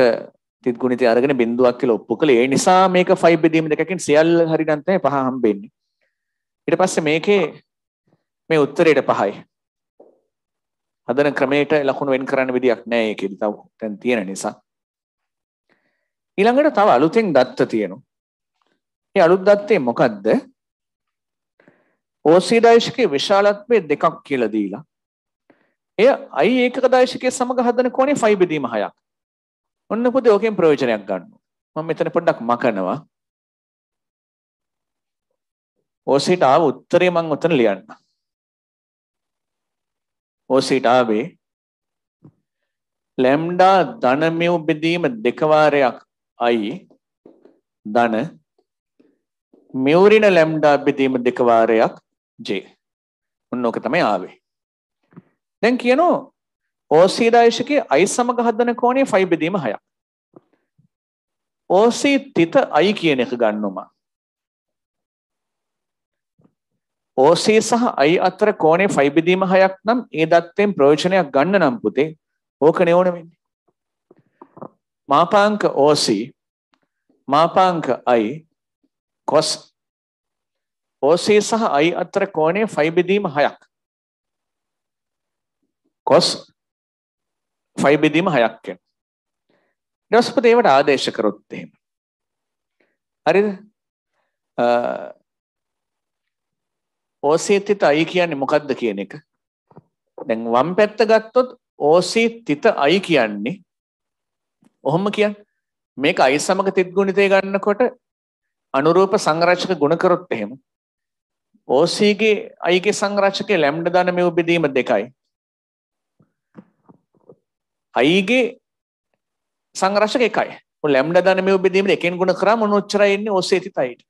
තිත් ගුණිතය අරගෙන බිඳුවක් කියලා ඔප්පු කළේ. ඒ නිසා මේක 5 බෙදීම දෙකකින් සියල්ල හරිනම් තමයි පහ හම්බෙන්නේ. ඊට පස්සේ මේකේ මේ උත්තරේට පහයි. හදන ක්‍රමයට ලකුණු වෙන් කරන්න විදියක් නැහැ ඒකේ. තව දැන් තියෙන නිසා. ඊළඟට තව අලුතෙන් දත්ත තියෙනවා. මේ අලුත් දත්තේ මොකද්ද? OC දායශකයේ විශාලත්වයේ දෙකක් කියලා දීලා. එය I ඒකක දායශකයේ සමග හදන කෝණේ 5 බෙදීම 6ක්. ඔන්න පුතේ ඕකෙන් ප්‍රයෝජනයක් ගන්න. මම මෙතන පොඩ්ඩක් මකනවා. ඕසීට ආව උත්තරේ මම උතන ලියන්න. ඕසීට ආවේ ලැම්ඩා ධන මෙව් බෙදීම දෙක වාරයක් i ධන මෙව් ඍණ ලැම්ඩා බෙදීම දෙක වාරයක් j. ඔන්න ඕක තමයි ආවේ. දැන් කියනවා OC රාශිකයේ i සමග හදන කෝණය ෆයි බෙදීම 6ක්. OC තිත i කියන එක ගන්නවා. OC සහ i අතර කෝණය ෆයි බෙදීම 6ක් නම් ඒ දත්තෙන් ප්‍රයෝජනයක් ගන්න නම් පුතේ ඕකනේ ඕන වෙන්නේ. මාපාංක OC මාපාංක i cos OC සහ i අතර කෝණය ෆයි බෙදීම 6ක්. cos 5 බෙදීම 6ක් වෙනවා. දවසපත ඒවට ආදේශ කරොත් එහෙම. හරිද? අ ඕසීතිත අයි කියන්නේ මොකද්ද කියන එක. දැන් වම් පැත්ත ගත්තොත් ඕසීතිත අයි කියන්නේ ඔහොම කියන්නේ මේක අයි සමග තිත් ගුණිතය ගන්නකොට අනුරූප සංරක්ෂක ගුණ කරොත් එහෙම OC ගේ අයිගේ සංරක්ෂකයේ ලැම්ඩා ධන මෙව බෙදීම දෙකයි හයිගේ සංරශක එකයි ලැම්ඩ ධනමය බෙදීමට එකෙන් ගුණ කරා මොන ඔච්චරයි එන්නේ ඔස්සේ තිතයිට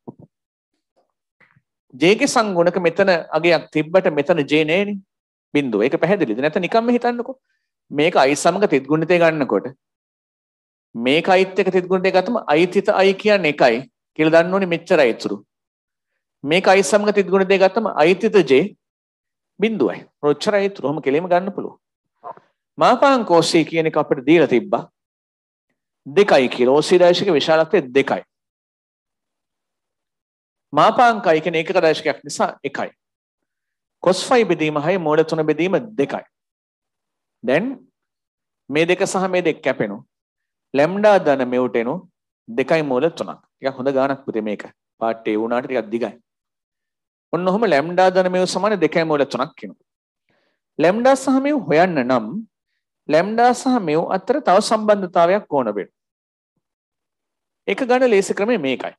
ජේගේ සංගුණක මෙතන අගයක් තිබ්බට මෙතන ජේ නෑනේ බින්දුව ඒක පැහැදිලිද නැත්නම් නිකම්ම හිතන්නකෝ මේක අයි සමග තිත්ගුණිතය ගන්නකොට මේක අයිත් එක තිත්ගුණිතය ගත්තම අයිතිත අයි කියන්නේ එකයි කියලා දන්න ඕනේ මෙච්චරයි ඉතුරු මේක අයි සමග තිත්ගුණිතය ගත්තම අයිතිත ජේ බින්දුවයි ඔච්චරයි ඉතුරු ඔහම කෙලෙම ගන්න පුළුවන් මාපාංක OC කියන එක අපිට දීලා තිබ්බා. දෙකයි කියලා. OC රාශියක විශාලත්වය දෙකයි. මාපාංකයි කියන්නේ ඒකක රාශියක් නිසා එකයි. cos phi බෙදීම 6 මෝඩ 3 බෙදීම 2යි. දැන් මේ දෙක සහ මේ දෙක කැපෙනවා. ලැම්ඩා ධන මෙවට එනවා 2යි මූල 3ක්. ටිකක් හොඳ ගාණක් පුතේ මේක. පාට් ඒ වුණාට ටිකක් දිගයි. ඔන්න ඔහම ලැම්ඩා ධන මෙව සමාන 2යි මූල 3ක් කියනවා. ලැම්ඩා සහ මෙව හොයන්න නම් ලැම්ඩා සහ මෙව් අතර තව සම්බන්ධතාවයක් ඕන වෙන. එක ගණ ලේස ක්‍රමය මේකයි.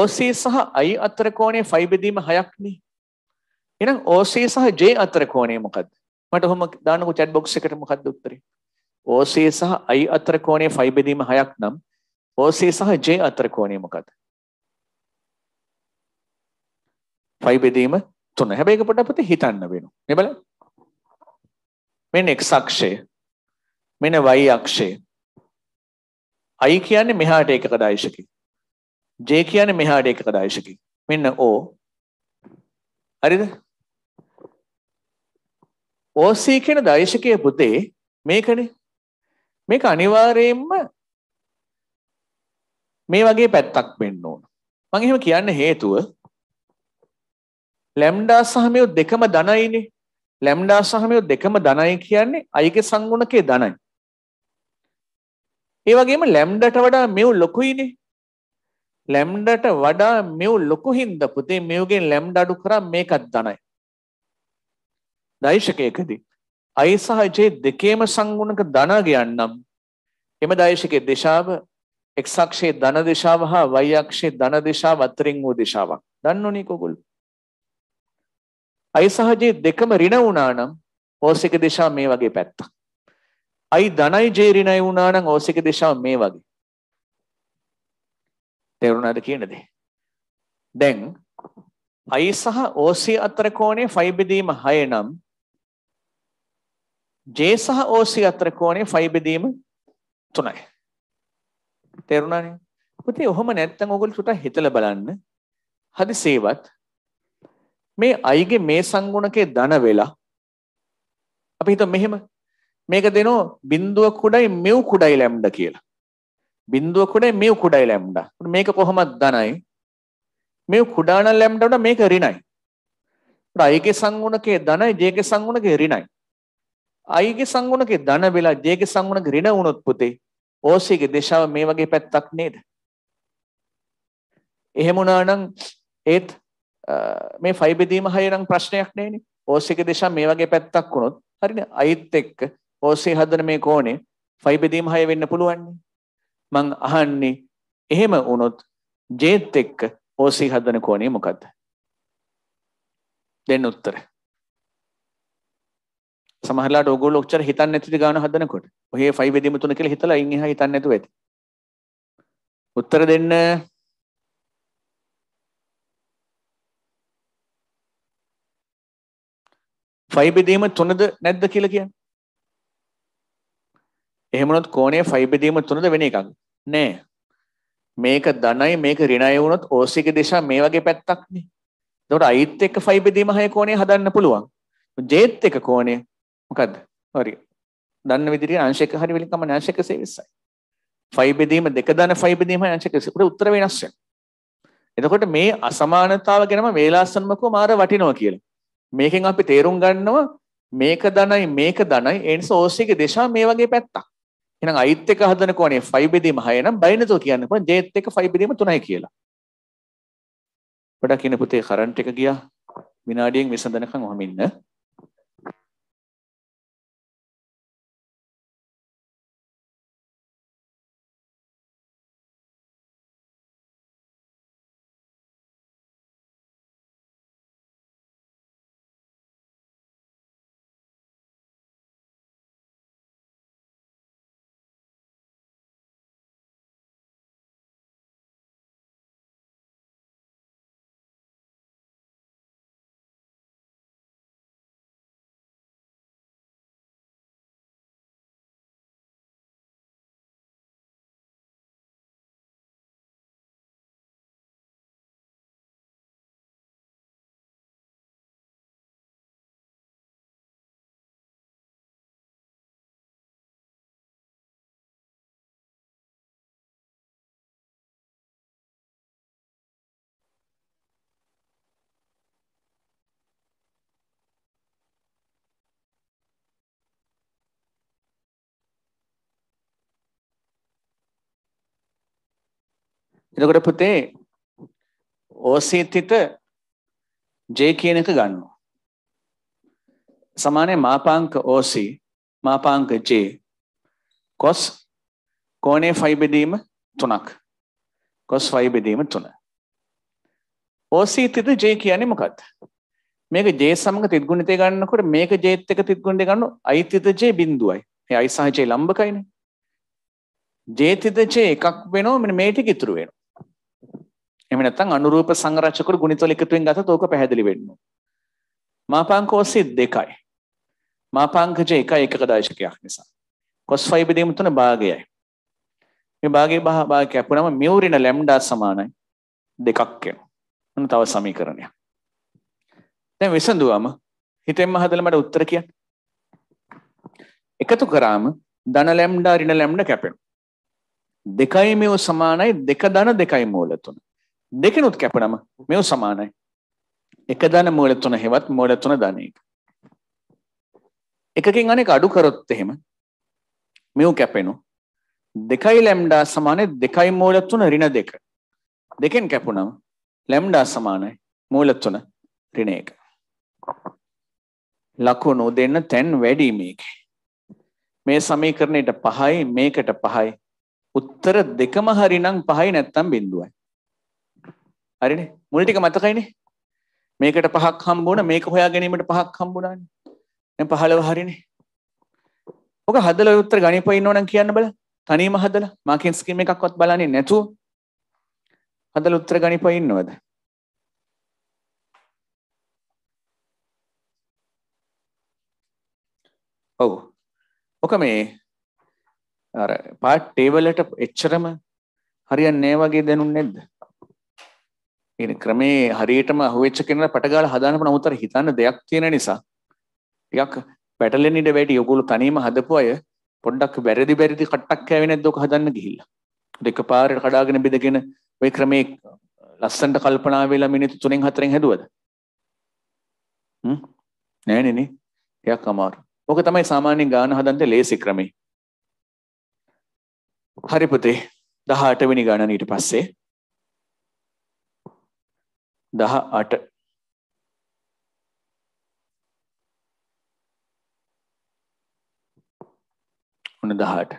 OC සහ I අතර කෝණය ෆයි බෙදීම හයක්නේ. එහෙනම් OC සහ J අතර කෝණය මොකද්ද? මට ඔහොම දාන්නකෝ chat box එකට මොකද්ද උත්තරේ? OC සහ I අතර කෝණය ෆයි බෙදීම හයක් නම් OC සහ J අතර කෝණය මොකද්ද? ෆයි බෙදීම තුන. හැබැයි ඒක පොඩ්ඩක් අපිට හිතන්න වෙනවා. මේ බලන්න. මෙන්න x අක්ෂය. මෙන්න y අක්ෂය. i කියන්නේ මෙහාට එකක ඩයිෂකින්. j කියන්නේ මෙහාට එකක ඩයිෂකින්. මෙන්න o. හරිද? OC කියන ඩයිෂකයේ පුතේ මේකනේ. මේක අනිවාර්යයෙන්ම මේ වගේ පැත්තක් වෙන්න ඕන. මම එහෙම කියන්න හේතුව ලැම්ඩා සහ මෙයෝ දෙකම ධනයිනේ. ලැම්ඩා සහ මියෝ දෙකම ධනයි කියන්නේ අයගේ සංගුණකයේ ධනයි. ඒ වගේම ලැම්ඩට වඩා මෙව් ලොකුයිනේ. ලැම්ඩට වඩා මෙව් ලොකු හින්දා පුතේ මෙව්ගෙන් ලැම්ඩ අඩු කරා මේකත් ධනයි. දෛශකයකදී අය සහ ජේ දෙකේම සංගුණක ධන ගයන්නම් එම දෛශකයේ දිශාව එක්සක්ෂයේ ධන දිශාව හා වෛ අක්ෂයේ ධන දිශාව අතරින් වූ දිශාවක්. දන්නෝනේ කොගොල්ලෝ. අයි සහ දෙකම ඍණ වුණා නම් ඕස් එක දිශාව මේ වගේ පැත්තක්. අයි ධනයි ජේ ඍණයි වුණා නම් ඕස් එක දිශාව මේ වගේ. තේරුණාද කියන දේ? දැන් අයි සහ OC අතර කෝණය ෆයි බෙදීම 6 නම් J සහ OC අතර කෝණය ෆයි බෙදීම 3යි. තේරුණානේ? පුතේ ඔහම නැත්තම් ඕගොල්ලෝ සුටා හිතලා බලන්න. හදිසේවත් මේ අයිගේ මේ සංගුණකේ ධන වෙලා අපි හිතමු මෙහෙම මේක දෙනෝ බිඳුව කුඩයි මෙව් කුඩයි ලැම්ඩා කියලා. බිඳුව කුඩයි මෙව් කුඩයි ලැම්ඩා. මේක කොහොමද ධනයි? මෙව් කුඩා නම් ලැම්ඩා වඩා මේක ඍණයි. අයිගේ සංගුණකේ ධනයි ජේගේ සංගුණකේ ඍණයි. අයිගේ සංගුණකේ ධන වෙලා ජේගේ සංගුණකේ ඍණ වුණොත් පුතේ ඕසේගේ දේශාව මේ වගේ පැත්තක් නේද? එහෙම වුණා නම් ඒත් මේ ෆයිබෙදීම හයනම් ප්‍රශ්නයක් නේනේ ඕසේක දෙශා මේ වගේ පැත්තක් වුණොත් හරිනේ අයිත් එක්ක ඕසේ හදන මේ කෝණේ ෆයිබෙදීම හය වෙන්න පුළුවන්නේ මං අහන්නේ එහෙම වුණොත් ජේත් එක්ක ඕසේ හදන කෝණේ මොකද්ද දෙන්න උත්තර සමහරලාට ඔයගොල්ලෝ ඔච්චර හිතන්නේ නැතිද ගාන හදනකොට ඔහේ ෆයිබෙදීම තුන කියලා හිතලා අයින් එහා හිතන්නේ නැතුව ඇති උත්තර දෙන්න ෆයි බෙදීම තුනද නැද්ද කියලා කියන්නේ. එහෙම වුණොත් කෝණය ෆයි බෙදීම තුනද වෙන එකක්. නෑ. මේක ධනයි මේක ඍණයි වුණොත් OC ගේ දිශා මේ වගේ පැත්තක් නේ. එතකොට අයිත් එක්ක ෆයි බෙදීම හය කෝණය හදන්න පුළුවන්. ජේත් එක කෝණය මොකද්ද? හරි. දන්න විදිහට අංශක හරි වලින් තමයි අංශක සේවිසයි. ෆයි බෙදීම දෙක දන ෆයි බෙදීම අංශක උත්තර වෙනස් වෙනවා. එතකොට මේ අසමානතාව ගැනම වේලාසන්මකෝ මාර වටිනවා කියලා. මේකෙන් අපි තේරුම් ගන්නවා මේක ධනයි මේක ධනයි ඒ නිසා ඕස් එකේ දිශා මේ වගේ පැත්තක්. එහෙනම් අයිත් එක හදන කෝණේ 5 බෙදීම 6 නම් බය නැතුව කියන්න පුළුවන් ජේත් එක 5 බෙදීම 3යි කියලා. ගොඩක් ඉන්න පුතේ කරන්ට් එක ගියා. විනාඩියෙන් විසඳනකම් ඔහම ඉන්න. එතකොට පුතේ ඕසීතිත ජේ කියන එක ගන්නවා. සමානය මාපාංක ඕසි මාපාංක ජේ කොස් කෝනේ ෆයිබෙදීම තුනක් කොස් ෆයිබෙදීම තුන. ඕසීතිත ජේ කියන්නේ මොකක්ද. මේක ජේ සමඟ තිත්ගුණිතය ගන්නකොට මේක ජේත් එක තිත්ගුණට ගන්න අයිතිත ජේ බින්දුවයි ඒ අයිසාහජය ලම්බකයින ජේතිත ජේ එකක් වෙනෝ මෙ මේටි ඉතුරුවෙන එහෙම නැත්නම් අනුරූප සංරචකවල ගුණිතවල එකතුවෙන් ගත්තොත් ඕක පැහැදිලි වෙන්න මාපාංක ඔස්සේ දෙකයි මාපාංකජ එකයි එකක දාශකයක් නිසා cos 5 බෙදීම තුන භාගයයි මේ භාගයේ භාගය කැපුණම මියුරින ලැම්ඩා සමානයි දෙකක් වෙනවා තව සමීකරණයක් දැන් විසඳුවම හිතෙන්ම හදලා මට උත්තර කියන්න එකතු කරාම ධන ලැම්ඩා ඍණ ලැම්ඩා කැපෙනවා දෙකයි මෙව සමානයි දෙක ධන දෙකයි මූල තුන දෙකනොත් කැපනම මෙව සමානයි. එක ධන මූල තුන හෙවත් මූල තුන ධන එක. එකකින් අනෙක අඩු කරොත් එහෙම මෙව කැපෙනු. දෙකයි ලැම්ඩා සමානයි දෙකයි මූල තුන ඍණ දෙක. දෙකෙන් කැපුණම ලැම්ඩා සමානයි මූල තුන ඍණ එක. ලකුණු දෙන්න තැන් වැඩි මේකේ. මේ සමීකරණයට 5යි මේකට 5යි. උත්තර දෙකම හරිනම් 5යි නැත්තම් බිඳුවයි. හරිනේ මුල් ටික මතකයිනේ මේකට පහක් හම්බ වුණා මේක හොයා ගැනීමට පහක් හම්බුණානේ දැන් 15 හරිනේ ඔක හදලා උත්තර ගණිප ඉන්නවනම් කියන්න බලන්න තනියම හදලා මාකින් ස්කීම් එකක්වත් බලන්නේ නැතුව හදලා උත්තර ගණිප ඉන්නවද ඔව් ඔක මේ අර පාට් ටේබල් එකට එච්චරම හරියන්නේ නැහැ වගේ දැනුන්නේ නැද්ද ඒ ක්‍රමේ හරියටම අහුවෙච්ච කෙනා පටගාලා හදානකොට නමුත් අර හිතන්න දෙයක් තියෙන නිසා ටිකක් පැටලෙන්න ඉඩ වැඩි ඔයගොල්ලෝ තනියම හදපු අය පොඩ්ඩක් වැරදි වැරදි කට්ටක් කෑවේ නැද්ද ඔක හදන්න ගිහිල්ලා. එකපාරට කඩාගෙන බෙදගෙන ඔය ක්‍රමේ ලස්සනට කල්පනා වෙලා මිනිත්තු 3න් 4න් හැදුවද? හ්ම් නෑ නේ නේ. ටිකක් අමාරු. ඕක තමයි සාමාන්‍යයෙන් ගාන හදන්න ලේසි ක්‍රමේ. හරි පුතේ 18 වෙනි ගණන ඊට පස්සේ දහ අට උන දහට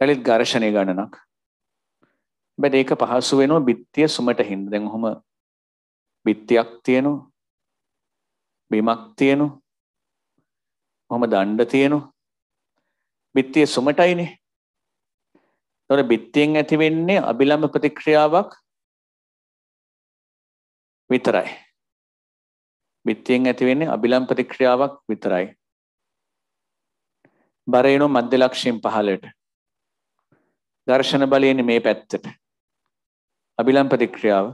ඇලිත් ගර්ශණය ගණනක් බැට ඒක පහසු වෙනවා බිත්තිය සුමට හින්ද දැන් හොම බිත්තියක් තියෙනු බිමක් තියෙනු හොම දණ්ඩ තියෙනු බිත්තිය සුමටයිනේ තොර බිත්තියෙන් ඇතිවෙන්නේ අභිලම ප්‍රතික්‍රියාවක් විතරයි. බිත්තියෙන් ඇති වෙන්නේ අබිලම් ප්‍රතික්‍රියාවක් විතරයි. බර එනෝ මධ්‍ය ලක්ෂයෙන් පහළට. ඝර්ෂණ බලය එන්නේ මේ පැත්තට. අබිලම් ප්‍රතික්‍රියාව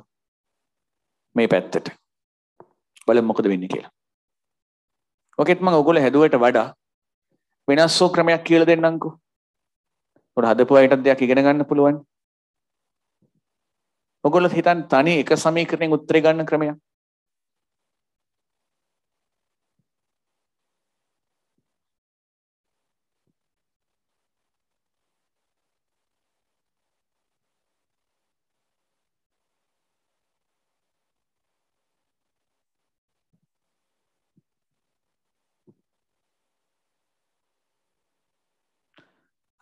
මේ පැත්තට. බලමු මොකද වෙන්නේ කියලා. ඔකෙත් මම ඔයගොල්ලෝ හැදුවට වඩා වෙනස් හෝ ක්‍රමයක් කියලා දෙන්නම්කෝ. උඩ හදපු අයටත් දෙයක් ඉගෙන ගන්න පුළුවන්. Ogolat hitan tani ke sami kerni ngutri gan na kremia.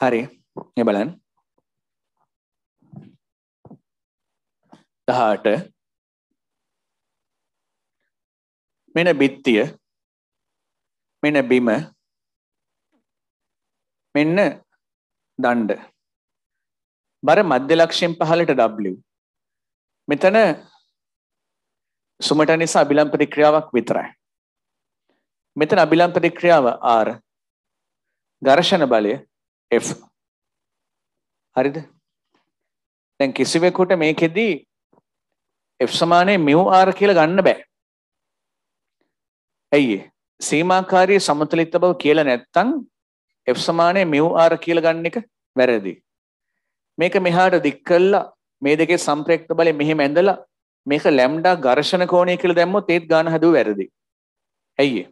Hari, ya දහට මෙන බිත්තිය මෙන බිම මෙන්න දණ්ඩ බර මධ්‍ය ලක්ෂයෙන් පහලට W මෙතන සුමට නිසා අභිලම් ප්‍රතික්‍රියාවක් විතරයි මෙතන අභිලම් ප්‍රතික්‍රියාව R ඝර්ෂණ බලය F හරිද දැන් කිසිවෙකුට මේකෙදී F සමානය mu r කියලා ගන්න බෑ. ඇයි සීමාකාරී සමතුලිත බව කියලා නැත්තම් F සමානය mu r කියලා ගන්න එක වැරදි. මේක මෙහාට දික් කළා මේ දෙකේ සම්ප්‍රේක්ත බලය මෙහෙම ඇඳලා මේක ලැම්ඩා ඝර්ෂණ කෝණය කියලා දැම්මොත් ඒත් ගාන හදුව වැරදි. ඇයි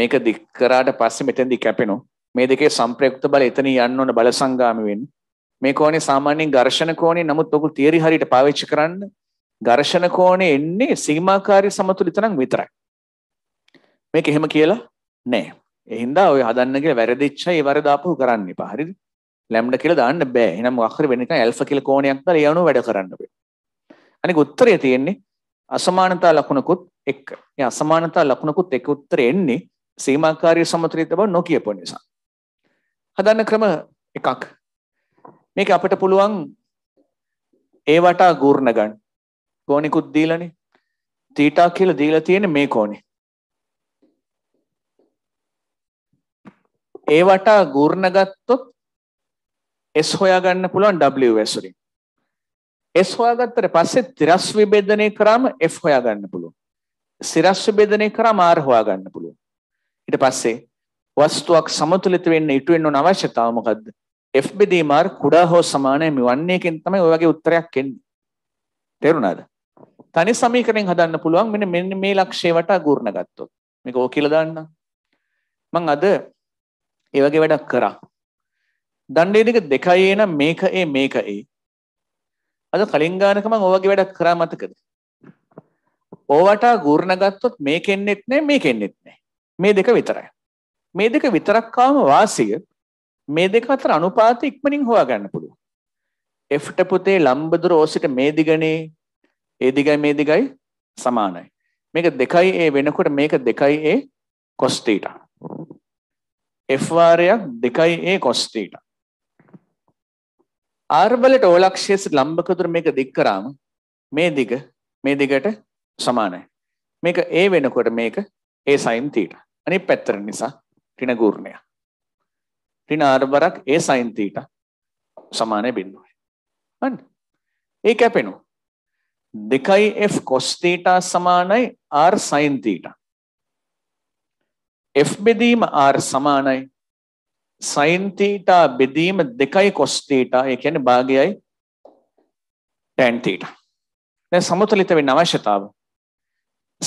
මේක දික් කරාට පස්සේ මෙතෙන්දි කැපෙනවා. මේ දෙකේ සම්ප්‍රේක්ත බලය එතනින් යන්න ඕන බල සංගාමි වෙන්නේ. මේ කෝණේ සාමාන්‍යයෙන් ඝර්ෂණ කෝණේ නමුත් ඔක තියරි හරියට පාවිච්චි කරන්න ඝර්ෂණ කෝණේ එන්නේ සීමාකාරී සමතුලිතනම් විතරයි. මේක එහෙම කියලා නෑ. ඒ හින්දා ඔය හදන්න කියලා වැරදිච්ච ඒ වරද ආපහු කරන්න එපා. හරිද? ලැම්ඩා කියලා දාන්න බෑ. එහෙනම් මොකක් හරි වෙන්න නිකන් ඇල්ෆා කියලා කෝණයක් දාලා ඒ අනුව වැඩ කරන්න බෑ. අනික උත්තරය තියෙන්නේ අසමානතා ලකුණකුත් එක්ක. මේ අසමානතා ලකුණකුත් එක්ක උත්තරේ එන්නේ සීමාකාරී සමතුලිත බව නොකියපු නිසා. හදන්න ක්‍රම එකක්. මේක අපිට පුළුවන් ඒ වටා ගුර්ණ ගන්න. කෝණිකුත් දීලානේ. තීටා කියලා දීලා තියෙන්නේ මේ කෝණේ. ඒ වටා ගුර්ණ ගත්තොත් S හොයාගන්න පුළුවන් WS වලින්. S හොයාගත්තට පස්සේ තිරස් විභේදනය කරාම F හොයාගන්න පුළුවන්. සිරස් විභේදනය කරාම R හොයාගන්න පුළුවන්. ඊට පස්සේ වස්තුවක් සමතුලිත වෙන්න ඉටු වෙන්න ඕන අවශ්‍යතාව මොකද්ද? F බෙදීම R කුඩා හෝ සමානයි මේ වන්නේකින් තමයි ඔය වගේ උත්තරයක් එන්නේ. තේරුණාද? තනි සමීකරණයෙන් හදන්න පුළුවන් මෙන්න මෙන්න මේ ලක්ෂ්‍ය වටා ගුණන ගත්තොත්. මේක ඕක කියලා දාන්න. මං අද ඒ වගේ වැඩක් කරා. දණ්ඩේනික දෙකයි එන මේක ඒ මේක ඒ. අද කලින් ගානක මම ඕවගේ වැඩක් කරා මතකද? ඕවට ගුරුණ ගත්තොත් මේකෙන්නෙත් නෑ මේකෙන්නෙත් නෑ. මේ දෙක විතරයි. මේ දෙක විතරක් ආවම වාසිය මේ දෙක අතර අනුපාතය ඉක්මනින් හොයාගන්න පුළුවන්. F ට පුතේ ලම්බදුර ඕසිට මේ දිගනේ ඒ දිගයි මේ දිගයි සමානයි. මේක දෙකයි ඒ වෙනකොට මේක දෙකයි ඒ cos theta. f වාරයක් දෙකයි ඒ cos theta. r වලට ඕලක්ෂයේ ලම්බක දුර මේක දික් කරාම මේ දිග මේ දිගට සමානයි. මේක ඒ වෙනකොට මේක ඒ sin theta. අනිත් පැත්තර නිසා ඍණ ගුණය. ඍණ r වරක් ඒ sin theta සමානයි බිඳුවයි. හරි. ඒ කැපෙනවා. දෙකයි F cos theta සමානයි R sin theta. F බෙදීම R සමානයි sin theta බෙදීම දෙකයි cos theta ඒ කියන්නේ භාගයයි tan theta. දැන් සමතුලිත වෙන්න අවශ්‍යතාව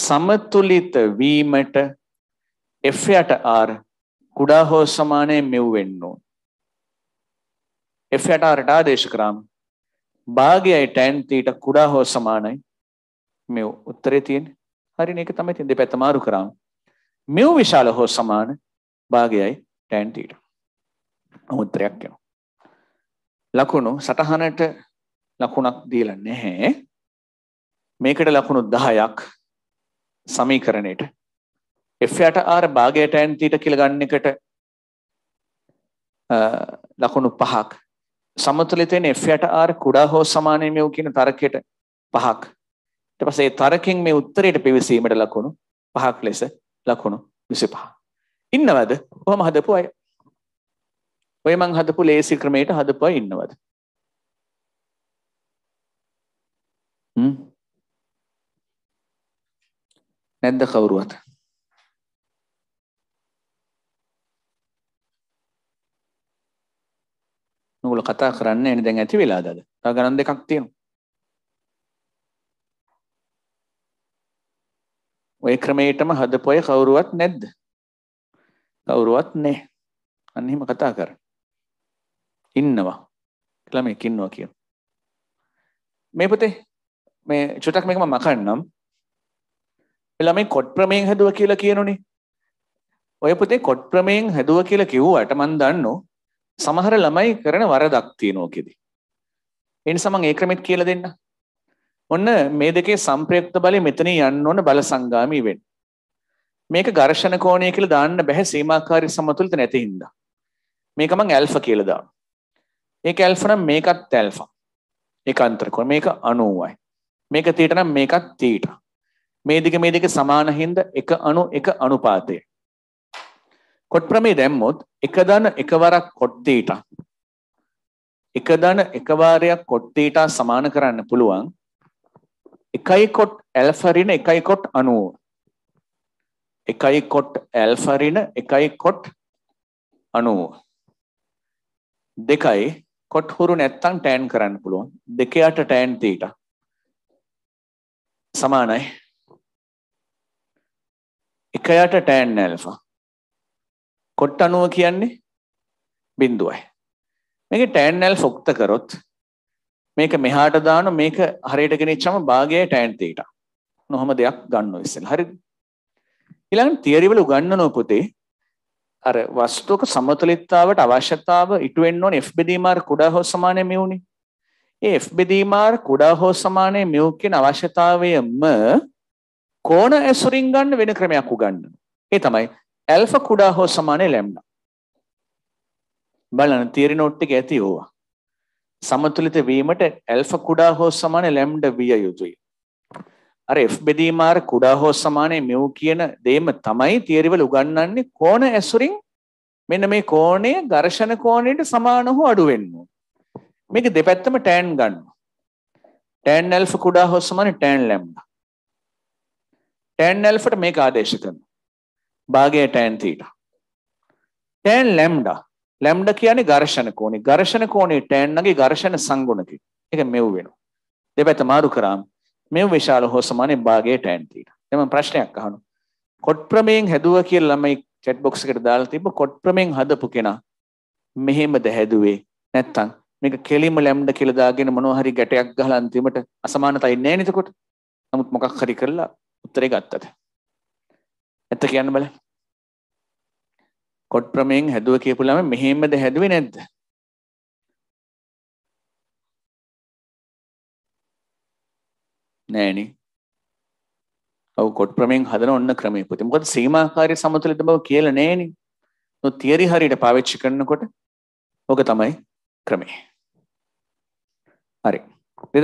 සමතුලිත වීමට F යට R කුඩා හෝ සමානයෙන් මෙව් වෙන්න ඕන. F යට Rට ආදේශ කරාම භාගයයි ටැන් තීට කුඩා හෝ සමානයි මෙව් උත්තරේ තියෙන්නේ. හරිනේ ඒක තමයි තියෙන්නේ දෙපැත්ත මාරු කරාම. මෙව් විශාල හෝ සමාන භාගයයි ටැන් තීට. උත්තරයක් එනවා. ලකුණු සටහනට ලකුණක් දීලා නැහැ. මේකට ලකුණු 10ක් සමීකරණයට F8R භාගය tan θ කියලා ගන්න එකට ලකුණු 5ක් සමතුලිත වෙන F8R කුඩා හෝ සමාන මෙව් කියන තර්කයට පහක්. ඊට පස්සේ ඒ තර්කෙන් මේ උත්තරයට පිවිසීමට ලකුණු පහක් ලෙස ලකුණු 25. ඉන්නවද? කොහම හදපු අය? ඔය මං හදපු ලේසි ක්‍රමයට හදපු අය ඉන්නවද? නැද්ද කවුරුවත්? ඒගොල්ලෝ කතා කරන්න එන දැන් ඇති වෙලාද අද? තව ගණන් දෙකක් තියෙනවා. ওই ක්‍රමයටම හදපොය කවුරුවත් නැද්ද? කවුරුවත් නැහැ. අන්න එහෙම කතා කරන. ඉන්නවා. ළමෙක් ඉන්නවා කියන. මේ පුතේ මේ චුට්ටක් මේක මම මකන්නම්. මේ ළමයි කොට් ප්‍රමේයෙන් හැදුවා කියලා කියනුනේ. ඔය පුතේ කොට් ප්‍රමේයෙන් හැදුවා කියලා කිව්වට මන් දන්නෝ සමහර ළමයි කරන වරදක් තියෙනවා කෙදී. ඒ නිසා මම ඒ ක්‍රමෙත් කියලා දෙන්න. ඔන්න මේ දෙකේ සම්ප්‍රයුක්ත බලය මෙතන යන්න ඕන බල සංගාමී වෙන්න. මේක ඝර්ෂණ කෝණය කියලා දාන්න බෑ සීමාකාරී සමතුලිත නැති හින්දා. මේක මම ඇල්ෆා කියලා දානවා. ඒක ඇල්ෆා නම් මේකත් ඇල්ෆා. ඒක අන්තර කෝණ මේක 90යි. මේක තීට නම් මේකත් තීට. මේ දෙක මේ දෙක සමාන හින්දා 1 අණු 1 අනුපාතය. කොට්ප්‍රමේ දැම්මොත් එක දන එකවරක් කොට්තේටා එක දන එකවාරයක් කොට්තේටා සමාන කරන්න පුළුවන් එකයි කොට් ඇල්ෆරින එකයි කොට් අනුව එකයි කොට් ඇල්ෆරින එකයි කොට් අනුව දෙකයි කොට් හුරු නැත්තම් ටෑන් කරන්න පුළුවන් දෙකයට ටෑන් තීට සමානයි එකයට ටෑන් ඇල්ෆා කොට්ටනුව කියන්නේ බින්දුවයි. මේක ටෑන්ල් ෆොක්ත කරොත් මේක මෙහාට දාන මේක හරියට ගෙනිච්චම භාගයයි ටෑන් තීටා. නොහම දෙයක් ගන්න ඉස්සෙල්. හරිද? ඊළඟට තියරි වල උගන්වන පොතේ අර වස්තුවක සමතුලිතතාවට අවශ්‍යතාව ඉටු වෙන්න ඕනේ F බෙදීමාර කුඩා හෝ සමානයි mu නේ. ඒ F බෙදීමාර කුඩා හෝ සමානයි mu කියන අවශ්‍යතාවයම කෝණ ඇසුරින් ගන්න වෙන ක්‍රමයක් උගන්වනවා. ඒ තමයි ඇල්ෆා කුඩා හෝ සමානයි ලැම්ඩා. බලන්න තියරි නෝට් එක ඇති ඕවා. සමතුලිත වීමට ඇල්ෆා කුඩා හෝ සමානයි ලැම්ඩා විය යුතුයි. අර F බෙදීම අර කුඩා හෝ සමානයි mu කියන දෙයම තමයි තියරිවල උගන්වන්නේ කෝණ ඇසුරින් මෙන්න මේ කෝණය ඝර්ෂණ කෝණයට සමාන හෝ අඩු වෙන්න මේක දෙපැත්තම tan ගන්නවා. tan alpha කුඩා හෝ සමානයි tan lambda. tan alpha මේක ආදේශ කරනවා. භාගය tan theta tan lambda lambda කියන්නේ ඝර්ෂණ කෝණය ඝර්ෂණ කෝණය tan නගේ ඝර්ෂණ සංගුණකය ඒක මෙව් වෙනවා දෙපැත්ත මාරු කරාම මෙව් විශාල හෝ සමානයි භාගය tan theta දැන් ප්‍රශ්නයක් අහනවා කොට් ප්‍රමේයෙන් හැදුවා කියලා ළමයි chat box එකට දාලා තිබ්බ කොට් ප්‍රමේයෙන් හදපු කෙනා මෙහෙමද හැදුවේ නැත්තම් මේක කෙලිම ලැම්ඩ කියලා දාගෙන මොනවා හරි ගැටයක් ගහලා අන්තිමට අසමානතයි නැහැ නේද එතකොට නමුත් මොකක් හරි කරලා උත්තරේ ගත්තද ඇත්ත කියන්න බල කොට් ප්‍රමයෙන් හැදුව කියපුලම මෙහෙමද හැදුවේ නැද්ද නෑන ඔව කොට් ප්‍රමයෙන් හදන ඔන්න ක්‍රමය පුති මොකද සීමමාකාරය සමතුලිත බව කියල නෑන නො තියරි හරියට පාවිච්චි කරනකොට ඕක තමයි ක්‍රමේ හරි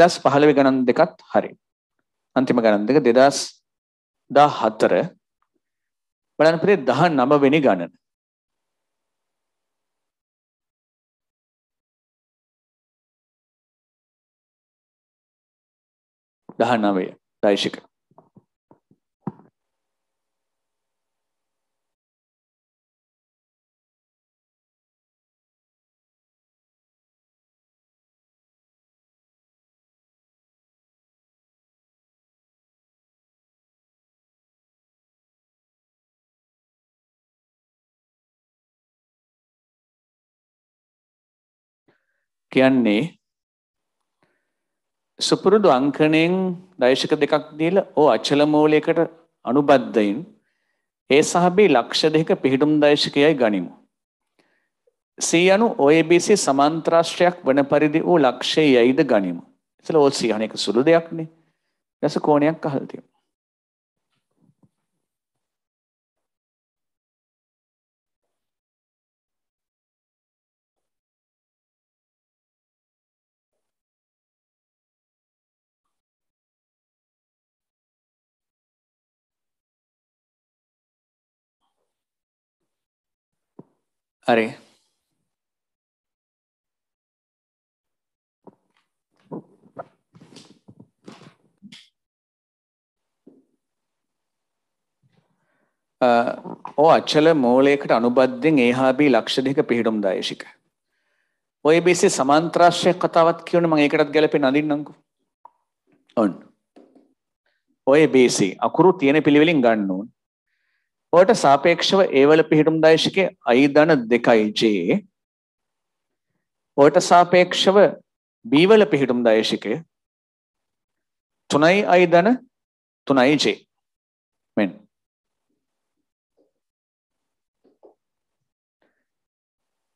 දෙදස් පහළවි ගණන් දෙකත් හරි අන්තිම ගණන් දෙක දෙදස් දා හත්තර බලන්න පුතේ 19 වෙනි ගණන. දහනවය දයිශික කියන්නේ සුපුරුදු අංකණයෙන් දශක දෙකක් දීලා ඕ අචල මූලයකට අනුබද්ධයින් ඒ සහ B ලක්ෂ දෙක පිහිටුම් දශකයයි ගනිමු. C අනු OABC සමාන්තරාශ්‍රයක් වන පරිදි වූ ලක්ෂයයිද ගනිමු. ඉතල ඕ C අනේක සුළු දෙයක්නේ. දැස කෝණයක් අහලා තියෙනවා. හරි ඕ අච්චල මූලයකට අනුබද්ධෙන් ඒහා බී ලක්ෂ දෙක පිහිටුම් දායශික. ඔය බේසේ සමාන්ත්‍රාශ්‍රය කතාවත් කියන මම ඒකටත් ගැලපෙන අඳින්නම්කෝ. ඔන්න. ඔය බේසේ අකුරු තියෙන පිළිවෙලින් ගන්න ඕන. ඔට සාපේක්ෂව ඒවල පිහිටුම් දයිශකය අයිධන දෙකයි ජයේ ඔට සාපේක්ෂව බීවල පිහිටුම් දයශිකය තුනයි අයිධන තුනයි ජේ මෙන්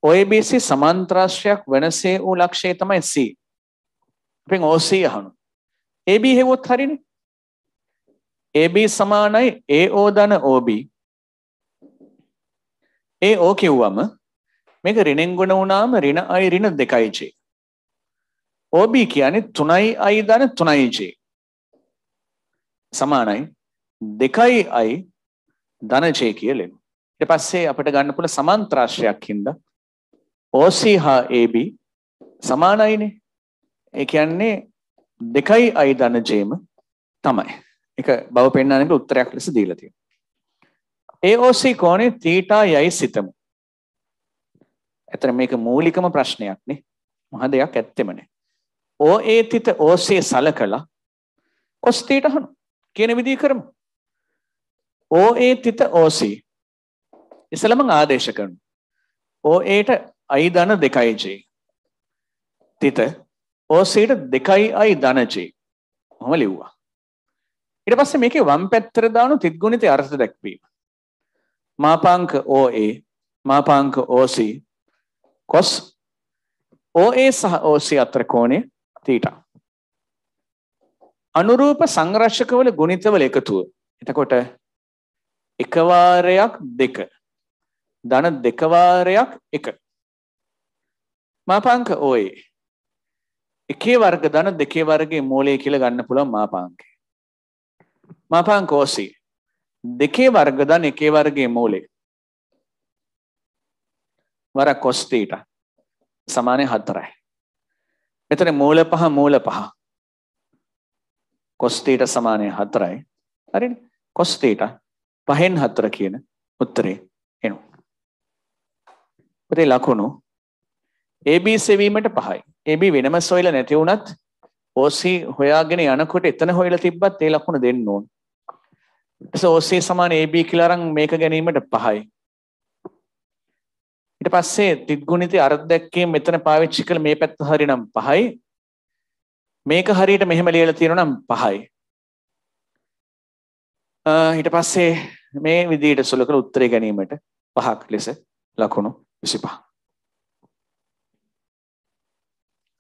ඔයBC සමන්ත්‍රාශ්‍රයක් වෙනසේ වූ ලක්ෂයේ තමයි C අපෙන් OC අහනු AB හෙවොත් හරිනේ AB සමානයි AO ධන OB ඒ ඕ කිව්වම මේක රිණෙන් ගුණ වුණාම රිණ අයි රිණ දෙකයිචේ. ඕබ කියන්නේ තුනයි අයි දන තුනයිචේ. සමානයි දෙකයි අයි ධනචේ කියලෙන. ට පස්සේ අපට ගන්න පුළ සමන්ත්‍රාශ්‍රයක් හින්ද. ඕසී හා ඒබ සමානයිනේ ඒ කියන්නේ දෙකයි අයි ධනජේම තමයි එක බව පෙන්න්නනට උත්තරයක් ලෙස දීලතිය. AOC කෝණය තීටා යයි සිතමු. ඇතර මේක මූලිකම ප්‍රශ්නයක් නේ. මහ දෙයක් ඇත්තෙම නෑ. OA තිත OC සලකලා cos තීට අහන කියන විදිහ කරමු. OA තිත OC ඉස්සලම ආදේශ කරනවා. OA ට i ධන 2යි j. තිත OC ට 2යි i ධන j. ඔහම ලිව්වා. ඊට පස්සේ මේකේ වම් පැත්තට දාන තිත් ගුණිතේ අර්ථ දැක්වීම. මාපාංක OA මාපාංක OC කොස් OA සහ OC අතර කෝණය තීටා අනුරූප සංරක්ෂකවල ගුණිතවල එකතුව එතකොට එකවාරයක් දෙක ධන දෙකවාරයක් එක මාපාංක OA e. එකේ වර්ග ධන දෙකේ වර්ගයේ මූලය කියලා ගන්න පුළුවන් මාපාංකය මාපාංක OC දෙකේ වර්ගදන් එකේ වර්ගේ මූලේ වර කොස්ටීට සමානය හතරයි මෙතන මූල පහ මූල පහ කොස්ටීට සමානය හතරයි හරි කොස්ටීට පහෙන් හතර කියන උත්තරේ එනු ප්‍රේ ලකුණු AB සෙවීමට පහයි AB වෙනම සොයිල නැති වුණත් ඕසි හොයාගෙන යනකොට එතන හොයලා තිබ්බත් ඒ ලකුණ දෙන්න ඕන ඊට OCA සමාන AB කියලා අරන් මේක ගැනීමට පහයි. ඊට පස්සේ ත්‍රිගුණිතය අර්ථ දැක්කේ මෙතන පාවිච්චි කළ මේ පැත්ත හරිනම් පහයි. මේක හරියට මෙහෙම ලියලා තියෙනවා නම් පහයි. ඊට පස්සේ මේ විදිහට සුළු කරලා උත්තරේ ගැනීමට පහක් ලෙස ලකුණු 25.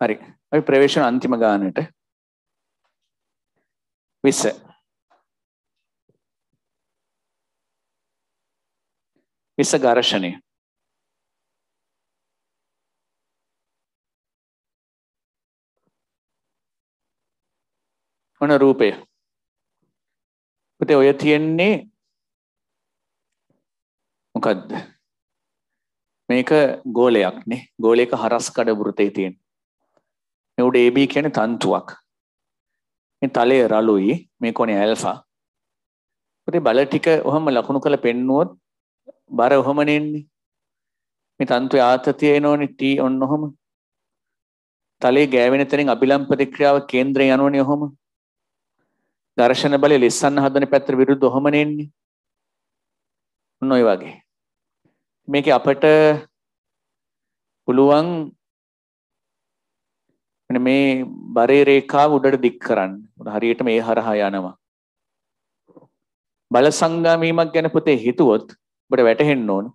හරි. අපි ප්‍රවේශන අන්තිම ගානට 20 it's a Garashani. ඕන රූපය. පුතේ ඔය තියෙන්නේ මොකද්ද? මේක ගෝලයක් නේ. ගෝලයක හරස් කඩ වෘතේ තියෙන. මේ උඩ AB කියන්නේ තන්තුවක්. මේ තලය රළුයි. මේ කොනේ ඇල්ෆා. පුතේ බල ටික ඔහම ලකුණු කරලා පෙන්නුවොත් බර ඔහොමනේ එන්නේ. මේ තන්තුවේ ආතතිය එනෝනේ ටී ඔන්න ඔහොම. තලයේ ගෑවෙන තැනින් අභිලම් ප්‍රතික්‍රියාව කේන්ද්‍රය යනෝනේ ඔහොම. ඝර්ෂණ බලය ලෙස්සන්න හදන පැත්තට විරුද්ධ ඔහොමනේ එන්නේ. ඔන්න ඔය වගේ. මේක අපට පුළුවන් මේ බරේ රේඛාව උඩට දික් කරන්න. හරියට මේ හරහා යනවා. බල සංගාමීමක් ගැන පුතේ හිතුවොත් ඔබට වැටහෙන්න ඕන.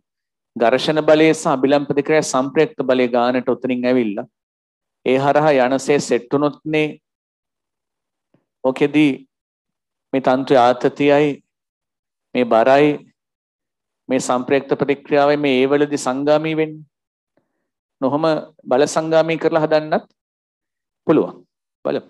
ඝර්ෂණ බලයේ සහ අභිලම් ප්‍රතික්‍රියා සම්ප්‍රයුක්ත බලයේ ගානට උතනින් ඇවිල්ලා ඒ හරහා යනසේ සෙට් වුණොත්නේ ඕකෙදි මේ තන්ත්‍ර ආතතියයි මේ බරයි මේ සම්ප්‍රයුක්ත ප්‍රතික්‍රියාවයි මේ ඒවලදී සංගාමී වෙන්නේ. නොහොම බල සංගාමී කරලා හදන්නත් පුළුවන්. බලමු.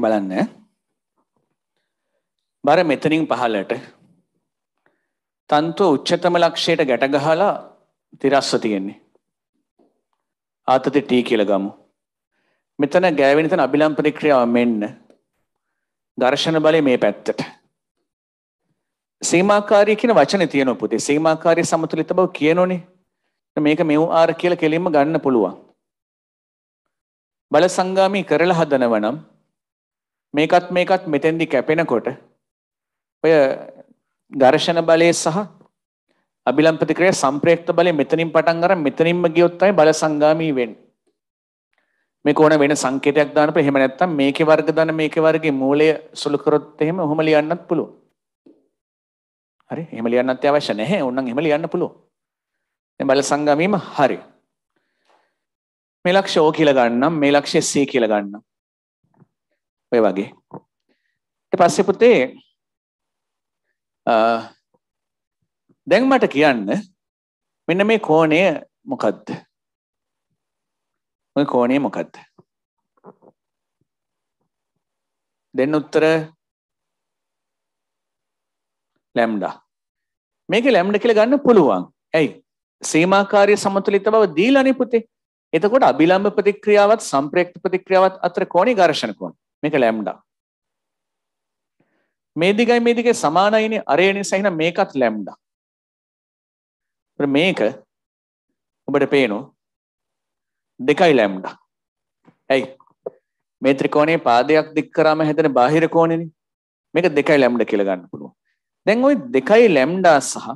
බලන්න. බර මෙතනින් පහලට තන්තුව උච්චතම ලක්ෂයට ගැට ගහලා තිරස්ව තියෙන්නේ. ආතති T කියලා ගමු. මෙතන ගෑවෙන තන අභිලම්පන ක්‍රියාව මෙන්න. ඝර්ෂණ බලය මේ පැත්තට. සීමාකාරී කියන වචනේ තියෙන පුතේ සීමාකාරී සමතුලිත බව කියනෝනේ. මේක මෙව් ආර කියලා කෙලින්ම ගන්න පුළුවන්. බල සංගාමී කරලා හදනවනම් මේකත් මේකත් මෙතෙන්දි කැපෙනකොට ඔය ඝර්ෂණ බලය සහ අභිලම් ප්‍රතික්‍රියා සම්ප්‍රේක්ත බලය මෙතනින් පටන් අරන් මෙතනින්ම ගියොත් තමයි බල සංගාමී වෙන්නේ. මේක ඕන වෙන සංකේතයක් දාන්න පුළුවන්. එහෙම නැත්නම් මේකේ වර්ග දාන මේකේ වර්ගයේ මූලය සුළු කරොත් එහෙම ඔහොම ලියන්නත් පුළුවන්. හරි. එහෙම ලියන්නත් අවශ්‍ය නැහැ. ඕනනම් එහෙම ලියන්න පුළුවන්. දැන් බල සංගාමීම හරි. මේ ලක්ෂ්‍ය O කියලා ගන්නම්. මේ ලක්ෂ්‍ය C කියලා ගන්නම්. ඔය වගේ. ඊට පස්සේ පුතේ දැන් මට කියන්න මෙන්න මේ කෝණය මොකක්ද? ඔය කෝණය මොකක්ද? දෙන්න උත්තර ලැම්ඩා. මේක ලැම්ඩ කියලා ගන්න පුළුවන්. ඇයි? සීමාකාරී සමතුලිත බව දීලානේ පුතේ. එතකොට අභිලම්භ ප්‍රතික්‍රියාවත් සම්ප්‍රේක්ත ප්‍රතික්‍රියාවත් අතර කෝණී ඝර්ෂණ කෝණ. මේක ලැම්ඩා. මේ දිගයි මේ දිගේ සමානයිනේ අරය නිසා එහෙනම් මේකත් ලැම්ඩා. මේක ඔබට පේනවා දෙකයි ලැම්ඩා. ඇයි? මේ ත්‍රිකෝණයේ පාදයක් දික් කරාම හැදෙන බාහිර කෝණෙනේ. මේක දෙකයි ලැම්ඩා කියලා ගන්න පුළුවන්. දැන් ওই දෙකයි ලැම්ඩා සහ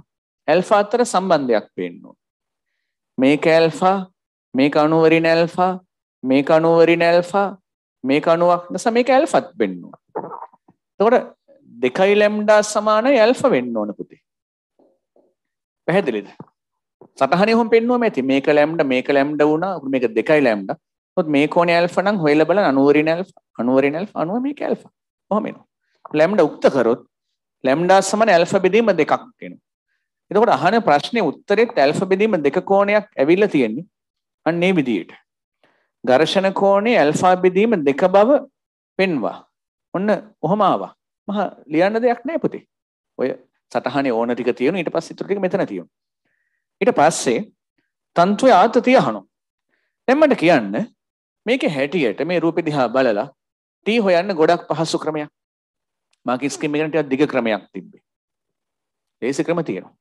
ඇල්ෆා අතර සම්බන්ධයක් පේනවා. මේක ඇල්ෆා, මේක අණුවරින ඇල්ෆා, මේක අණුවරින ඇල්ෆා, මේ අනුවක් නිසා මේක ඇල්ෆත් වෙන්නවා තකොට දෙකයි ලැම්ඩා සමාන ඇල්ෆ වෙන්න ඕන පුතේ පැහැදිලිද සටහන හොම පෙන්නුවම ඇති මේක ලැම්ඩ මේක ලැම්ඩ වුණා මේක දෙකයි ලැම්ඩ ොත් මේ කෝන ඇල්ෆ නම් හොයල බල අනුවරින් ඇල් අනුවරින් ඇල් අනුව මේ ඇල්ෆ හොමෙන ලැම්ඩ උක්ත කරොත් ලැම්ඩා සමන ඇල්ෆ බෙදීම දෙකක් කෙන එතකොට අහන ප්‍රශ්නය උත්තරෙත් ඇල්ෆ බෙදීම දෙක කෝණයක් ඇවිල්ල තියෙන්නේ අන්නේ විදියට ඝර්ෂණ කෝණේ ඇල්ෆා බෙදීම දෙක බව පෙන්වා. ඔන්න ඔහම ආවා. මහ ලියන්න දෙයක් නැහැ පුතේ. ඔය සටහනේ ඕන ටික තියෙනවා ඊට පස්සේ ඊටු ටික මෙතන තියෙනවා. ඊට පස්සේ තන්ත්‍රය ආතතිය අහනවා. දැන් මට කියන්න මේකේ හැටියට මේ රූපෙ දිහා බලලා ටී හොයන්න ගොඩක් පහසු ක්‍රමයක්. මාකි ස්කීම් එකකට ටිකක් දිග ක්‍රමයක් තිබ්බේ. ලේසි ක්‍රම තියෙනවා.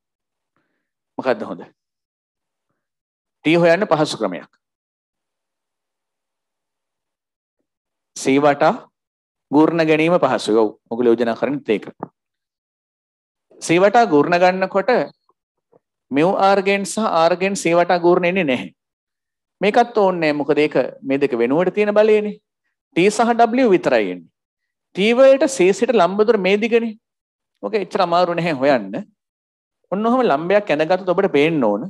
මොකද්ද හොඳ? ටී හොයන්න පහසු ක්‍රමයක්. සේ වටා ගූර්ණ ගැනීම පහසුයි. ඔව්. මොකද යෝජනා කරන්නේ ඒක. සේ වටා ගූර්ණ ගන්නකොට මෙව් ආර්ගෙන් සහ ආර්ගෙන් සේ වටා ගූර්ණ එන්නේ නැහැ. මේකත් ඕන්නේ නැහැ. මොකද ඒක මේ දෙක වෙනුවට තියෙන බලයනේ. T සහ W විතරයි එන්නේ. T වලට C සිට ලම්බ දුර මේ දිගනේ. ඕක එච්චර අමාරු නැහැ හොයන්න. ඔන්න ඔහම ලම්බයක් ඇඳගත්තොත් ඔබට පේන්න ඕන.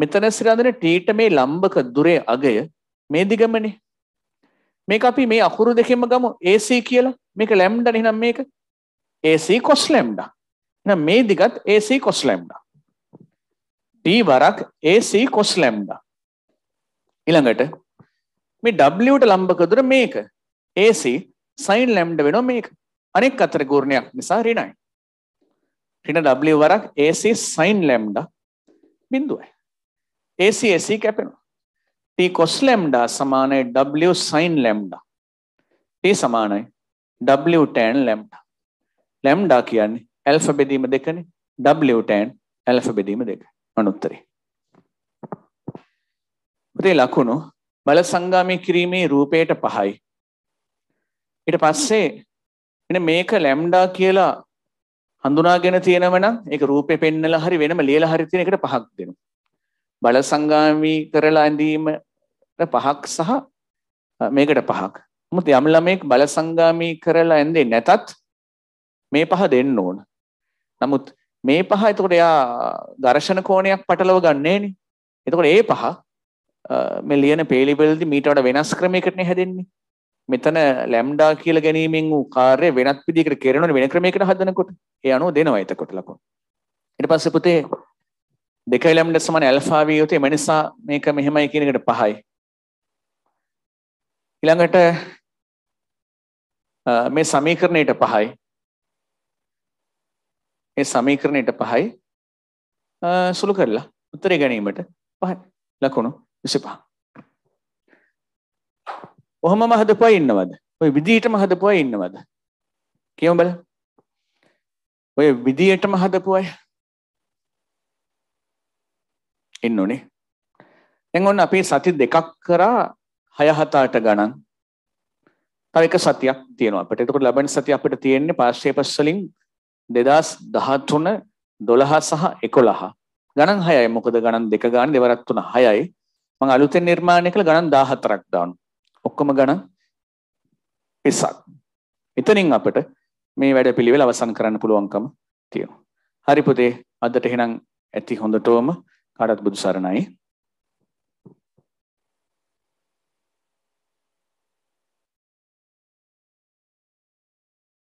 මෙතන සිට අඳින T ට මේ ලම්බක දුරේ අගය මේ දිගමනේ. මේක අපි මේ අකුරු දෙකෙම ගමු AC කියලා. මේක ලැම්ඩා නේ නම් මේක. AC cos ලැම්ඩා. එහෙනම් මේ දිගත් AC cos ලැම්ඩා. D වරක් AC cos ලැම්ඩා. ඊළඟට මේ W ට ලම්බක දුර මේක. AC sin ලැම්ඩා වෙනවා මේක. අනෙක් අතර ගුණයක් නිසා ඍණයි. ඍණ W වරක් AC sin ලැම්ඩා බිඳුවයි. AC AC කැපෙනවා. t cos lambda සමානයි w sin lambda. t සමානයි w tan lambda. lambda කියන්නේ ඇල්ෆා බෙදීම දෙකනේ. w tan ඇල්ෆා බෙදීම දෙක. අනුත්තරේ. උදේ ලකුණු බල සංගාමී කිරීමේ රූපයට පහයි. ඊට පස්සේ එන මේක ලැම්ඩා කියලා හඳුනාගෙන තියෙනව නම් ඒක රූපේ පෙන්නලා හරි වෙනම ලියලා හරි තියෙන එකට පහක් දෙනවා. බල සංගාමී කරලා ඇඳීම පහක් සහ මේකට පහක් මුත් යම් ළමෙක් බලසංගාමී කරලා ඇන්දේ නැතත් මේ පහ දෙන්න ඕන නමුත් මේ පහ එතකොට එයා දර්ශන කෝණයක් පටලව ගන්නේනේ එතකොට ඒ පහ මේ ලියන පේලිබෙල්දි මීට වඩා වෙනස් ක්‍රමයකටනේ හැදෙන්නේ මෙතන ලැම්ඩා කියලා ගැනීමෙන් වූ කාර්ය වෙනත් විදිහකට කරනවනේ වෙන ක්‍රමයකට හදනකොට ඒ අනුව දෙනවා එතකොට ලකුණු ඊට පස්සේ පුතේ දෙක ලැම්ඩා සමාන ඇල්ෆා විය යුතුයි එම නිසා මේක මෙහෙමයි කියන එකට පහයි ඊළඟට මේ සමීකරණයට පහයි ඒ සමීකරණයට පහයි සුළු කරලා උත්තරය ගැනීමට පහ ලකුණු විසිපා ඔහොම මහදපුවා ඉන්නවද ඔය විදිහටම හදපුවා ඉන්නවද කියමු බල ඔය විදිහටම හදපුවා ඉන්න ඕනේ දැන් ඔන්න අපි සති දෙකක් කරා 6 7 8 ගණන් තව එක සතියක් තියෙනවා අපිට. එතකොට ලබන සතිය අපිට තියෙන්නේ පාස්ටේපස් වලින් 2013 12 සහ 11. ගණන් 6යි. මොකද ගණන් දෙක ගන්න දෙවරක් තුන 6යි. මම අලුතෙන් නිර්මාණය කළ ගණන් 14ක් දානවා. ඔක්කොම ගණන් 20ක්. එතනින් අපිට මේ වැඩ පිළිවෙල අවසන් කරන්න පුළුවන්කම තියෙනවා. හරි පුතේ අදට එහෙනම් ඇති හොඳටම කාටත් බුදු සරණයි.